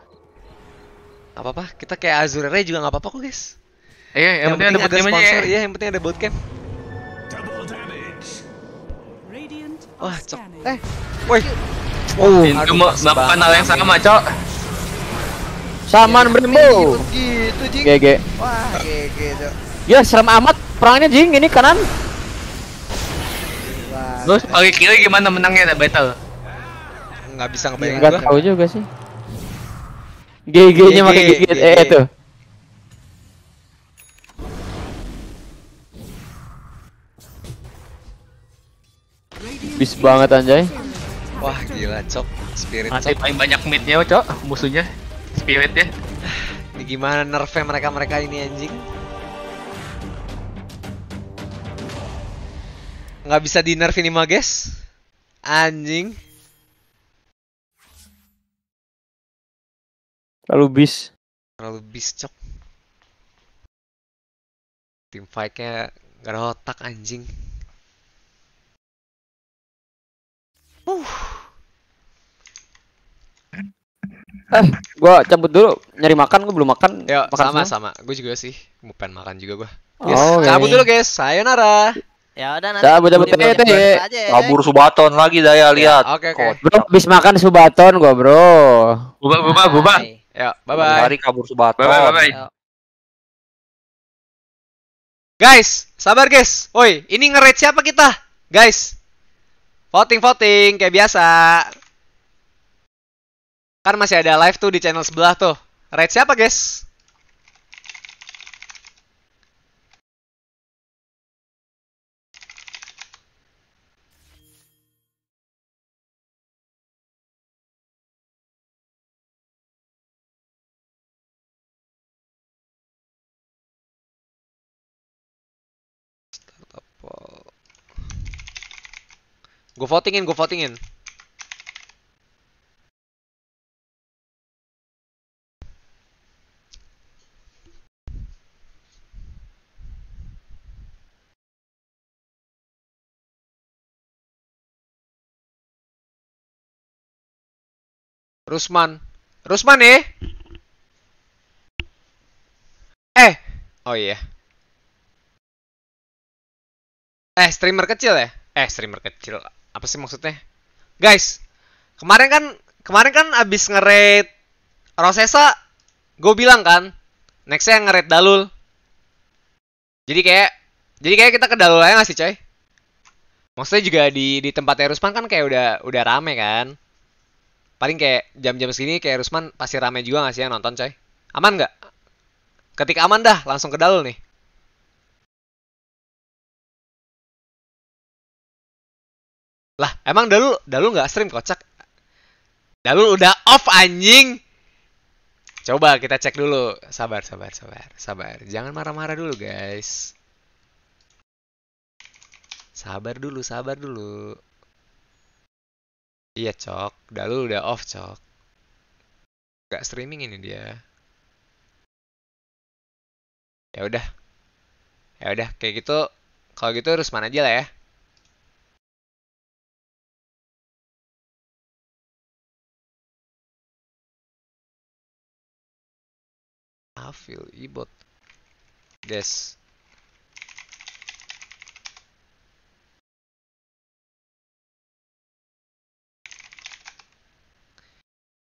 apa-apa, kita kayak Azure Ray juga gak apa-apa kok guys Iya, yang, yang penting, penting ada sponsor, ya Iya, yang penting ada bootcamp Wah, cok Eh, woi Oh, itu melakukan hal yang sama, cok Saman iya, Brembo Gitu, Jing Gege. Wah, Gege. cok Ya, serem amat perangnya, Jing, ini kanan Terus pakai kiri gimana menangnya ada battle? Nggak bisa ngebayangin gua tahu juga sih GG-nya pakai gigit eh itu. Bis banget anjay. Wah, gila, cok. Spirit Masih cok. paling banyak mid-nya, cok. Musuhnya spirit ya. Ini gimana nerfnya mereka-mereka ini anjing? Gak bisa di nerf ini mah, guys. Anjing. Terlalu bis. Terlalu bis, cok. Tim fight-nya gak ada otak anjing. Uh. Eh, gua cabut dulu nyari makan, gua belum makan. Ya makan sama semua. sama. Gua juga sih mau pengen makan juga gua. Oh, yes, oh, cabut okay. Iya. dulu guys. Sayonara. Ya udah nanti. Cabut cabut teh. Ya. Kabur Subaton lagi daya iya, lihat. Oke oke. Bro, bis makan Subaton gua, Bro. Buba buba buba. Ya, bye bye. Hari kabur Subaton. Bye bye. bye, ya. Guys, sabar guys. Woi, ini nge siapa kita? Guys. Voting voting kayak biasa. Kan masih ada live tuh di channel sebelah tuh. red siapa guys? Gue votingin, gue votingin. Rusman. Rusman ya? Eh. Oh iya. Eh, streamer kecil ya? Eh, streamer kecil apa sih maksudnya? Guys, kemarin kan kemarin kan abis ngeret Rosesa, gue bilang kan, nextnya yang Dalul. Jadi kayak jadi kayak kita ke Dalul aja gak sih, coy? Maksudnya juga di di tempat Rusman kan kayak udah udah rame kan? Paling kayak jam-jam segini kayak Rusman pasti rame juga gak sih yang nonton, coy? Aman nggak? Ketik aman dah, langsung ke Dalul nih. Lah, emang Dalul Dalul nggak stream kocak? Dalul udah off anjing. Coba kita cek dulu. Sabar, sabar, sabar, sabar. Jangan marah-marah dulu, guys. Sabar dulu, sabar dulu. Iya, Cok. Dalul udah off, Cok. Gak streaming ini dia. Ya udah. Ya udah, kayak gitu. Kalau gitu harus mana aja lah ya. Afil ibot des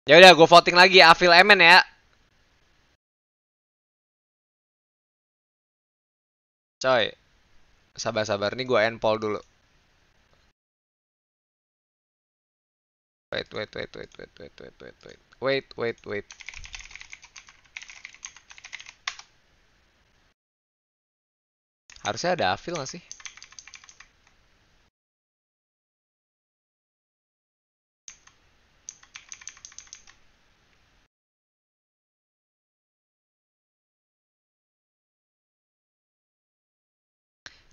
Ya udah gue voting lagi Afil Emen ya. Coy. Sabar-sabar nih gue end poll dulu. Wait, wait, wait, wait, wait, wait, wait, wait, wait, wait, wait, wait. Harusnya ada Avil gak sih?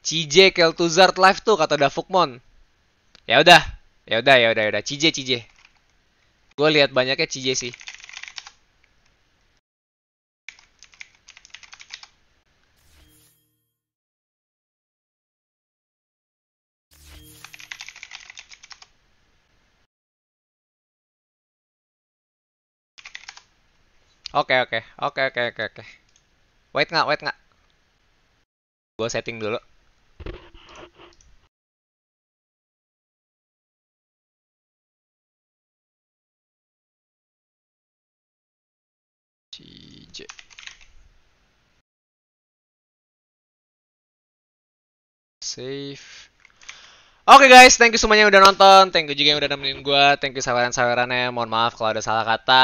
CJ Keltuzard live tuh kata Davukmon. Ya udah, ya udah, ya udah, ya udah. cj cj Gue lihat banyaknya cj sih. Oke, oke. Oke, oke, oke, oke. Wait nggak, wait nggak. Gue setting dulu. CJ. Save. Oke okay guys, thank you semuanya yang udah nonton. Thank you juga yang udah nemenin gue. Thank you saweran-sawerannya. Mohon maaf kalau ada salah kata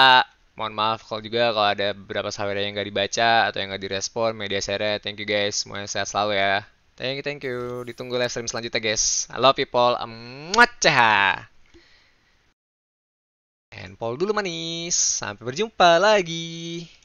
mohon maaf kalau juga kalau ada beberapa sahabat yang nggak dibaca atau yang nggak direspon media share thank you guys semuanya sehat selalu ya thank you thank you ditunggu live stream selanjutnya guys I love people muacaha and Paul dulu manis sampai berjumpa lagi